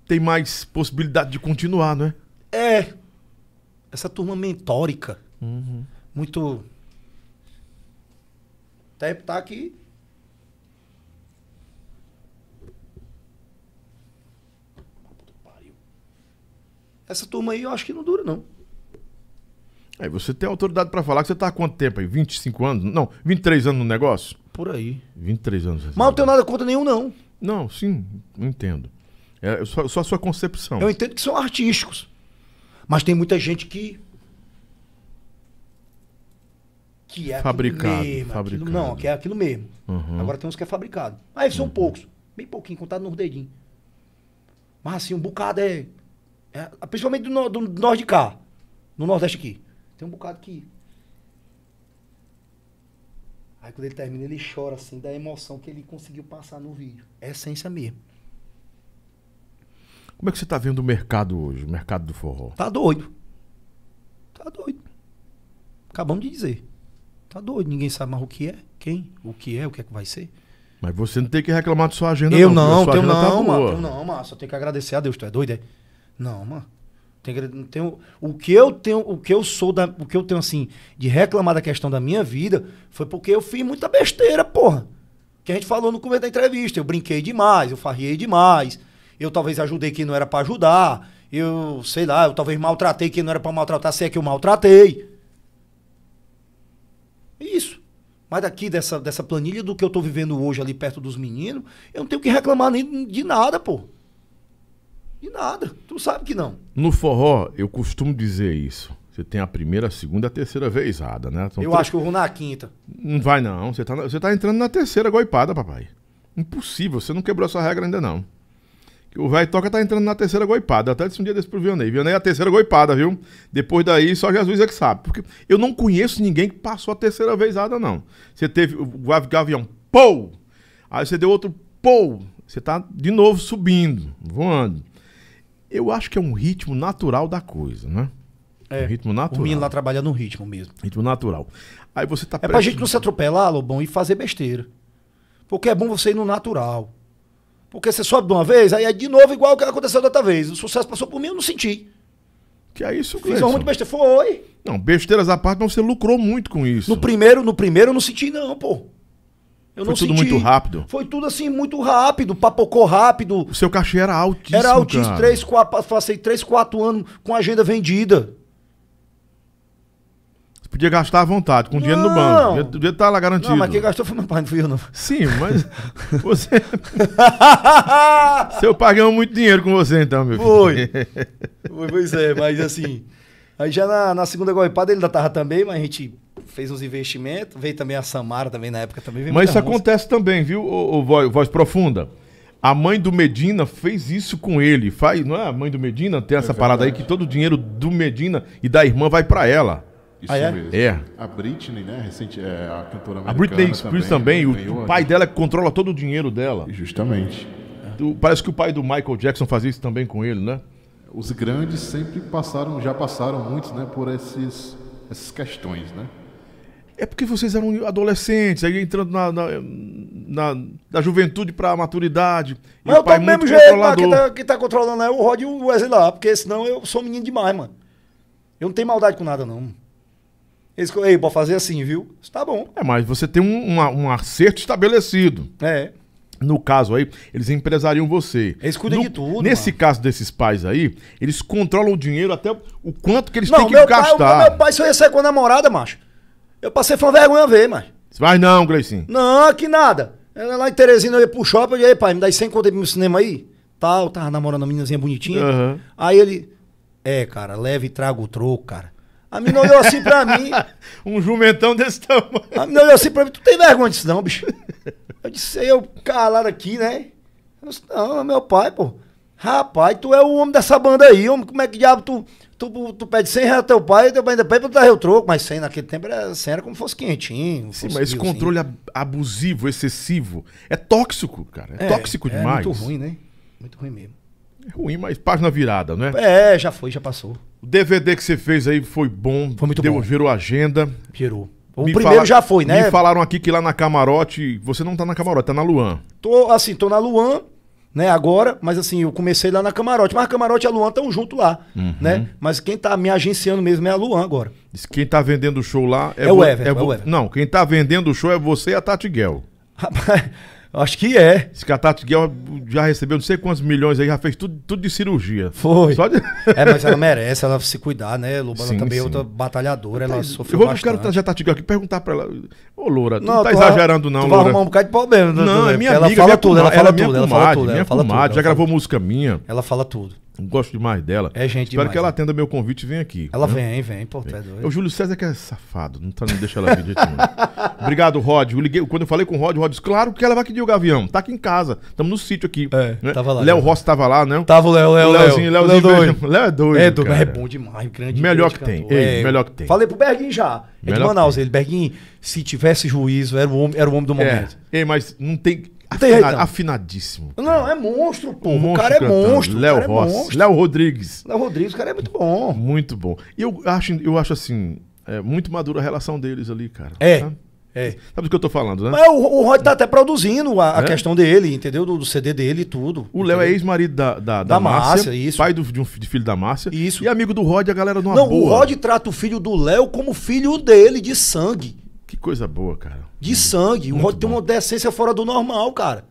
tem mais possibilidade de continuar, não é? É. Essa turma mentórica. Uhum. Muito. Tempo tá aqui. Essa turma aí eu acho que não dura, não. Aí você tem autoridade para falar que você tá há quanto tempo aí? 25 anos? Não, 23 anos no negócio? Por aí. 23 anos. Mas não tenho nada contra nenhum, não. Não, sim, entendo. É só, só a sua concepção. Eu entendo que são artísticos. Mas tem muita gente que. Que é fabricado, aquilo mesmo. Fabricado. Aquilo, não, que é aquilo mesmo. Uhum. Agora tem uns que é fabricado. Aí são uhum. poucos. Bem pouquinho, contado nos dedinhos. Mas assim, um bocado é. é principalmente do, no, do norte de cá. No Nordeste aqui. Tem um bocado que. Aí quando ele termina, ele chora assim, da emoção que ele conseguiu passar no vídeo. É essência mesmo. Como é que você tá vendo o mercado hoje, o mercado do forró? Tá doido. Tá doido. Acabamos de dizer. Tá doido, ninguém sabe mais o que é, quem, o que é, o que é que vai ser. Mas você não tem que reclamar de sua agenda, eu não. não eu tá não, não, tá mano. Eu não, mano. Só tenho que agradecer a Deus. Tu é doido, é? Não, mano. Tem que, tem, o, o que eu tenho, o que eu sou, da, o que eu tenho assim, de reclamar da questão da minha vida, foi porque eu fiz muita besteira, porra. Que a gente falou no começo da entrevista. Eu brinquei demais, eu farriei demais. Eu talvez ajudei quem não era para ajudar. Eu, sei lá, eu talvez maltratei quem não era para maltratar, se é que eu maltratei. Isso. Mas daqui dessa, dessa planilha do que eu tô vivendo hoje ali perto dos meninos, eu não tenho que reclamar nem de nada, pô. E nada. Tu sabe que não. No forró, eu costumo dizer isso. Você tem a primeira, a segunda, a terceira vez errada, né? São eu três... acho que eu vou na quinta. Não vai não. Você tá, na... você tá entrando na terceira goipada, papai. Impossível. Você não quebrou essa regra ainda não. o vai toca tá entrando na terceira goipada. Até disse um dia desse pro Vionei. Vionei é a terceira goipada, viu? Depois daí só Jesus é que sabe. Porque eu não conheço ninguém que passou a terceira vez errada não. Você teve o gavião, pou! Aí você deu outro pou! Você tá de novo subindo, voando. Eu acho que é um ritmo natural da coisa, né? É. Um ritmo natural. O menino lá trabalha no ritmo mesmo. Ritmo natural. Aí você tá É pra gente não se atropelar, Lobão, e fazer besteira. Porque é bom você ir no natural. Porque você sobe de uma vez, aí é de novo igual o que aconteceu da outra vez. O sucesso passou por mim, eu não senti. Que é isso, Fiz uma muita besteira. Foi. Não, besteiras à parte, mas você lucrou muito com isso. No primeiro, no primeiro eu não senti não, pô. Eu foi tudo senti. muito rápido? Foi tudo assim, muito rápido, papocou rápido. O seu cachê era altíssimo. Era altíssimo, cara. Três, quatro, passei 3, 4 anos com a agenda vendida. Você podia gastar à vontade, com não. dinheiro no banco. Podia, podia estar lá garantido. Não, mas quem gastou foi meu pai, não fui eu, não. Sim, mas [laughs] você. [laughs] seu pai ganhou muito dinheiro com você, então, meu filho. Foi. [laughs] foi pois é, mas assim. Aí já na, na segunda golpada ele ainda tava também, mas a gente fez uns investimentos, veio também a Samara também na época também. Mas isso música. acontece também, viu, o, voz, voz profunda? A mãe do Medina fez isso com ele. Faz, não é a mãe do Medina? Tem essa é parada aí que todo o dinheiro do Medina e da irmã vai para ela. Isso ah, é? mesmo. É. A Britney, né? Recente, é, a cantora americana. A Britney Spears também. também. Né, o, o, pai dela é controla todo o dinheiro dela. Justamente. Do, é. parece que o pai do Michael Jackson fazia isso também com ele, né? Os grandes sempre passaram, já passaram muitos, né? Por esses, essas questões, né? É porque vocês eram adolescentes, aí entrando na, na, na da juventude para a maturidade. Mas eu pai tô do mesmo jeito, mano, quem, tá, que tá controlando é o Rod e o Wesley lá, porque senão eu sou menino demais, mano. Eu não tenho maldade com nada, não. Eles ei, pode fazer assim, viu? Isso tá bom. É, mas você tem um, uma, um acerto estabelecido. É. No caso aí, eles empresariam você. Eles cuidam no, de tudo. Nesse mano. caso desses pais aí, eles controlam o dinheiro até o quanto que eles não, têm que meu gastar. Pai, meu pai, só eu ia sair com a namorada, macho. Eu passei foi uma vergonha ver, vez, mas. Vai não, Gleicinho. Não, que nada. Ela lá em Teresina, eu ia pro shopping, eu ia, pai, me dá 100 conto pro cinema aí? Tal, tava namorando uma meninazinha bonitinha. Uhum. Aí ele, é, cara, leve e traga o troco, cara. A menina olhou assim pra mim. [laughs] um jumentão desse tamanho. A menina olhou assim pra mim, tu tem vergonha disso não, bicho? Eu disse, eu calado aqui, né? Eu disse, não, é meu pai, pô. Rapaz, tu é o homem dessa banda aí, homem, como é que diabo tu... Tu, tu pede 100 reais ao teu pai, teu pai ainda pede pra dar o troco, mas 100 naquele tempo era, 100 era como se fosse quentinho. Sim, mas esse controle abusivo, excessivo, é tóxico, cara. É, é tóxico é demais. É muito ruim, né? Muito ruim mesmo. É ruim, mas página virada, né? É, já foi, já passou. O DVD que você fez aí foi bom. Foi muito deu, bom. agenda. Virou. O me primeiro fala... já foi, né? Me falaram aqui que lá na Camarote, você não tá na Camarote, tá na Luan. Tô, assim, tô na Luan né? Agora, mas assim, eu comecei lá na Camarote. Mas a Camarote e a Luan estão junto lá, uhum. né? Mas quem tá me agenciando mesmo é a Luan agora. Quem tá vendendo o show lá é, é o Everton. É é Ever. Não, quem tá vendendo o show é você e a Tati Rapaz... Acho que é. Esse Catato Guel já recebeu não sei quantos milhões aí, já fez tudo, tudo de cirurgia. Foi. De... é, mas ela merece, ela se cuidar, né? Luba sim, também é sim. é outra batalhadora, ela tá, sofreu Eu vou bastante. o já tá aqui perguntar pra ela. Ô, Loura, não, tu não tá exagerando não, tu Loura. Vai arrumar um bocado de problema. Não, é minha amiga, ela fala tudo, ela fala tudo, ela fala tudo. Ela fala já gravou música minha. Ela fala tudo. Gosto demais dela. É gente Espero demais, que ela né? atenda meu convite e venha aqui. Ela né? vem, vem, pô, tu é doido. O Júlio César que é safado, não, tá, não deixa ela vir de jeito nenhum. [laughs] Obrigado, Rod. Eu liguei, quando eu falei com o Rod, o Rod disse, claro que ela vai aqui o Gavião. Tá aqui em casa, estamos no sítio aqui. É, né? tava lá. Léo né? Rossi tava lá, né? Tava o Léo, Léo, Léozinho, Léo. Léo doido. Léo é doido, É doido, é cara. é bom demais, grande. Melhor grande que cantor. tem, Ei, é, melhor que tem. Falei pro Berguinho já. É melhor de Manaus, ele, Berguinho, se tivesse juízo, era o homem, era o homem do é. momento. É. Ei, mas não tem... Afina, afinadíssimo. Cara. Não, é monstro, pô. o cara é cantando. é monstro. Léo Ross. É Léo Rodrigues. Léo Rodrigues, o cara é muito bom. Muito bom. E eu acho, eu acho assim, é muito madura a relação deles ali, cara. É. Sabe? É. Sabe do que eu tô falando, né? Mas o, o Rod tá até produzindo a, é? questão dele, entendeu? Do, do, CD dele e tudo. O Léo é ex-marido da, da, da, da Márcia, Márcia pai do, de um de filho da Márcia. Isso. E amigo do Rod, a galera do Não, boa. o Rod trata o filho do Léo como filho dele, de sangue. Que coisa boa, cara. De sangue. o um, tem uma decência fora do normal, cara.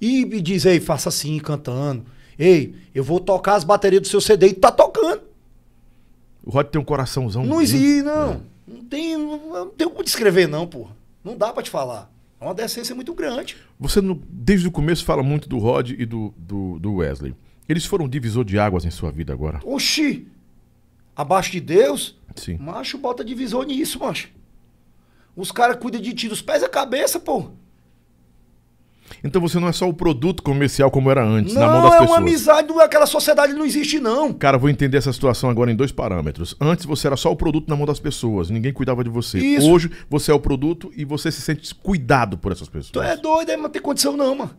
E me diz, ei, faça assim, cantando. Ei, eu vou tocar as baterias do seu CD e tá tocando. O Rod tem um coraçãozão. Não existe, não. É. Não, tem, não, não tem como descrever, não, porra. Não dá para te falar. É uma decência muito grande. Você, no, desde o começo, fala muito do Rod e do, do, do Wesley. Eles foram divisor de águas em sua vida agora. Oxi! Abaixo de Deus? Sim. Macho bota divisor nisso, macho. Os caras cuidam de ti dos pés à cabeça, pô. Então você não é só o produto comercial como era antes, não, na mão das é pessoas. Não, é uma amizade, aquela sociedade não existe, não. Cara, vou entender essa situação agora em dois parâmetros. Antes você era só o produto na mão das pessoas, ninguém cuidava de você. Isso. Hoje você é o produto e você se sente cuidado por essas pessoas. Tu é doido, aí mas tem condição não, mano.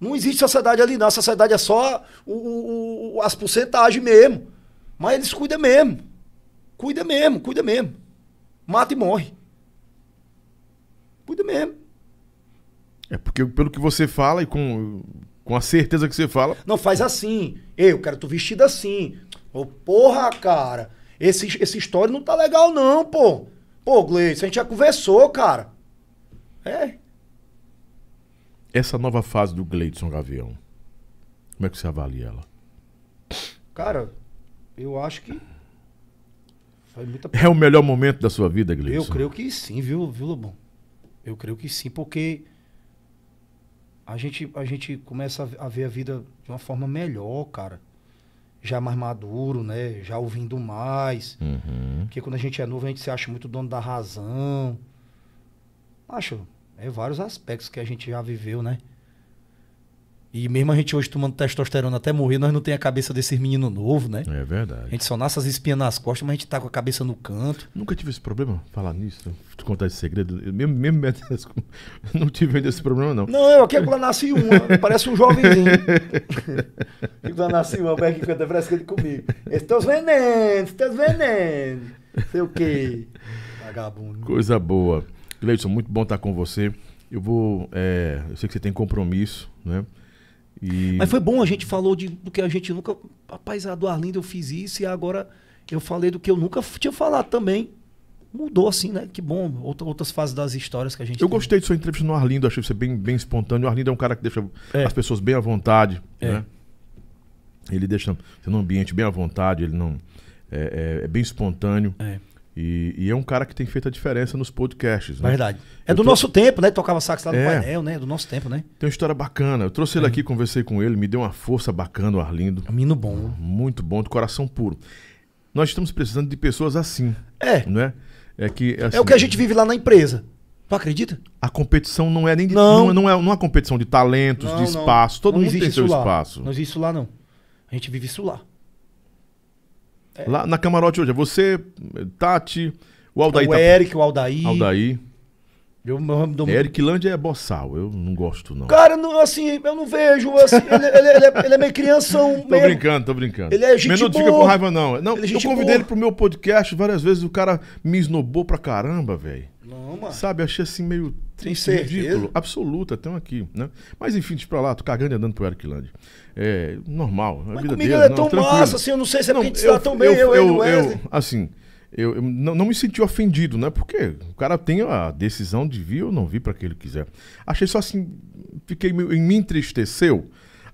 Não existe sociedade ali, não. A sociedade é só o, o, as porcentagens mesmo. Mas eles cuidam mesmo. Cuida mesmo, cuida mesmo mata e morre. Cuida mesmo. É porque pelo que você fala e com, com a certeza que você fala. Não, faz assim. Eu quero tu vestido assim. Ô, oh, porra, cara. Esse, esse história não tá legal, não, pô. Pô, Gleice, a gente já conversou, cara. É. Essa nova fase do Gleidson Gavião, como é que você avalia ela? Cara, eu acho que é o melhor momento da sua vida, Gleison? Eu creio que sim, viu, viu Lobão? Eu creio que sim, porque a gente, a gente começa a ver a vida de uma forma melhor, cara. Já mais maduro, né? Já ouvindo mais. Uhum. Porque quando a gente é novo, a gente se acha muito dono da razão. Acho, é vários aspectos que a gente já viveu, né? E mesmo a gente hoje tomando testosterona até morrer, nós não tem a cabeça desses meninos novo, né? É verdade. A gente só nasce as espinhas nas costas, mas a gente tá com a cabeça no canto. Nunca tive esse problema, falar nisso, te contar esse segredo. Eu mesmo, mesmo [laughs] não tive ainda esse problema, não. Não, eu aqui é agora nasci uma, parece um jovenzinho. Fico lá nasci uma, vai que canta, parece que ele comigo. estás venendo, estás venendo. Sei o quê. Vagabundo. Coisa boa. Gleison, muito bom estar com você. Eu vou. É, eu sei que você tem compromisso, né? E... Mas foi bom, a gente falou de, do que a gente nunca. Rapaz, a do Arlindo eu fiz isso e agora eu falei do que eu nunca tinha falado também. Mudou assim, né? Que bom. Outra, outras fases das histórias que a gente. Eu tem. gostei de sua entrevista no Arlindo, achei você bem, bem espontâneo. O Arlindo é um cara que deixa é. as pessoas bem à vontade. É. Né? Ele deixa você num ambiente bem à vontade, ele não. É, é, é bem espontâneo. É. E, e, é um cara que tem feito a diferença nos podcasts. Né? Verdade. É eu do tô... nosso tempo, né? Tocava sax lá no é. painel, né? Do nosso tempo, né? Tem uma história bacana. Eu trouxe é. ele aqui, conversei com ele, me deu uma força bacana, o Arlindo. Menino bom. Muito bom, de coração puro. Nós estamos precisando de pessoas assim. É. Não é? É, que, assim, é o assim, que a gente vive lá na empresa. Tu acredita? A competição não é nem de, não. Não, não é, não é uma competição de talentos, não, de espaço. Todo mundo tem seu lá. espaço. Não existe isso lá, não. A gente vive isso lá. Lá na camarote hoje, é você, Tati, o Aldair. É o tá... Eric, o Aldair. Aldair. Eu, eu, é, eu... é boçal, eu não gosto não. Cara, não, assim, eu não vejo, assim, ele, ele, ele, é, ele, é, meio crianção. tô meio... brincando, tô brincando. Ele é gente Mas não boa. fica com raiva não. não é eu convidei boa. ele pro meu podcast várias vezes, o cara me esnobou pra caramba, velho. Não, mano. Sabe, achei assim meio Tem ridículo. Certeza? Absoluta, tem aqui, né? Mas enfim, deixa pra lá, tô cagando e andando pro Ericlândia. É normal, a Mas vida dele. Mas comigo é tão massa, assim, eu não sei se é não, porque a gente eu, tão bem, eu, eu, eu, é. eu, assim eu, eu não, não, me senti ofendido, né? Porque o cara tem a decisão de vir ou não vir para que ele quiser. Achei só assim, fiquei me entristeceu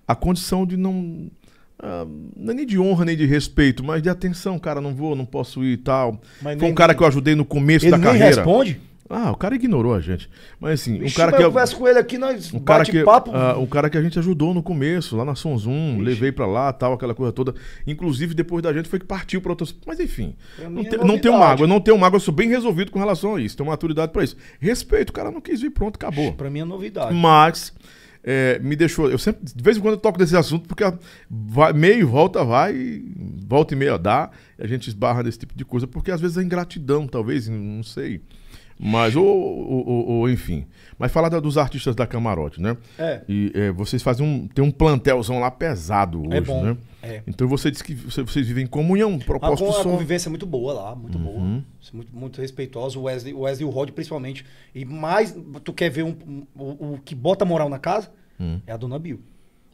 a condição de não ah, não é nem de honra, nem de respeito, mas de atenção, cara, não vou, não posso ir e tal. Mas Foi um cara que eu ajudei no começo da carreira. Ele responde? Ah, o cara ignorou a gente. Mas assim, Vixe, um cara que. Eu é- converso com ele aqui, nós um cara que, é- papo. Uh, ah, um cara que a gente ajudou no começo, lá na Sonzum, levei para lá, tal, aquela coisa toda. Inclusive, depois da gente foi que partiu pra outras. Mas enfim. Não, te, é não tenho mágoa, não tenho mágoa, eu sou bem resolvido com relação a isso. Tenho maturidade para isso. Respeito, o cara não quis vir, pronto, acabou. Pra mim é novidade. Mas. É, me deixou. Eu sempre, de vez em quando, eu toco desse assunto, porque vai, meio volta, vai, volta e meia dá, a gente esbarra nesse tipo de coisa, porque às vezes a ingratidão, talvez, não sei. Mas, ou, ou, enfim. Mas falar dos artistas da Camarote, né? É. E é, vocês fazem um. Tem um plantelzão lá pesado é hoje, é bom, né? É. Então você disse que vocês vivem em comunhão, ah, propósito Uma, só. Uma convivência muito boa lá, muito uhum. boa. Muito, muito respeitosa. O Wesley, o Wesley e o Rod, principalmente. E mais, tu quer ver um, um, um, o, que bota moral na casa? Hum. É a dona Bill.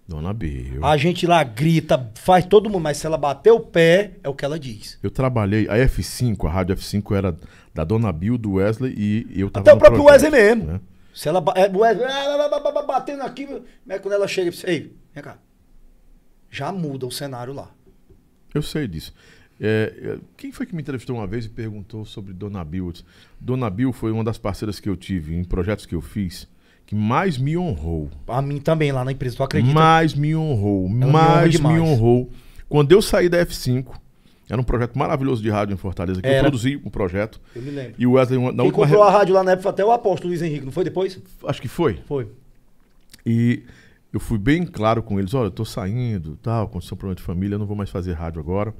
Dona Bill. A gente lá grita, faz todo mundo, mas se ela bater o pé, é o que ela diz. Eu trabalhei, a F5, a rádio F5 era da Dona Bill, do Wesley e eu tava Até o próprio Wesley mesmo. Né? Se ela é, Wesley, ah, batendo aqui, mas né, quando ela chega, ei, vem cá. Já muda o cenário lá. Eu sei disso. É, é, quem foi que me entrevistou uma vez e perguntou sobre Dona Bill? Dona Bill foi uma das parceiras que eu tive em projetos que eu fiz que mais me honrou. A mim também, lá na empresa, tu acredita? Mais me honrou, Ela mais me, me, honrou. Quando eu saí da F5, era um projeto maravilhoso de rádio em Fortaleza, que era. eu produzi um projeto. Eu me lembro. E o Wesley... Na Quem comprou a rádio lá na época até o apóstolo Luiz Henrique, não foi depois? Acho que foi. Foi. E eu fui bem claro com eles, olha, eu tô saindo, tal, condição problema de família, eu não vou mais fazer rádio agora.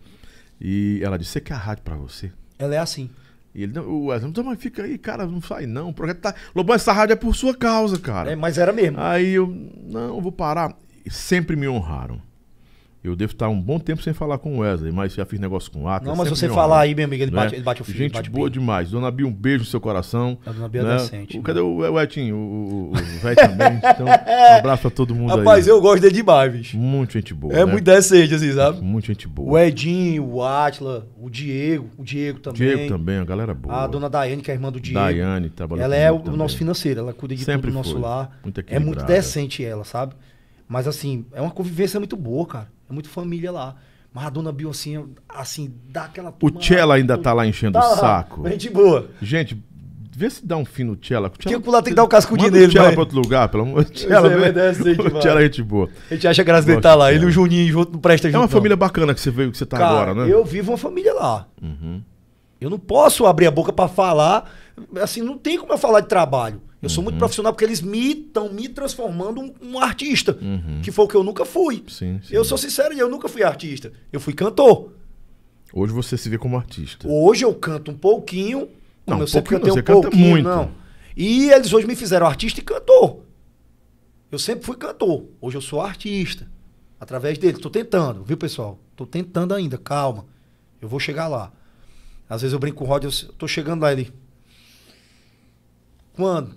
E ela disse, você quer a rádio para você? Ela é assim. E ele, o Wesley, então, mas fica aí, cara, não sai não. O projeto tá. Lobão, essa rádio é por sua causa, cara. É, mas era mesmo. Aí eu, não, eu vou parar. Sempre me honraram. Eu devo estar um bom tempo sem falar com o Wesley, mas já fiz negócio com o Atlas. Não, mas você falar aí, meu amigo, ele, né? bate, ele bate o filho. Gente bate boa bem. demais. Dona Bia, um beijo no seu coração. A Dona Bia né? é decente. O, cadê o, é o Etinho? O, o, o velho também. Então, um abraço a todo mundo Rapaz, aí. Rapaz, eu gosto dele demais, bicho. Muito gente boa. É né? muito decente, assim, sabe? Muito gente boa. O Edinho, o Atla, o Diego, o Diego também. Diego também, a galera boa. A Dona Daiane, que é a irmã do Diego. Daiane, trabalha Ela é o também. nosso financeiro, ela cuida de Sempre tudo do nosso lar. Muito é muito decente ela, sabe? Mas assim, é uma convivência muito boa, cara. É muito família lá. Mas a dona Bill, assim, assim dá aquela. O Tchela ainda tá lá enchendo tá o saco. Lá, gente boa. Gente, Vê se dá um fim no Tchela. Tinha que lá tem que dar um cascudinho nele, Tchela pra outro lugar, pelo amor de Deus. É o é, Tchela é gente boa. A gente acha graça dele estar tá lá. Ele e o Juninho junto não presta junto. É uma não. família bacana que você veio, que você tá Cara, agora, né? Eu vivo uma família lá. Uhum. Eu não posso abrir a boca para falar. Assim, não tem como eu falar de trabalho. Eu sou uhum. muito profissional porque eles me estão me transformando um, um artista, uhum. que foi o que eu nunca fui. Sim, sim. Eu sou sincero, eu nunca fui artista. Eu fui cantor. Hoje você se vê como artista. Hoje eu canto um pouquinho. Não, eu sempre cantei um pouquinho, muito. não. E eles hoje me fizeram artista e cantor. Eu sempre fui cantor. Hoje eu sou artista. Através deles. Estou tentando, viu, pessoal? Estou tentando ainda. Calma. Eu vou chegar lá. Às vezes eu brinco com o Rod, eu tô chegando lá ele. Quando?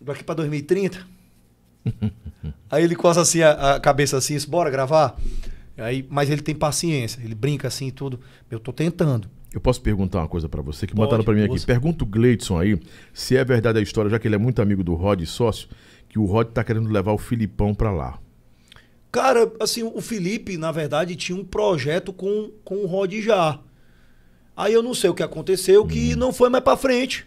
daqui para 2030. [laughs] aí ele coça assim a, a cabeça assim, isso, bora gravar? Aí, mas ele tem paciência, ele brinca assim e tudo. Eu tô tentando. Eu posso perguntar uma coisa para você que Pode, mandaram para mim aqui. Ouça. Pergunta o Gleidson aí se é verdade a história, já que ele é muito amigo do Rod sócio, que o Rod tá querendo levar o Filipão para lá. Cara, assim, o Felipe, na verdade, tinha um projeto com, com o Rod já. Aí eu não sei o que aconteceu, hum. que não foi mais para frente.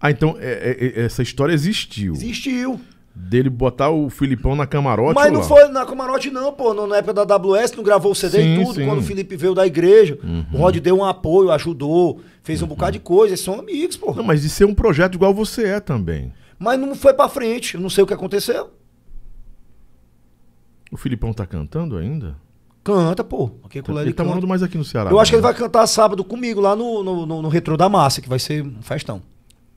Ah, então é, é, é, essa história existiu. Existiu. Dele botar o Filipão na camarote. Mas não lá? foi na camarote, não, pô. Na época da WS, não gravou o CD sim, e tudo. Sim. Quando o Felipe veio da igreja, uhum. o Rod deu um apoio, ajudou, fez um uhum. bocado de coisa. Eles são amigos, pô. Não, mas de ser é um projeto igual você é também. Mas não foi pra frente. Eu não sei o que aconteceu. O Filipão tá cantando ainda? Canta, pô. Aqui com é ele ele tá morando mais aqui no Ceará. Eu né? acho que ele vai cantar sábado comigo lá no, no, no, no Retro da Massa, que vai ser um festão.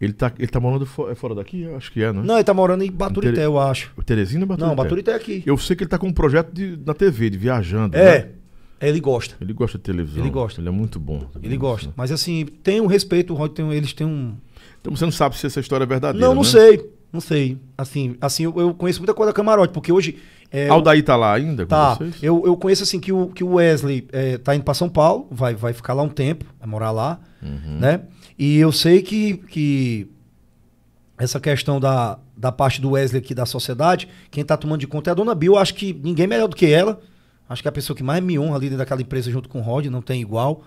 Ele tá, ele tá morando fora, é fora daqui? Eu acho que é, né? Não, ele tá morando em Baturité, eu acho. Teresina ou Baturité? Não, Baturité é aqui. Eu sei que ele tá com um projeto de, na TV, de viajando. É. Né? É, ele gosta. Ele gosta de televisão. Ele gosta. Ele é muito bom. Ele né? gosta. Assim. Mas assim, tem um respeito, o tem, eles têm um. Então você não sabe se essa história é verdadeira. Não, não né? sei. Não sei. Assim, assim eu, eu, conheço muita coisa da camarote, porque hoje. É, Aldair tá lá ainda? tá. Eu, eu conheço assim que o, que o Wesley é, tá indo para São Paulo, vai, vai ficar lá um tempo, vai morar lá, uhum. né? E eu sei que, que essa questão da, da parte do Wesley aqui da sociedade, quem está tomando de conta é a dona Bill. Acho que ninguém é melhor do que ela. Acho que é a pessoa que mais me honra ali dentro daquela empresa junto com o Rod, não tem igual.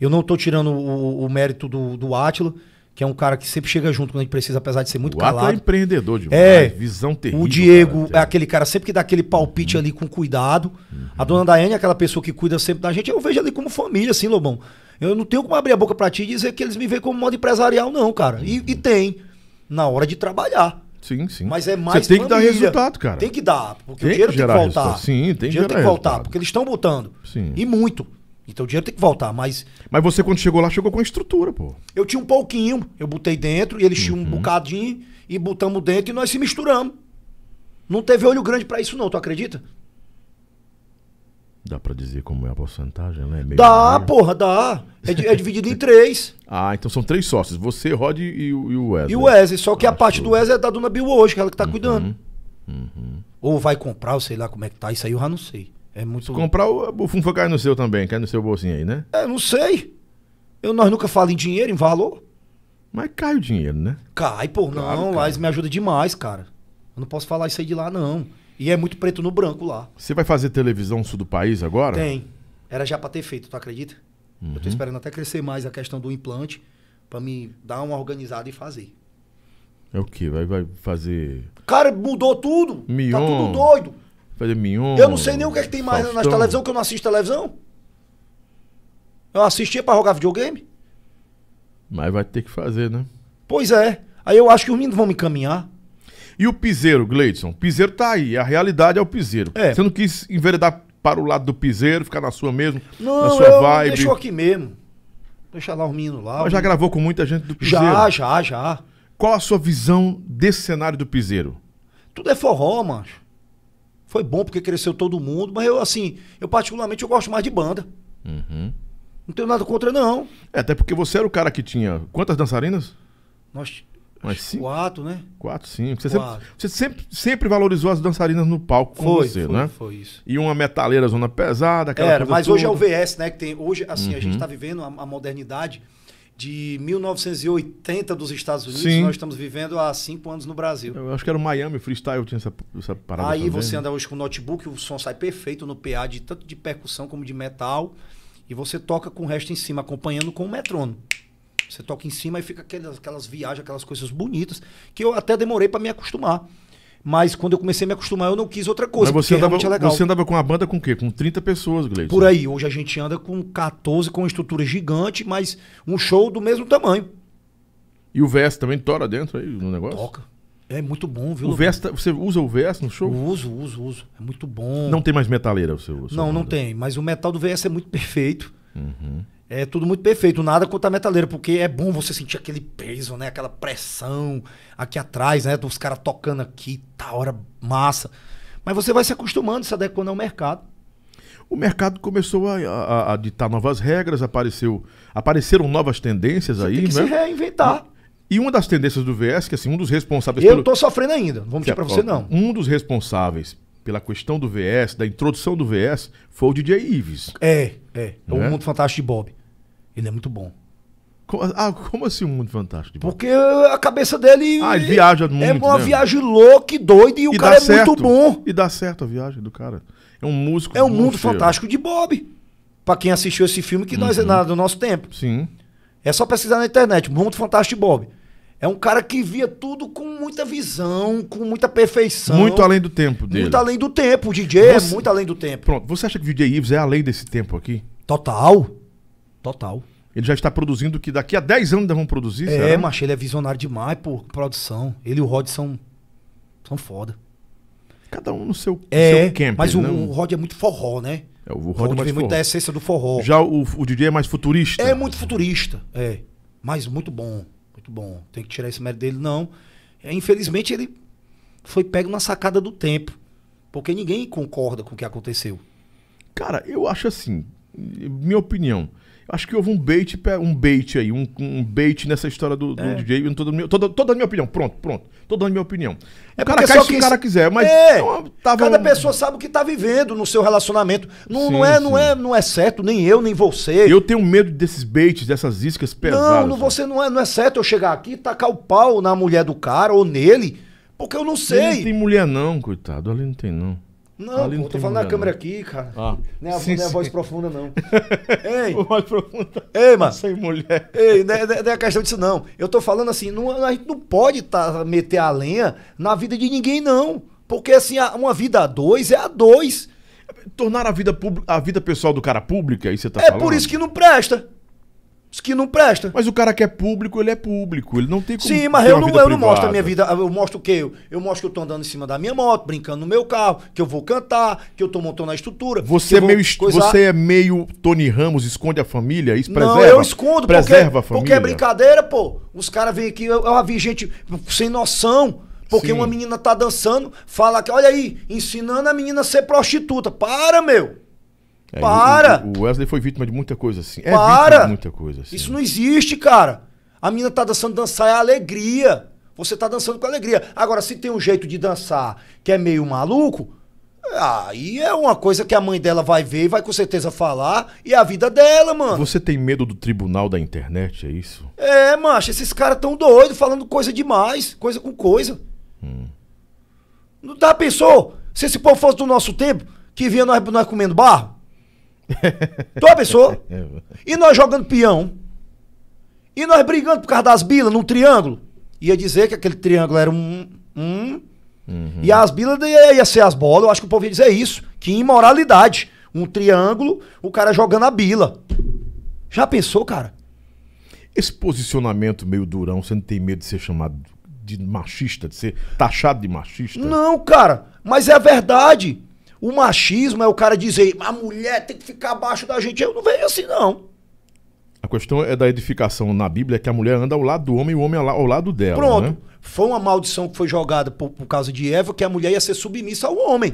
Eu não estou tirando o, o, mérito do, do Átila, que é um cara que sempre chega junto quando a gente precisa, apesar de ser muito o é calado. é empreendedor de é, visão terrível. O Diego cara, é aquele cara sempre que dá aquele palpite uhum. ali com cuidado. Uhum. A dona Daiane é aquela pessoa que cuida sempre da gente. Eu vejo ali como família, assim, Lobão. Eu não tenho como abrir a boca para ti e dizer que eles me veem como modo empresarial, não, cara. E, e tem. Na hora de trabalhar. Sim, sim. Mas é mais. Você tem que dar resultado, cara. Tem que dar. Porque tem o dinheiro que tem que voltar. Resultado. Sim, tem que O dinheiro tem que voltar. Resultado. Porque eles estão botando. Sim. E muito. Então o dinheiro tem que voltar, mas. Mas você, quando chegou lá, chegou com a estrutura, pô. Eu tinha um pouquinho, eu botei dentro, e eles uhum. tinham um uhum. bocadinho, e botamos dentro e nós se misturamos. Não teve olho grande para isso, não, tu acredita? Dá pra dizer como é a porcentagem, né? Meio dá, meio. porra, dá. É, é dividido em três. [laughs] Ah, então são três sócios. Você, Rod e, e o Wesley. E o Wesley, só que Acho a parte do Wesley é da dona Bill hoje, que é ela que tá uhum. cuidando. Uhum, uhum. Ou vai comprar, ou sei lá como é que tá. Isso aí eu já não sei. É muito. Se comprar, o, o fundo no seu também, cai no seu bolsinho aí, né? É, não sei. Eu, nós nunca falamos em dinheiro, em valor. Mas cai o dinheiro, né? Cai, pô, claro, não. mas me ajuda demais, cara. Eu não posso falar isso aí de lá, não. E é muito preto no branco lá. Você vai fazer televisão sul do país agora? Tem. Era já para ter feito, tu acredita? Uhum. Eu tô uhum. esperando até crescer mais a questão do implante para me dar uma organizada e fazer. É o que? Vai, vai fazer. Cara, mudou tudo. Tá mion. Tá tudo doido. Fazer mignon. Eu não sei nem o que é que tem mais na televisão, que eu não assisto televisão. Eu assistia para jogar videogame. Mas vai ter que fazer, né? Pois é. Aí eu acho que os meninos vão me encaminhar. E o Piseiro, Gleidson? Piseiro tá aí, a realidade é o Piseiro. É. Você não quis enveredar para o lado do Piseiro, ficar na sua mesmo, não, na sua eu, vibe? Não, deixou aqui mesmo. Deixa lá o menino lá. Mas já gravou com muita gente do Piseiro? Já, já, já. Qual a sua visão desse cenário do Piseiro? Tudo é forró, macho. Foi bom porque cresceu todo mundo, mas eu, assim, eu particularmente eu gosto mais de banda. Uhum. Não tenho nada contra, não. É, até porque você era o cara que tinha. Quantas dançarinas? Nós mas cinco, quatro, né? Quatro, cinco. Você, quatro. Sempre, você sempre, sempre valorizou as dançarinas no palco com foi, você, foi, né? Foi isso. E uma metaleira zona pesada, aquela Era, mas toda. hoje é o VS, né? Que tem, hoje, assim, uhum. a gente está uhum. vivendo a, a, modernidade de 1980 dos Estados Unidos, Sim. nós estamos vivendo há cinco anos no Brasil. Eu acho que era o Miami Freestyle, tinha essa, essa parada. Aí também, você anda hoje com o notebook, o som sai perfeito no PA, de tanto de percussão como de metal, e você toca com o resto em cima, acompanhando com o metrônomo. Você toca em cima e fica aquelas, aquelas viagens, aquelas coisas bonitas, que eu até demorei para me acostumar. Mas quando eu comecei a me acostumar, eu não quis outra coisa. Mas você, andava, é você andava com a banda com o quê? Com 30 pessoas, Gleison? Por aí. Hoje a gente anda com 14, com uma estrutura gigante, mas um show do mesmo tamanho. E o Vest também tora dentro aí no negócio? Toca. É muito bom, viu? O Vesta, você usa o Vest no show? uso, uso, uso. É muito bom. Não tem mais metaleira o seu. não, banda. não tem. Mas o metal do VS é muito [laughs] perfeito. Uhum é tudo muito perfeito, nada contra a metaleira, porque é bom você sentir aquele peso, né? Aquela pressão aqui atrás, né? Dos caras tocando aqui, tá hora massa. Mas você vai se acostumando, se adequando ao mercado. O mercado começou a, a, a ditar novas regras, apareceu, apareceram novas tendências você aí, tem que né? se reinventar. E uma das tendências do VS, que assim, um dos responsáveis Eu pelo... tô sofrendo ainda, não vamos dizer para você não. Um dos responsáveis pela questão do VS, da introdução do VS, foi o DJ Ives. É, é, é? o né? Mundo Fantástico de Bob. Ele é muito bom. Ah, como assim um mundo fantástico? Porque a cabeça dele. Ah, ele viaja muito. É uma né? viagem louca e doida e o e cara é certo. muito bom. E dá certo a viagem do cara. É um músico. É um mundo fantástico de Bob. Pra quem assistiu esse filme que uhum. nós é do nosso tempo. Sim. É só pesquisar na internet. Mundo Fantástico de Bob. É um cara que via tudo com muita visão, com muita perfeição. Muito além do tempo dele. Muito além do tempo. O DJ é você... é muito além do tempo. Pronto. Você acha que o DJ Ives é além desse tempo aqui? Total. Total. Ele já está produzindo que daqui a 10 anos vão produzir, É, mas ele é visionário demais, pô, produção. Ele e o Rod são, são foda. Cada um no seu, é, seu camp. Mas o, não... Né? o Rod é muito forró, né? É, o Rod, o é Rod é mais vem muito da essência do forró. Já o, o DJ é mais futurista. É muito futurista, é. Mas muito bom, muito bom. Tem que tirar esse mérito dele, não. É, infelizmente ele foi pego na sacada do tempo. Porque ninguém concorda com o que aconteceu. Cara, eu acho assim, minha opinião. Acho que houve um bait, um bait aí, um, um bait nessa história do, do é. DJ. Eu toda, toda, toda a minha opinião, pronto, pronto. Tô dando minha opinião. É o cara cai que o cara quiser, mas é, é tava... cada pessoa sabe o que tá vivendo no seu relacionamento. Não, sim, não, é, não, é, não é certo, nem eu, nem você. Eu tenho medo desses baits, dessas iscas pesadas. Não, não você não é, não é certo eu chegar aqui e tacar o pau na mulher do cara ou nele, porque eu não sei. Ele não tem mulher não, coitado, ali não tem não. Não, pô, não tô falando na câmera não. aqui, cara. Ah. Não, é a, sim, não é a voz profunda, não. [laughs] Ei! O mais profunda. Ei, mano. Sem mulher. Ei, não é, não é questão disso, não. Eu tô falando assim, não, a gente não pode tá, meter a lenha na vida de ninguém, não. Porque, assim, uma vida a dois é a dois. Tornar a vida, a vida pessoal do cara pública, aí você tá é falando? É por isso que não presta que não presta. Mas o cara que é público, ele é público. Ele não tem como. Sim, mas eu não, eu não mostro a minha vida. Eu mostro o quê? Eu, eu, mostro que eu tô andando em cima da minha moto, brincando no meu carro, que eu vou cantar, que eu tô montando a estrutura. Você, é meio, coisar. você é meio Tony Ramos, esconde a família? Isso preserva? Não, eu escondo, preserva porque, a família. Porque é brincadeira, pô. Os caras vêm aqui, eu, eu vi gente sem noção. Porque Sim. uma menina tá dançando, fala que, olha aí, ensinando a menina a ser prostituta. Para, meu! É, Para! O, o, Wesley foi vítima de muita coisa assim. É Para! muita coisa assim. Isso não existe, cara. A mina tá dançando, dançar é alegria. Você tá dançando com alegria. Agora, se tem um jeito de dançar que é meio maluco, aí é uma coisa que a mãe dela vai ver e vai com certeza falar. E é a vida dela, mano. Você tem medo do tribunal da internet, é isso? É, macho. Esses caras tão doidos, falando coisa demais. Coisa com coisa. Hum. Não tá, pensou? Se esse povo fosse do nosso tempo, que vinha nós, nós comendo barro? [laughs] Toda é pessoa. E nós jogando peão. E nós brigando por causa das bilas num triângulo. Ia dizer que aquele triângulo era um. um uhum. E as bilas ia, ia ser as bolas. Eu acho que o povo ia dizer isso. Que imoralidade. Um triângulo, o cara jogando a bila. Já pensou, cara? Esse posicionamento meio durão, você não tem medo de ser chamado de machista, de ser taxado de machista? Não, cara, mas é a verdade. O machismo é o cara dizer, a mulher tem que ficar abaixo da gente. Eu não vejo assim, não. A questão é da edificação na Bíblia, que a mulher anda ao lado do homem e o homem ao lado dela. Pronto. Né? Foi uma maldição que foi jogada por, por causa de Eva, que a mulher ia ser submissa ao homem.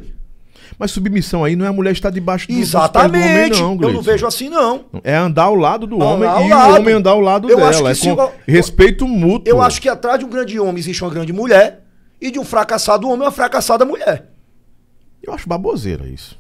Mas submissão aí não é a mulher estar debaixo do Exatamente. Do homem, não, Exatamente. Eu não vejo assim, não. É andar ao lado do homem e lado. o homem andar ao lado eu dela. Acho que é se... Respeito mútuo. Eu acho que atrás de um grande homem existe uma grande mulher e de um fracassado homem uma fracassada mulher. Eu acho baboseira isso.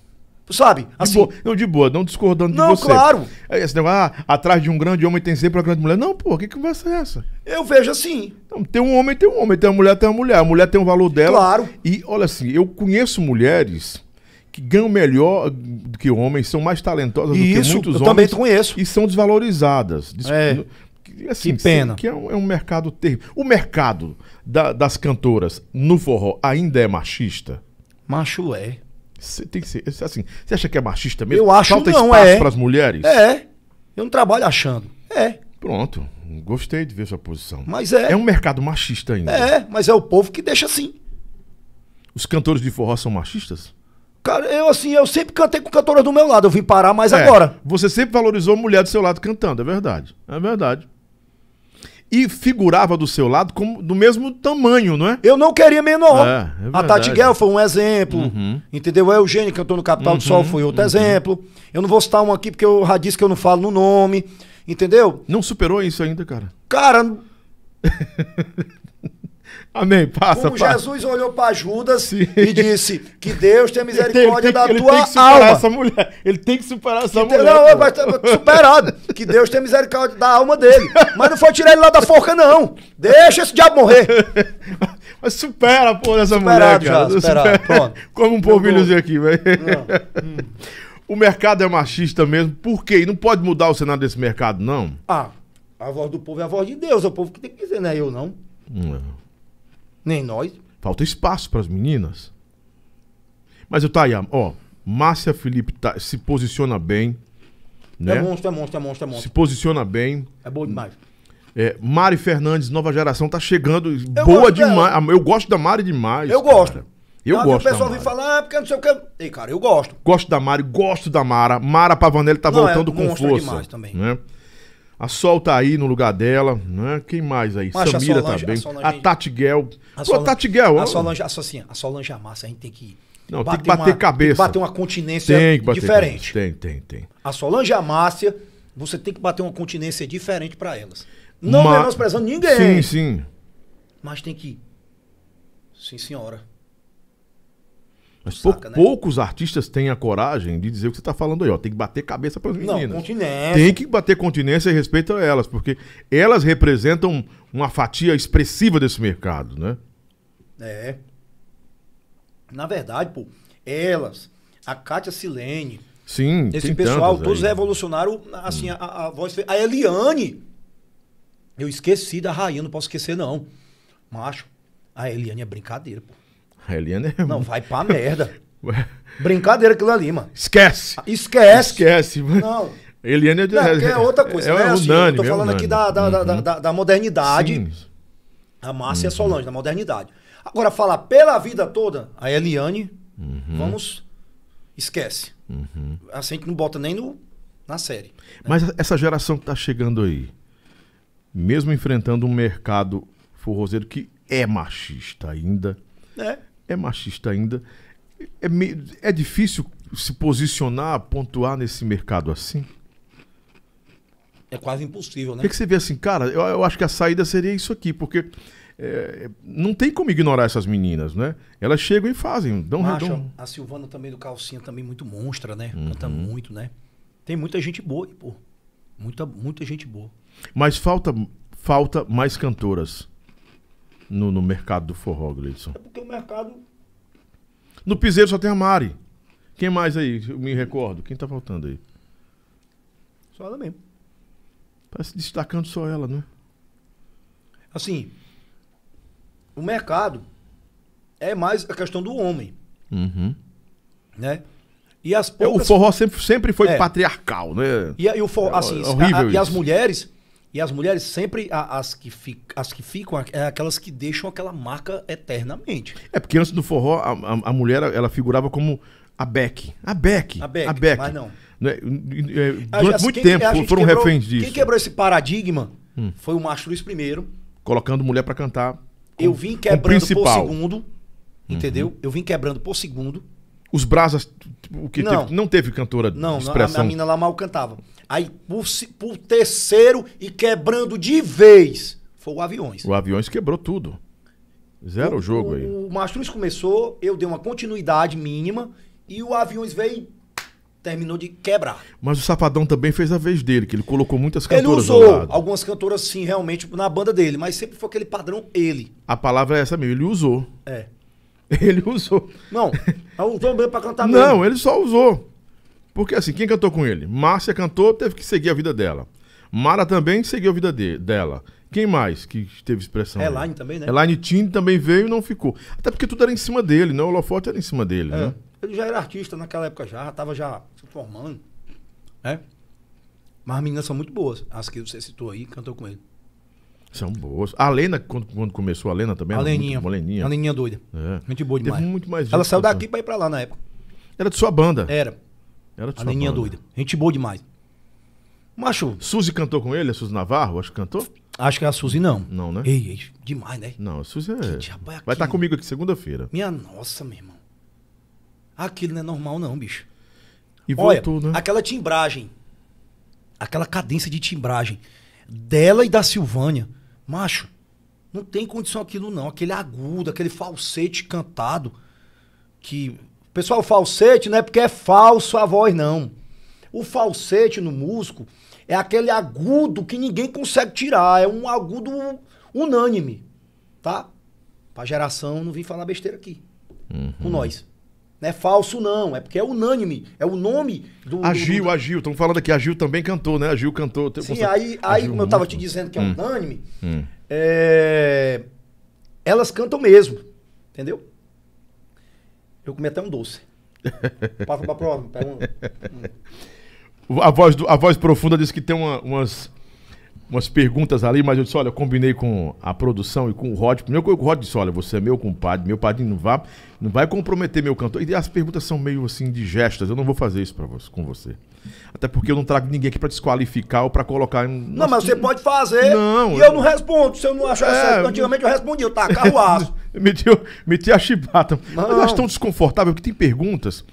Sabe? Assim, de boa, não, de boa, não discordando não, de você. Não, claro. É, esse negócio, ah, atrás de um grande homem tem sempre uma grande mulher. Não, pô, que conversa é essa? Eu vejo assim. Não, tem um homem, tem um homem, tem uma mulher, tem uma mulher. A mulher tem o um valor dela. Claro. E, olha assim, eu conheço mulheres que ganham melhor do que homens, são mais talentosas e do isso, que muitos eu homens. também conheço. E são desvalorizadas. Des... É. Assim, que pena. Que é um, é um mercado terrível. O mercado da, das cantoras no forró ainda é machista? Macho é. Você tem que ser. Assim, você acha que é machista mesmo? Eu acho Falta não, espaço é. para as mulheres? É. Eu não trabalho achando. É. Pronto. Gostei de ver sua posição. Mas é. É um mercado machista ainda. É, mas é o povo que deixa assim. Os cantores de forró são machistas? Cara, eu assim, eu sempre cantei com cantoras do meu lado, eu vim parar mais é, agora. Você sempre valorizou a mulher do seu lado cantando, é verdade. É verdade e figurava do seu lado como do mesmo tamanho, não é? Eu não queria menor. É, é a é Tati Guel foi um exemplo, uhum. entendeu? A é Eugênia, que eu no Capital uhum, do Sol, uhum, foi outro uhum. exemplo. Eu não vou citar um aqui porque eu já disse que eu não falo no nome, entendeu? Não superou isso ainda, cara? Cara, [laughs] Amém. Passa, um passa. Jesus olhou para Judas Sim. e disse que Deus tem misericórdia ele tem, da ele tua tem que superar alma. Essa mulher. Ele tem que superar essa que mulher. Não, mas tá superado. Que Deus tem misericórdia da alma dele. Mas não foi tirar ele lá da forca, não. Deixa esse diabo morrer. [laughs] Mas supera, pô, essa mulher, cara. Já, superado, supera. pronto. [laughs] Como um polvilhozinho aqui, velho. Ah, hum. O mercado é machista mesmo. Por quê? E não pode mudar o cenário desse mercado, não? Ah, a voz do povo é a voz de Deus. É o povo que tem que dizer, não é eu, não. Não. Hum. Nem nós. Falta espaço para as meninas. Mas eu estou aí ó, Márcia Felipe tá, se posiciona bem. Né? É monstro, é monstro, é monstro, é monstro. Se posiciona bem. É bom demais. É, Mari Fernandes, nova geração, tá chegando. Eu boa demais. Dela. Ah, eu gosto da Mari demais. Eu cara. gosto. Eu gosto. O pessoal vem falar, ah, porque não sei o que. Ei, cara, eu gosto. Gosto da Mari, gosto da Mara. Mara Pavanelli tá não, é voltando é com força. Demais também. Né? A Sol tá aí no lugar dela, né? Quem mais aí? Mas Samira também. tá bem. A, a Tati Gel. A, Solange, Pô, a Tati Gel. A Solange, a, Solange, assim, a Solange é massa, a gente tem que não, bater tem que bater uma, cabeça. Tem bater uma continência tem bater diferente. Cabeça. Tem, tem, tem. A Solange e é a Márcia, você tem que bater uma continência diferente para elas. Não Ma... menosprezando ninguém. Sim, sim. Mas tem que. Sim, senhora. Mas né? poucos artistas têm a coragem de dizer o que você está falando aí, ó. Tem que bater cabeça para as meninas. Não, continência. Tem que bater continência e respeito a elas, porque elas representam uma fatia expressiva desse mercado, né? É. Na verdade, pô, elas, a Kátia Silene. Sim, Esse pessoal, todos aí. revolucionaram, assim, hum. a, a voz. A Eliane. Eu esqueci da rainha, não posso esquecer, não. Macho, a Eliane é brincadeira, pô. A Eliana é. Não, vai pra merda. [laughs] Brincadeira aquilo ali, mano. Esquece. Ah, esquece. Esquece. Não. Eliane é, de... não, é outra coisa, é, né? É assim, eu tô é falando é aqui da, da, da, da, da, modernidade. Sim. A Márcia é uhum. Solange, da modernidade. Agora, falar pela vida toda, a Eliane, uhum. vamos. Esquece. Uhum. Assim a gente não bota nem no, na série. Né? Mas essa geração que tá chegando aí, mesmo enfrentando um mercado forrozeiro que é machista ainda. É é machista ainda. É, é difícil se posicionar, pontuar nesse mercado assim? É quase impossível, né? O que, que você vê assim, cara? Eu, eu, acho que a saída seria isso aqui, porque é, não tem como ignorar essas meninas, né? Elas chegam e fazem, dão redondo. A Silvana também do Calcinha também muito monstra, né? Uhum. Canta muito, né? Tem muita gente boa, pô. Muita, muita gente boa. Mas falta, falta mais cantoras no, no mercado do forró, Gleison? É porque o mercado. No Piseiro só tem a Mari. Quem mais aí? Eu me recordo. Quem tá faltando aí? Só ela mesmo. Parece tá destacando só ela, né? Assim, o mercado é mais a questão do homem. Uhum. Né? E as é, poucas... O forró sempre, sempre foi é. patriarcal, né? E, e o forró, é, assim, é horrível a, a, e as mulheres e as mulheres sempre, a, as, que fi, as que ficam, é aquelas que deixam aquela marca eternamente. É porque antes do forró, a, a, a mulher, ela figurava como a Beck. A Beck. A Beck. A Beck. Mas não. Né, é, durante muito quem, tempo foram quebrou, reféns disso. Quem quebrou esse paradigma hum. foi o Macho Luiz primeiro. Colocando mulher para cantar. Com, eu vim quebrando por segundo. Entendeu? Uhum. Eu vim quebrando por segundo. Os Brasas, tipo, o que não teve, não teve cantora não, expressão. Não, a, a mina lá mal cantava. Aí, por, por terceiro e quebrando de vez, foi o Aviões. O Aviões quebrou tudo. Zero o, jogo aí. O Mastruz começou, eu dei uma continuidade mínima e o Aviões veio terminou de quebrar. Mas o Safadão também fez a vez dele, que ele colocou muitas cantoras Ele usou algumas cantoras sim, realmente, na banda dele, mas sempre foi aquele padrão ele. A palavra é essa mesmo, ele usou. É. [laughs] Ele usou. Não, usou mesmo pra cantar mesmo. Não, ele só usou. Porque assim, quem cantou com ele? Márcia cantou, teve que seguir a vida dela. Mara também seguiu a vida de, dela. Quem mais que teve expressão? Elaine também, né? Elaine Tini também veio e não ficou. Até porque tudo era em cima dele, né? O holofote era em cima dele, é. né? Ele já era artista naquela época já, tava já se formando, É. Mas as meninas são muito boas, as que você citou aí, cantou com ele. São boas. A Lena, quando, quando começou a Lena também? A Leninha. Boa, Leninha. A Leninha doida. É. boa demais. Teve muito mais gente Ela saiu daqui pra ir pra lá na época. Era de sua banda? Era. Era de a sua Leninha banda. doida. Gente boa demais. Macho. Suzy cantou com ele? A Suzy Navarro? Acho que cantou? Acho que a Suzy não. Não, né? Ei, ei, demais, né? Não, a Suzy é. Gente, rapaz, aqui, Vai estar tá comigo aqui segunda-feira. Minha nossa, meu irmão. Aquilo não é normal, não, bicho. E Olha, voltou, né? Aquela timbragem. Aquela cadência de timbragem dela e da Silvânia. Macho, não tem condição aquilo não. Aquele agudo, aquele falsete cantado. Que. Pessoal, falsete não é porque é falso a voz, não. O falsete no músico é aquele agudo que ninguém consegue tirar. É um agudo unânime. Tá? Pra geração não vim falar besteira aqui. Uhum. Com nós. Não é falso, não. É porque é unânime. É o nome do. Agil, do... Agil. Estamos falando aqui. Agil também cantou, né? Agil cantou. Sim, aí, aí como eu estava te dizendo que é hum. unânime, hum. É... elas cantam mesmo. Entendeu? Eu comi até um doce. [laughs] Passa a próxima. Pega um... A voz, do, a voz profunda diz que tem uma, umas umas perguntas ali, mas eu disse, olha, eu combinei com a produção e com o Rod. Primeiro que o Rod disse, olha, você é meu compadre, meu padrinho, não vai, não vai comprometer meu cantor. E as perguntas são meio assim digestas, eu não vou fazer isso para você, com você. Até porque eu não trago ninguém aqui para desqualificar ou para colocar Não, mas você que... pode fazer. Não. E eu, não respondo. Se eu não achar é, certo, antigamente eu respondi, eu tacava [laughs] [laughs] o aço. meti meti a chibata. Não. Mas eu acho tão desconfortável que tem perguntas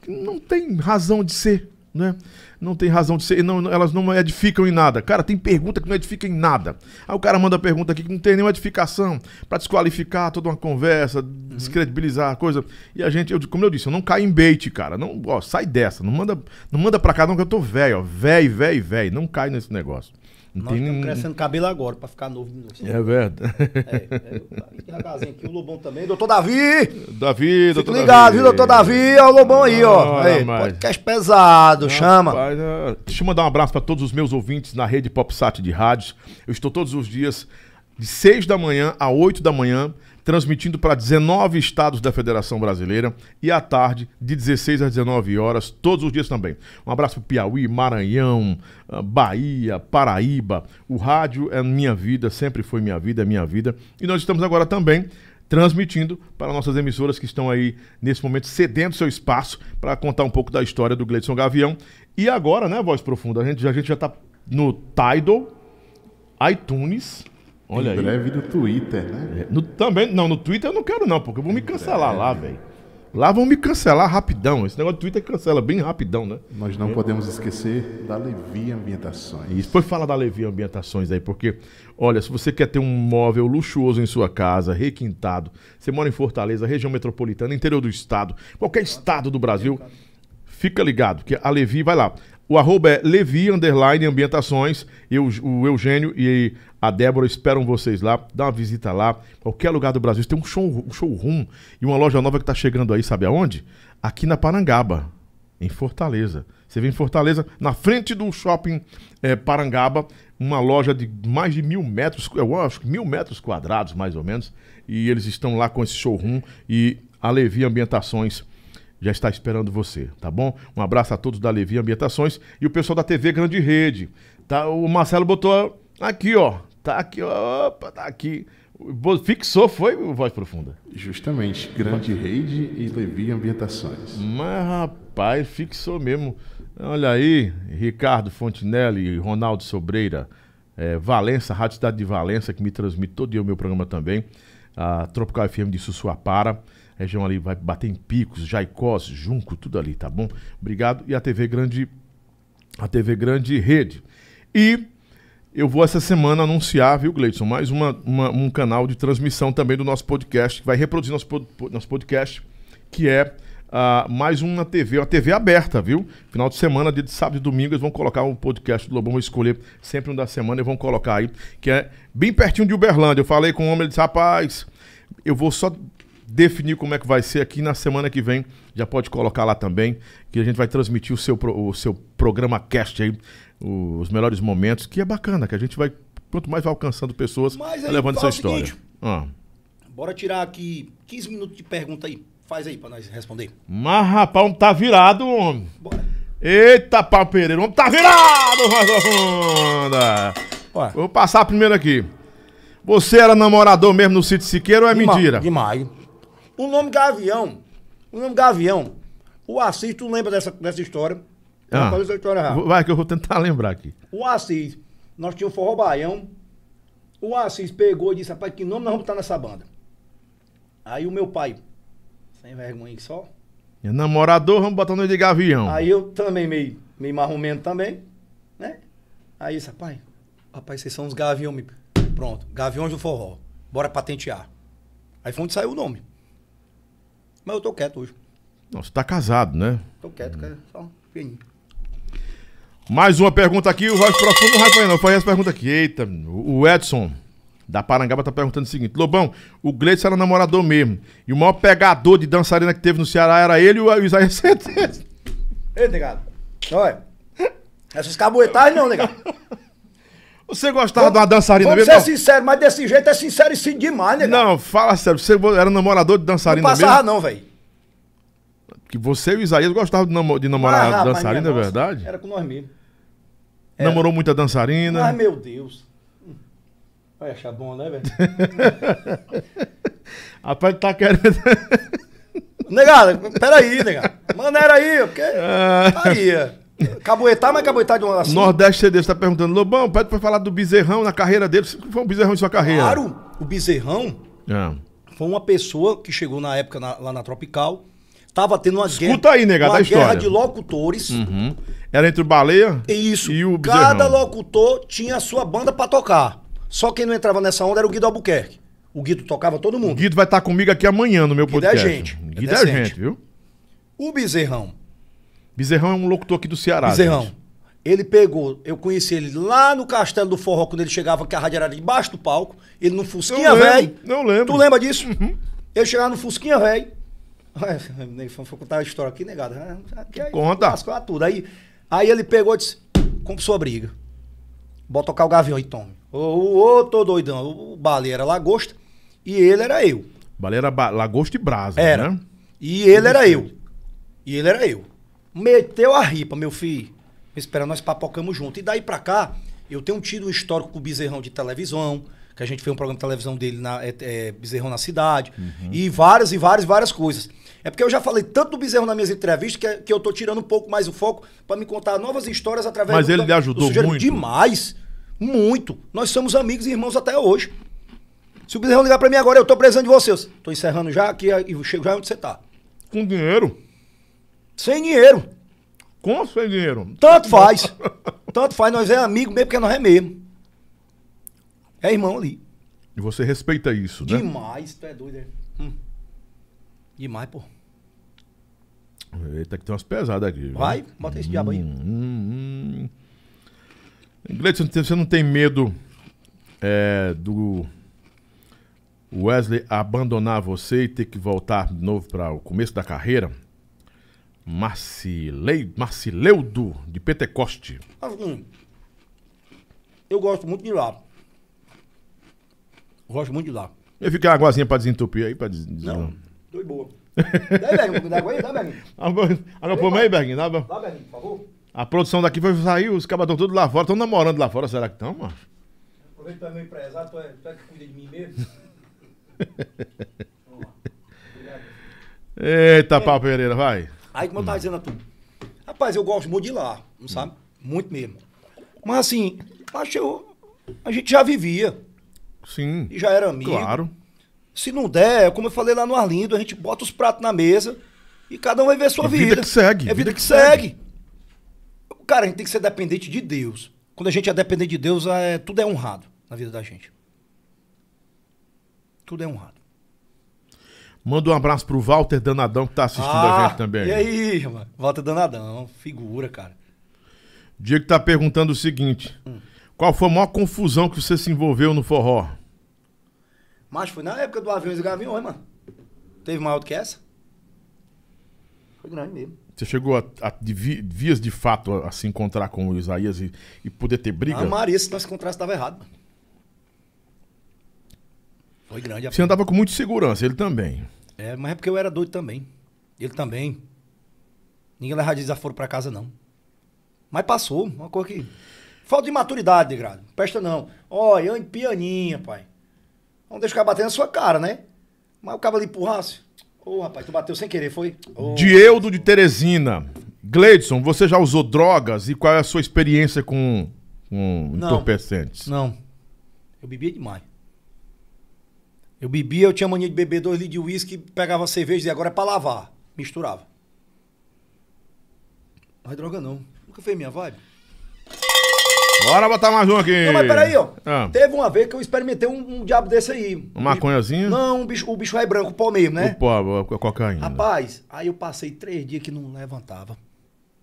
que não tem razão de ser, né? não tem razão de ser, não, elas não edificam em nada. Cara, tem pergunta que não edifica em nada. Aí o cara manda pergunta aqui que não tem nenhuma edificação para desqualificar toda uma conversa, uhum. descredibilizar a coisa. E a gente, eu, como eu disse, eu não caio em bait, cara. Não, ó, sai dessa, não manda, não manda para cá não que eu tô velho, ó, velho, velho, velho, não cai nesse negócio. Não Nós tem... estamos crescendo cabelo agora para ficar novo de novo. É verdade. É, é, aqui, o Lobão também. Doutor Davi! Davi, Fique doutor ligado, Davi. viu, doutor Davi? Olha o Lobão aí, ó. Ah, aí, podcast pesado, chama. É... Deixa eu mandar um abraço para todos os meus ouvintes na rede PopSat de rádios. Eu estou todos os dias, de 6 da manhã a 8 da manhã, transmitindo para 19 estados da Federação Brasileira e à tarde, de 16 às 19 horas, todos os dias também. Um abraço para Piauí, Maranhão, ah, Bahia, Paraíba. O rádio é minha vida, sempre foi minha vida, é minha vida. E nós estamos agora também transmitindo para nossas emissoras que estão aí nesse momento cedendo seu espaço para contar um pouco da história do Gleidson Gavião. E agora, né, Voz Profunda, a gente, a gente já está no Tidal, iTunes, Olha em aí. breve no Twitter, né? É, no, também, não, no Twitter eu não quero não, porque eu vou me é cancelar lá, velho. Lá vão me cancelar rapidão. Esse negócio do Twitter cancela bem rapidão, né? Nós não é. podemos esquecer da Levi Ambientações. Isso, foi fala da Levi Ambientações aí, porque, olha, se você quer ter um móvel luxuoso em sua casa, requintado, você mora em Fortaleza, região metropolitana, interior do estado, qualquer estado do Brasil, fica ligado, que a Levi vai lá. O arroba é Levi Ambientações, eu, o Eugênio e a Débora, esperam vocês lá, dá uma visita lá, qualquer lugar do Brasil. Tem um, show, um showroom e uma loja nova que tá chegando aí, sabe aonde? Aqui na Parangaba, em Fortaleza. Você vem em Fortaleza, na frente do shopping é, Parangaba, uma loja de mais de mil metros, eu acho que mil metros quadrados, mais ou menos. E eles estão lá com esse showroom e a Levi Ambientações já está esperando você, tá bom? Um abraço a todos da Levi Ambientações e o pessoal da TV Grande Rede. Tá, o Marcelo botou aqui, ó. Tá aqui, opa, tá aqui. Fixou, foi Voz Profunda. Justamente, grande rede e Levi Ambientações. Mas, rapaz, fixou mesmo. Olha aí, Ricardo Fontinelli, Ronaldo Sobreira, é, Valença, Rádio Cidade de Valença, que me transmite todo dia o meu programa também. A Tropical FM de Sussuapara, região ali vai bater em picos, Jaicós, Junco, tudo ali, tá bom? Obrigado. E a TV Grande, a TV Grande Rede. E eu vou essa semana anunciar, viu, Gleison? mais uma, uma, um canal de transmissão também do nosso podcast, que vai reproduzir nosso, pod, nosso podcast, que é uh, mais uma TV, uma TV aberta, viu? Final de semana, dia de sábado e domingo, eles vão colocar um podcast do Lobão, vão escolher sempre um da semana e vão colocar aí, que é bem pertinho de Uberlândia. Eu falei com o um homem, ele disse, rapaz, eu vou só definir como é que vai ser aqui na semana que vem. Já pode colocar lá também, que a gente vai transmitir o seu, o seu programa cast aí os melhores momentos, que é bacana, que a gente vai, quanto mais vai alcançando pessoas, Mas aí, levando essa história. Seguinte, ah. Bora tirar aqui 15 minutos de pergunta aí. Faz aí pra nós responder. Mas rapaz, tá virado, homem. Bora. Eita, pau Pereira, o homem tá virado, Ronda. Vou passar primeiro aqui. Você era namorador mesmo no sítio Siqueira ou é demais, mentira? Demais. O nome Gavião, o nome Gavião, o Assis, tu lembra dessa, dessa história? Ah, Vai que eu vou tentar [laughs] lembrar aqui. O Assis, nós tínhamos o Forró Baião. O Assis pegou e disse, rapaz, que nome nós vamos estar nessa banda? Aí o meu pai, sem vergonha que só. É namorador, vamos botar nome de Gavião. Aí eu também, meio, meio marrumento também, né? Aí disse, rapaz, rapaz, vocês são uns gaviões. Pronto, Gaviões do Forró. Bora patentear. Aí foi onde saiu o nome. Mas eu tô quieto hoje. Nossa, tá casado, né? Tô quieto, cara. Hum. Só um pequenininho. Mais uma pergunta aqui, o Voz Profundo não vai fazer não, faz essa pergunta aqui. Eita, o Edson da Parangaba tá perguntando o seguinte: Lobão, o Gleice era namorador mesmo. E o maior pegador de dançarina que teve no Ceará era ele e é o Isaías Certeza. Ei, negado. Olha. Essas cabuetagens não, negado. Você gostava vamos, de uma dançarina vamos mesmo? Vamos ser sincero, mas desse jeito é sincero e sim demais, negado. Não, fala sério, você era namorador de dançarina mesmo? Não passava não, velho. Que você e o Isaías gostavam de, de namorar ah, dançarina, é, é verdade? Era com nós mesmo. Era. Namorou muita dançarina. Ai, meu Deus. Vai achar bom, né, velho? [laughs] Rapaz, tá querendo. [laughs] Negado, peraí, negada. Maneira aí, ok? Ah. Aí. É. Caboetá, mas caboetá de uma assim. Nordeste CD, você tá perguntando, Lobão, pede pra falar do bezerrão na carreira dele. Como foi um bezerrão em sua carreira? Claro, o bezerrão é. foi uma pessoa que chegou na época na, lá na Tropical Tava tendo uma Escuta guerra. Escuta aí, nega, uma da história. guerra de locutores. Uhum. Era entre o Baleia é Isso. e o Bezerrão. Cada locutor tinha a sua banda para tocar. Só quem não entrava nessa onda era o Guido Albuquerque. O Guido tocava todo mundo. O Guido vai estar tá comigo aqui amanhã no meu Guido é podcast. É Guido é gente. Guido é, é gente, viu? O Bezerrão. Bezerrão é um locutor aqui do Ceará. Bezerrão. Gente. Ele pegou, eu conheci ele lá no Castelo do Forró, quando ele chegava, que a rádio era debaixo do palco. Ele no Fusquinha, velho. Não lembro. Tu lembra disso? Uhum. Ele chegava no Fusquinha, velho [laughs] contar a História aqui, negado. Né? Aí, Conta. Lascou tudo. Aí, aí ele pegou e disse, Compre sua briga. Bota tocar o gavião e tome. Ô, ô, ô, tô doidão. O baleia era lagosta e ele era eu. Baleia era ba lagosta e brasa, né? era. né? E ele era eu. E ele era eu. Meteu a ripa, meu filho. Me nós papocamos junto. E daí pra cá, eu tenho tido um histórico com o Bezerrão de televisão, que a gente fez um programa de televisão dele, na, é, é, Bezerrão na Cidade, uhum. e várias e várias, várias coisas. É porque eu já falei tanto do Bezerro nas minhas entrevistas que, é, que eu tô tirando um pouco mais o foco para me contar novas histórias através Mas do, ele me ajudou muito. Demais. Muito. Nós somos amigos e irmãos até hoje. Se o Bezerro ligar para mim agora, eu tô precisando de vocês. Tô encerrando já aqui e chego já onde você tá. Com dinheiro? Sem dinheiro. Com ou sem dinheiro? Tanto [laughs] faz. Tanto faz, nós é amigo mesmo, porque nós é mesmo. É irmão ali. E você respeita isso, né? Demais, tu é doido, é? Hum. Demais, pô. Eita, que tem umas pesadas aqui. Viu? Vai, bota esse hum, diabo aí. Hum, hum. hum. Gleison, você não tem medo é, do Wesley abandonar você e ter que voltar de novo para o começo da carreira? Marcilei, Marcileudo, de Pentecoste. Assim, eu gosto muito de lá. Gosto muito de lá. Eu fiquei uma águazinha para desentupir aí, para des... Não. Tô Dois boa. Dá, aí, Berguinho, dá água aí, dá, Berguinho. Água pra aí, Berguinho, dá, Dá, Berguinho, por favor. A produção daqui foi sair, os cabas estão todos lá fora, estão namorando lá fora, será que estão, mano? que tu é meu empresário, tu é, tu é que cuida de mim mesmo? Vamos lá. Obrigado. Eita, pau Pereira, vai. Aí, como eu tava hum. dizendo a tu, rapaz, eu gosto muito de lá, não sabe? Hum. Muito mesmo. Mas assim, acho eu, a gente já vivia. Sim. E já era amigo. Claro. Se não der, é como eu falei lá no Arlindo, a gente bota os pratos na mesa e cada um vai ver a sua é vida. vida que segue. É vida, vida que, que segue. segue. Cara, a gente tem que ser dependente de Deus. Quando a gente é dependente de Deus, é, tudo é honrado na vida da gente. Tudo é honrado. Manda um abraço pro Walter Danadão que tá assistindo ah, a gente também. E aí, irmão? Walter Danadão, figura, cara. Diego tá perguntando o seguinte: hum. qual foi a maior confusão que você se envolveu no forró? Mas foi na época do Avião e hein, mano. Teve maior do que essa? Foi grande mesmo. Você chegou a, a de vi, vias de fato a, a, se encontrar com o Isaías e, e poder ter briga? A ah, Maria, se nós encontrássemos, estava errado. Mano. Foi grande. Você p... andava com muita segurança, ele também. É, mas é porque eu era doido também. Ele também. Ninguém levava desaforo pra casa, não. Mas passou, uma coisa que... Falta de maturidade, degrado. Presta não. Olha, eu em pianinha, pai. Não deixa o cara bater na sua cara, né? Mas o cara ali empurrasse. Assim. Ô, oh, rapaz, tu bateu sem querer, foi? Oh. Dieudo de Teresina. Gleidson, você já usou drogas e qual é a sua experiência com, com entorpecentes? Não. Eu bebia demais. Eu bebia, eu tinha mania de beber dois litros de uísque, pegava cerveja e agora é pra lavar. Misturava. Mas droga não. Nunca fez minha vibe. Bora botar mais um aqui. Não, mas peraí, ó. Ah. Teve uma vez que eu experimentei um, um diabo desse aí. Um maconhazinho? Não, um bicho, o bicho é branco, o pó mesmo, né? O pó, a cocaína. Rapaz, aí eu passei três dias que não levantava.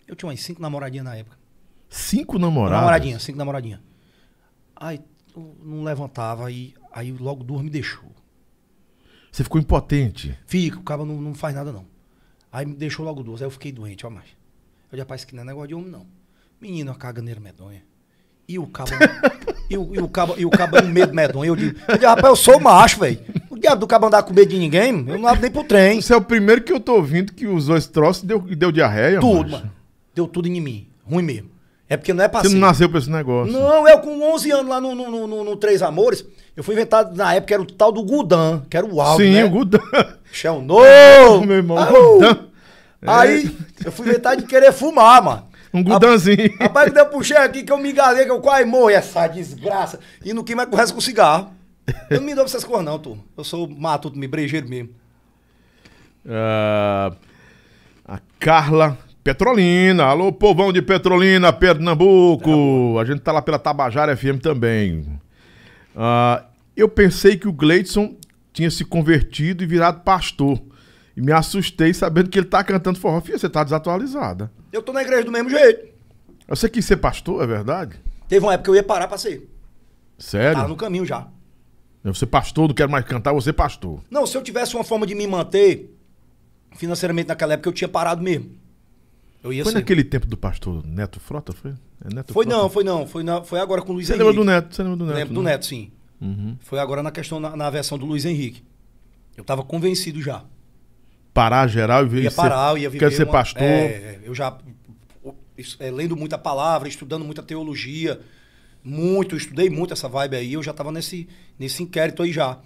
Eu tinha umas cinco namoradinhas na época. Cinco namoradas? Namoradinha, cinco namoradinhas. Aí não levantava, aí, aí logo duas me deixou. Você ficou impotente? Fico, o cara não, não faz nada não. Aí me deixou logo duas, aí eu fiquei doente, ó mais. Eu já parece que não é negócio de homem não. Menino, a caganeira medonha. E o cabo. e, o, e o cabo, e o cabo, e é o medo medonho. Eu digo, rapaz, eu sou macho, velho. O diabo do cabo andar com medo de ninguém, eu não abro nem pro trem. Você é o primeiro que eu tô ouvindo que usou esse troço e deu, deu diarreia, Tudo, macho. mano. Deu tudo em mim. Ruim mesmo. É porque não é passeio. Você não nasceu pra esse negócio. Não, eu com 11 anos lá no, no, no, no Três Amores, eu fui inventado, na época era o tal do Gudan, que era o áudio, Sim, né? o Gudan. Chão novo! [laughs] Meu irmão, Aí, é. eu fui inventado de querer fumar, mano. Um gudanzinho. A, rapaz, quando eu puxei aqui, que eu me galei, que eu quase morri, essa desgraça. E no que com o com cigarro. Eu não me dou pra essas coisas, não, tu. Eu sou matuto, me brejeiro mesmo. Uh, a Carla Petrolina. Alô, povão de Petrolina, Pernambuco. a gente tá lá pela Tabajara FM também. Uh, eu pensei que o Gleidson tinha se convertido e virado pastor. E me assustei sabendo que ele tá cantando forró. Fia, você tá desatualizada. Eu tô na igreja do mesmo jeito. Você quis ser pastor, é verdade? Teve uma época que eu ia parar pra ser. Sério? Tava no caminho já. Você pastor, não quero mais cantar, você pastor. Não, se eu tivesse uma forma de me manter financeiramente naquela época, eu tinha parado mesmo. Eu ia foi ser. naquele tempo do pastor Neto Frota, foi? É Neto foi Frota? não, foi não, foi foi agora com o Luiz você Henrique. Lembra do Neto? Você lembra do Neto? Lembro né? do Neto, sim. Uhum. Foi agora na questão na, na versão do Luiz Henrique. Eu tava convencido já parar geral e ver ia parar, ser, ia viver quer ser uma, pastor. É, é eu já é, lendo muita palavra, estudando muita teologia, muito, estudei muito essa vibe aí, eu já tava nesse nesse inquérito aí já.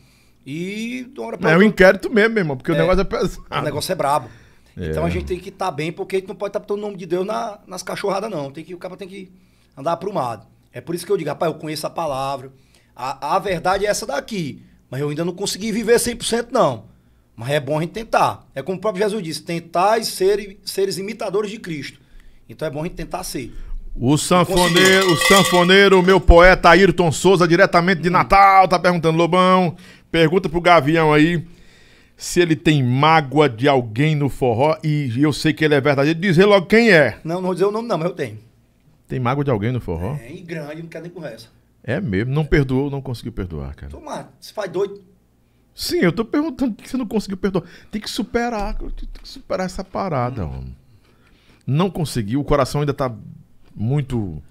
E de hora pra É um inquérito mesmo, irmão, porque é, o negócio é pesado. O negócio é brabo. É. Então a gente tem que estar tá bem, porque a gente não pode estar tá botando o nome de Deus na, nas cachorradas, não. Tem que, o cara tem que andar aprumado. É por isso que eu digo, rapaz, eu conheço a palavra. A, a verdade é essa daqui, mas eu ainda não consegui viver 100% não. Mas é bom a gente tentar. É como o próprio Jesus disse: tentar e ser, seres imitadores de Cristo. Então é bom a gente tentar ser. O sanfoneiro, o sanfoneiro, meu poeta Ayrton Souza, diretamente de hum. Natal, tá perguntando, Lobão. Pergunta pro Gavião aí se ele tem mágoa de alguém no forró. E eu sei que ele é verdadeiro. Dizer logo quem é. Não, não vou dizer o nome, não, mas eu tenho. Tem mágoa de alguém no forró? É, grande, não quero nem conversa. É mesmo, não perdoou, não conseguiu perdoar, cara. Tomara, se faz doido. Sim, eu tô perguntando por que você não conseguiu perdoar. Tem que superar, tem que superar essa parada, mano. Hum. Não conseguiu, o coração ainda tá muito.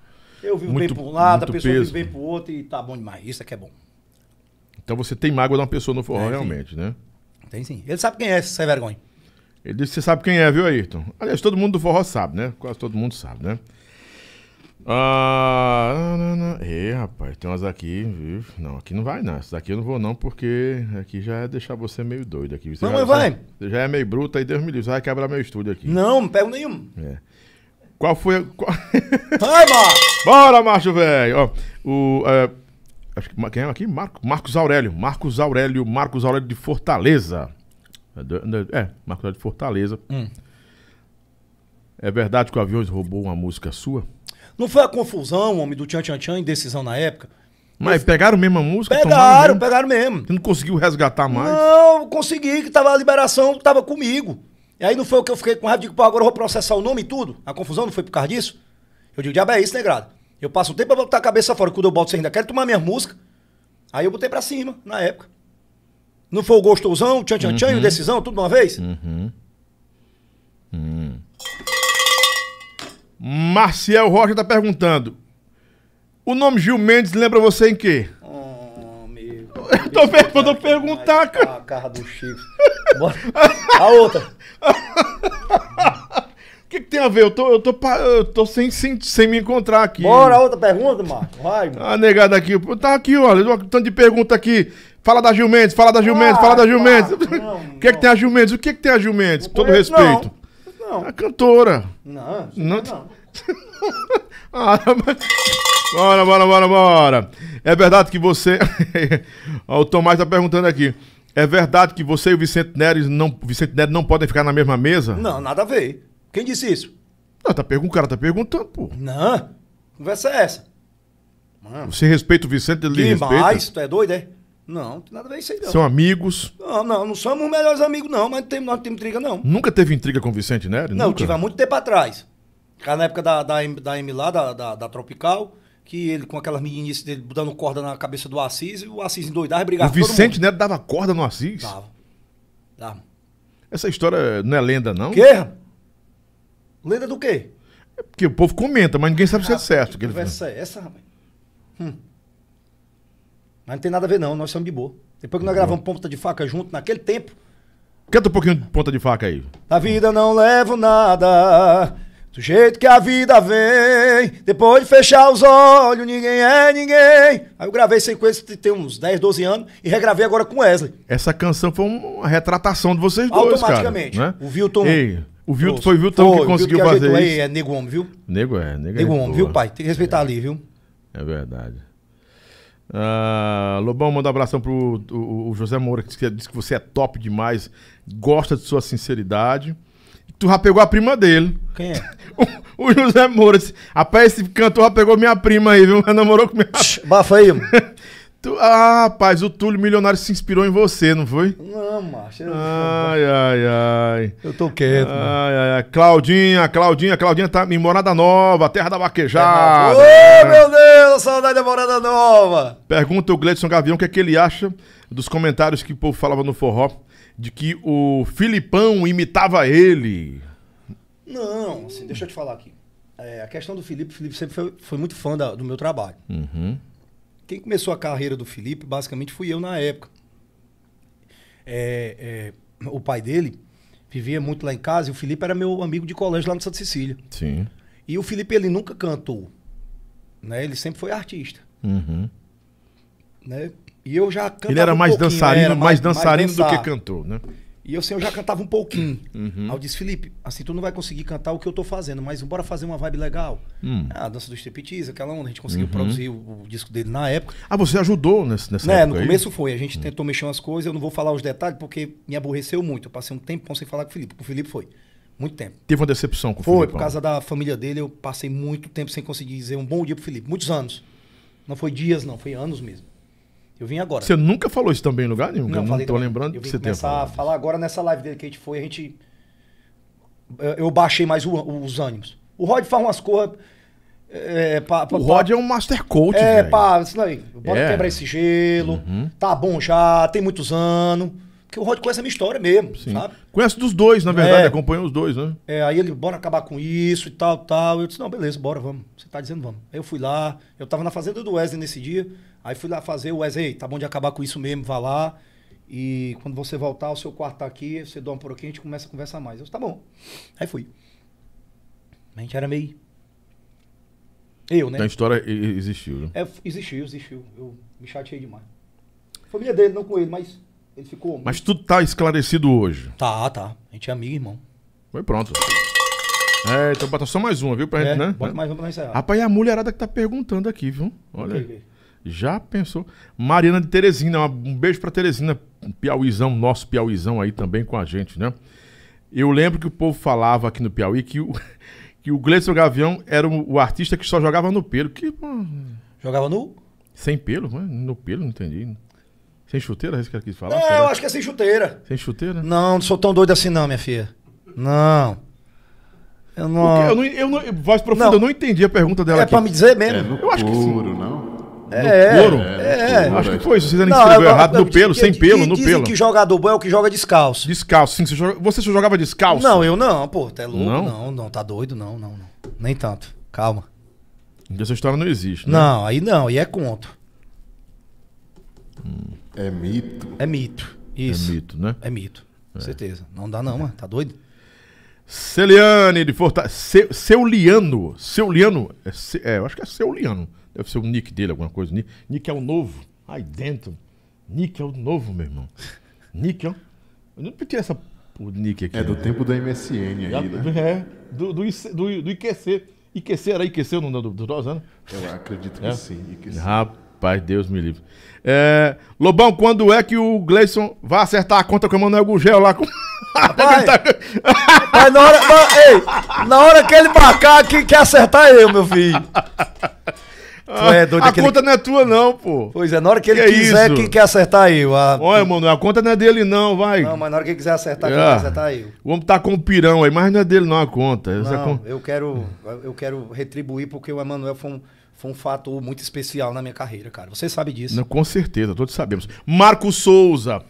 Eu vivo muito, bem para um lado, a pessoa peso. vive bem pro outro e tá bom demais. Isso é que é bom. Então você tem mágoa de uma pessoa no forró, é, realmente, né? Tem sim. Ele sabe quem é, sem vergonha. Ele disse que você sabe quem é, viu, Ayrton? Aliás, todo mundo do forró sabe, né? Quase todo mundo sabe, né? Ah, não, não, não. Ei, rapaz, tem umas aqui, viu? Não, aqui não vai não. Essa daqui eu não vou não, porque aqui já é deixar você meio doido aqui. Você não, já, mas vai. Você já é meio bruto, aí Deus me livre, vai quebrar meu estúdio aqui. Não, não pego nenhum. É. Qual foi Qual... Vai, [laughs] Bora, macho, velho! Ó, o... É, acho que, quem é aqui? Marco, Marcos Aurélio. Marcos Aurélio, Marcos Aurélio de Fortaleza. É, é Marcos Aurélio de Fortaleza. Hum. É verdade que o Aviões roubou uma música sua? Não foi a confusão, homem, do Tchan Tchan Tchan em decisão na época? Mas pegaram mesmo a música? Pegaram, pegaram mesmo. Você não conseguiu resgatar mais? Não, consegui, que tava a liberação, tava comigo. E aí não foi o que eu fiquei com raiva, digo, pô, agora eu vou processar o nome e tudo. A confusão não foi por causa disso? Eu digo, diabo é isso, negrado. Eu passo o tempo pra botar a cabeça fora, quando eu boto, você ainda quer tomar minha música. Aí eu botei pra cima, na época. Não foi o gostosão, tchan tchan uhum. tchan, indecisão, tudo de uma vez? Uhum. Uhum. Marcial Rocha tá perguntando. O nome Gil Mendes lembra você em quê? Oh, meu. Eu tô perguntando perguntar, cara. A cara do Chico. A outra. O [laughs] que, que, tem a ver? Eu tô, eu tô, eu tô sem, sem, sem me encontrar aqui. Bora, outra pergunta, Marco. Vai, mano. Ah, negada aqui. Tá aqui, olha. Um tanto de pergunta aqui. Fala da Gil Mendes, fala da Gil Mendes, fala da ah, [laughs] é Gil Mendes. O que, é que tem a Gil Mendes? O que, é que tem a Gil Mendes? Com todo respeito. Não não. A cantora. Não, não. não. [laughs] Ah, bora, bora, bora, bora. É verdade que você. [laughs] o Tomás tá perguntando aqui. É verdade que você e o Vicente Neres não, Vicente Neres não podem ficar na mesma mesa? Não, nada a ver. Quem disse isso? Não, tá pergun o cara tá perguntando, pô. Não. Conversa é essa? Mano. Você respeita o Vicente, ele Demais, respeita? Demais, tu é doido, é? Não, não tem nada a ver isso aí, não. São amigos? Não, não, não somos melhores amigos, não, mas não temos, nós não temos intriga, não. Nunca teve intriga com o Vicente Nery? Não, Nunca? tive há muito tempo atrás. na época da, da, da M lá, da, da, da Tropical, que ele com aquelas menininhas dele dando corda na cabeça do Assis, e o Assis endoidava e brigava O Vicente Nery dava corda no Assis? Dava. Dava. Essa história não é lenda, não? Quê? Lenda do quê? É porque o povo comenta, mas ninguém sabe se é certo. Que, ele... essa é essa, rapaz? Hum. Mas não tem nada a ver, não. Nós somos de boa. Depois que nós gravamos Ponta de Faca junto, naquele tempo. Canta um pouquinho de Ponta de Faca aí. Da vida não levo nada. Do jeito que a vida vem, depois de fechar os olhos, ninguém é ninguém. Aí eu gravei sequência de tem uns 10, 12 anos e regravei agora com Wesley. Essa canção foi uma retratação de vocês dois, cara. Automaticamente. né? O Vilton. Ei, o Vilton foi o Vilton Foi, que Vilton conseguiu que fazer ajeitou. isso. Ei, é nego homem, viu? Nego é, nego, é Nego homem, boa. viu, pai? Tem que respeitar é. ali, viu? É verdade. Uh, Lobão, manda um abração pro o, o José Moura, que disse, que disse que você é top demais, gosta de sua sinceridade. Tu já pegou a prima dele. Quem é? [laughs] o, o José Moura Rapaz, esse cantor já pegou minha prima aí, viu? Namorou com minha. Bafa aí, mano. [laughs] Tu, ah, rapaz, o Túlio Milionário se inspirou em você, não foi? Não, macho. Eu... Ai, ai, ai. Eu tô quieto, ai, mano. Ai, ai. Claudinha, Claudinha, Claudinha tá em Morada Nova, terra da vaquejada. Ô, oh, meu Deus, saudade da Morada Nova. Pergunta o Gleidson Gavião o que é que ele acha dos comentários que o povo falava no forró de que o Filipão imitava ele. Não, assim, deixa eu te falar aqui. É, a questão do Felipe, o Felipe sempre foi, foi muito fã da, do meu trabalho. Uhum. Quem começou a carreira do Felipe, basicamente, fui eu na época. É, é, o pai dele vivia muito lá em casa e o Felipe era meu amigo de colégio lá no Santa Cecília. Sim. E o Felipe, ele nunca cantou. Né? Ele sempre foi artista. Uhum. Né? E eu já cantava Ele era mais um dançarino, era mais, mais dançarino mais do que cantor, né? E eu, assim, eu já cantava um pouquinho. Uhum. Aí eu disse, Felipe, assim, tu não vai conseguir cantar o que eu tô fazendo, mas bora fazer uma vibe legal. Hum. a ah, dança do striptease, aquela onda, a gente conseguiu uhum. produzir o, o, disco dele na época. Ah, você ajudou nesse nessa né, No aí? começo foi, a gente uhum. tentou mexer umas coisas, eu não vou falar os detalhes porque me aborreceu muito. Eu passei um tempão sem falar com o Felipe, com o Felipe foi. Muito tempo. Teve uma decepção com o foi, Felipe? Foi, por causa da família dele, eu passei muito tempo sem conseguir dizer um bom dia pro Felipe. Muitos anos. Não foi dias, não, foi anos mesmo. Eu vim agora. Você nunca falou isso também em lugar nenhum? Não, eu não tô também. lembrando que você tem começar a falar agora nessa live dele que a gente foi, a gente... Eu baixei mais o, os ânimos. O Rod faz umas coisas... É, pra, pra, o Rod pra, é um master coach, É, pá, bora é. quebrar esse gelo. Uhum. Tá bom já, tem muitos anos. Porque o Rod conhece a minha história mesmo, Sim. sabe? Conhece dos dois, na verdade, é. acompanha os dois, né? É, aí ele, bora acabar com isso e tal, tal. Eu disse, não, beleza, bora, vamos. Você tá dizendo, vamos. Aí eu fui lá, eu tava na fazenda do Wesley nesse dia. Aí fui lá fazer, o Wesley, tá bom de acabar com isso mesmo, vá lá. E quando você voltar, o seu quarto tá aqui, você dorme por aqui, a gente começa a conversar mais. Eu disse, tá bom. Aí fui. A gente era meio. Eu, né? Então a história existiu, né? É, existiu, existiu. Eu me chateei demais. Família dele, não com ele, mas ele ficou. Mas tudo tá esclarecido hoje. Tá, tá. A gente é amigo, irmão. Foi pronto. É, então bota só mais uma, viu? Pra é, gente, né? Bota mais uma pra encerrar. Rapaz, é a mulherada que tá perguntando aqui, viu? Olha. Okay, já pensou? Mariana de Teresina, um beijo para Teresina, Piauizão, nosso Piauizão aí também com a gente, né? Eu lembro que o povo falava aqui no Piauí que o, [laughs] que o Gleison Gavião era o, o artista que só jogava no pelo. Que, jogava no Sem pelo? Né? No pelo, não entendi. Sem chuteira, é isso que ela quis falar? Não, eu acho que é sem chuteira. Sem chuteira? Não, não sou tão doido assim não, minha filha. Não. Eu não... Eu não, eu não voz profunda, não. eu não entendi a pergunta dela É aqui. pra me dizer mesmo? É, eu acho que sim. não? É, é, é, no couro? É, Acho que foi isso. Vocês ainda escreveu errado. No pelo, sem pelo, no pelo. que jogador bom é o que joga descalço. Descalço, sim. Você, só jogava descalço? Não, eu não, pô. Tá louco? Não? não, não. Tá doido? Não, não, não. Nem tanto. Calma. Essa história não existe, né? Não, aí não. E é conto. É mito. É mito. É isso. É mito, né? É mito. É. Certeza. Não dá não, mano. Tá doido? Celiane de Fortaleza. Seuliano. Seuliano? É, eu acho que é Seuliano. Deve ser o nick dele, alguma coisa. Nick, nick é o novo. Aí dentro. Nick é o novo, meu irmão. Nick ó. É eu não pedi essa o nick aqui. É do né? tempo da MSN aí, né? [laughs] É, do, do, do, do IQC. IQC era IQC o nome do, do Né? Eu acredito que é. sim, IQC. Rapaz, Deus me livre. É, Lobão, quando é que o Gleison vai acertar a conta com o Emanuel Gugel lá com... [laughs] Tá rapaz, rapaz na, hora, na, ei, na hora que ele marcar aqui, quer acertar é eu, meu filho é ah, doido, a conta não é tua, não, pô. Pois é, na hora que, ele é quiser, quem quer acertar aí. A... Olha, mano, a conta não é dele, não, vai. Não, mas na hora que ele quiser acertar, quem é. quer acertar aí. O homem tá com um pirão aí, mas não é dele, não, a conta. É não, eu, quero, eu quero retribuir porque o Emanuel foi um, foi um fator muito especial na minha carreira, cara. Você sabe disso. Não, com certeza, todos sabemos. Marco Souza.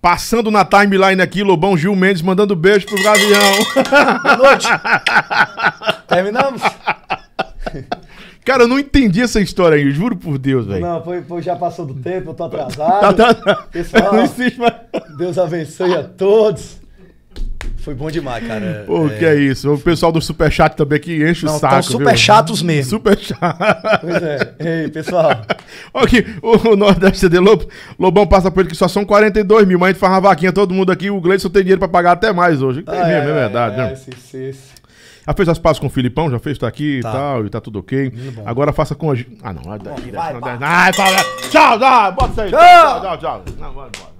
Passando na timeline aqui, Lobão Gil Mendes mandando beijo pro Gavião. Boa noite. [laughs] Terminamos? [laughs] Cara, eu não entendi essa história aí, juro por Deus, velho. Não, foi, foi, já passou do tempo, eu tô tá atrasado. tá, tá, Pessoal, não existe mas Deus abençoe a todos. Foi bom demais, cara. Pô, é... que é isso. O pessoal do Superchat também que enche não, o saco. Estão super viu? chatos mesmo. Super chato. Pois é. Ei, pessoal. [laughs] Aqui, o, o Nordeste de Lobo, Lobão passa por ele que só são 42 mil, mas a gente faz uma vaquinha todo mundo aqui. O Gleison tem dinheiro pra pagar até mais hoje. Tem ah, mesmo, é, é verdade. É, né? sim. Já fez as pazes com o Filipão, já fez, tá aqui e tal, e tá tudo ok. Agora faça com a gente. Ah, não, vai, vai, vai, vai, vai, vai, vai, vai, vai, vai, vai, vai, vai,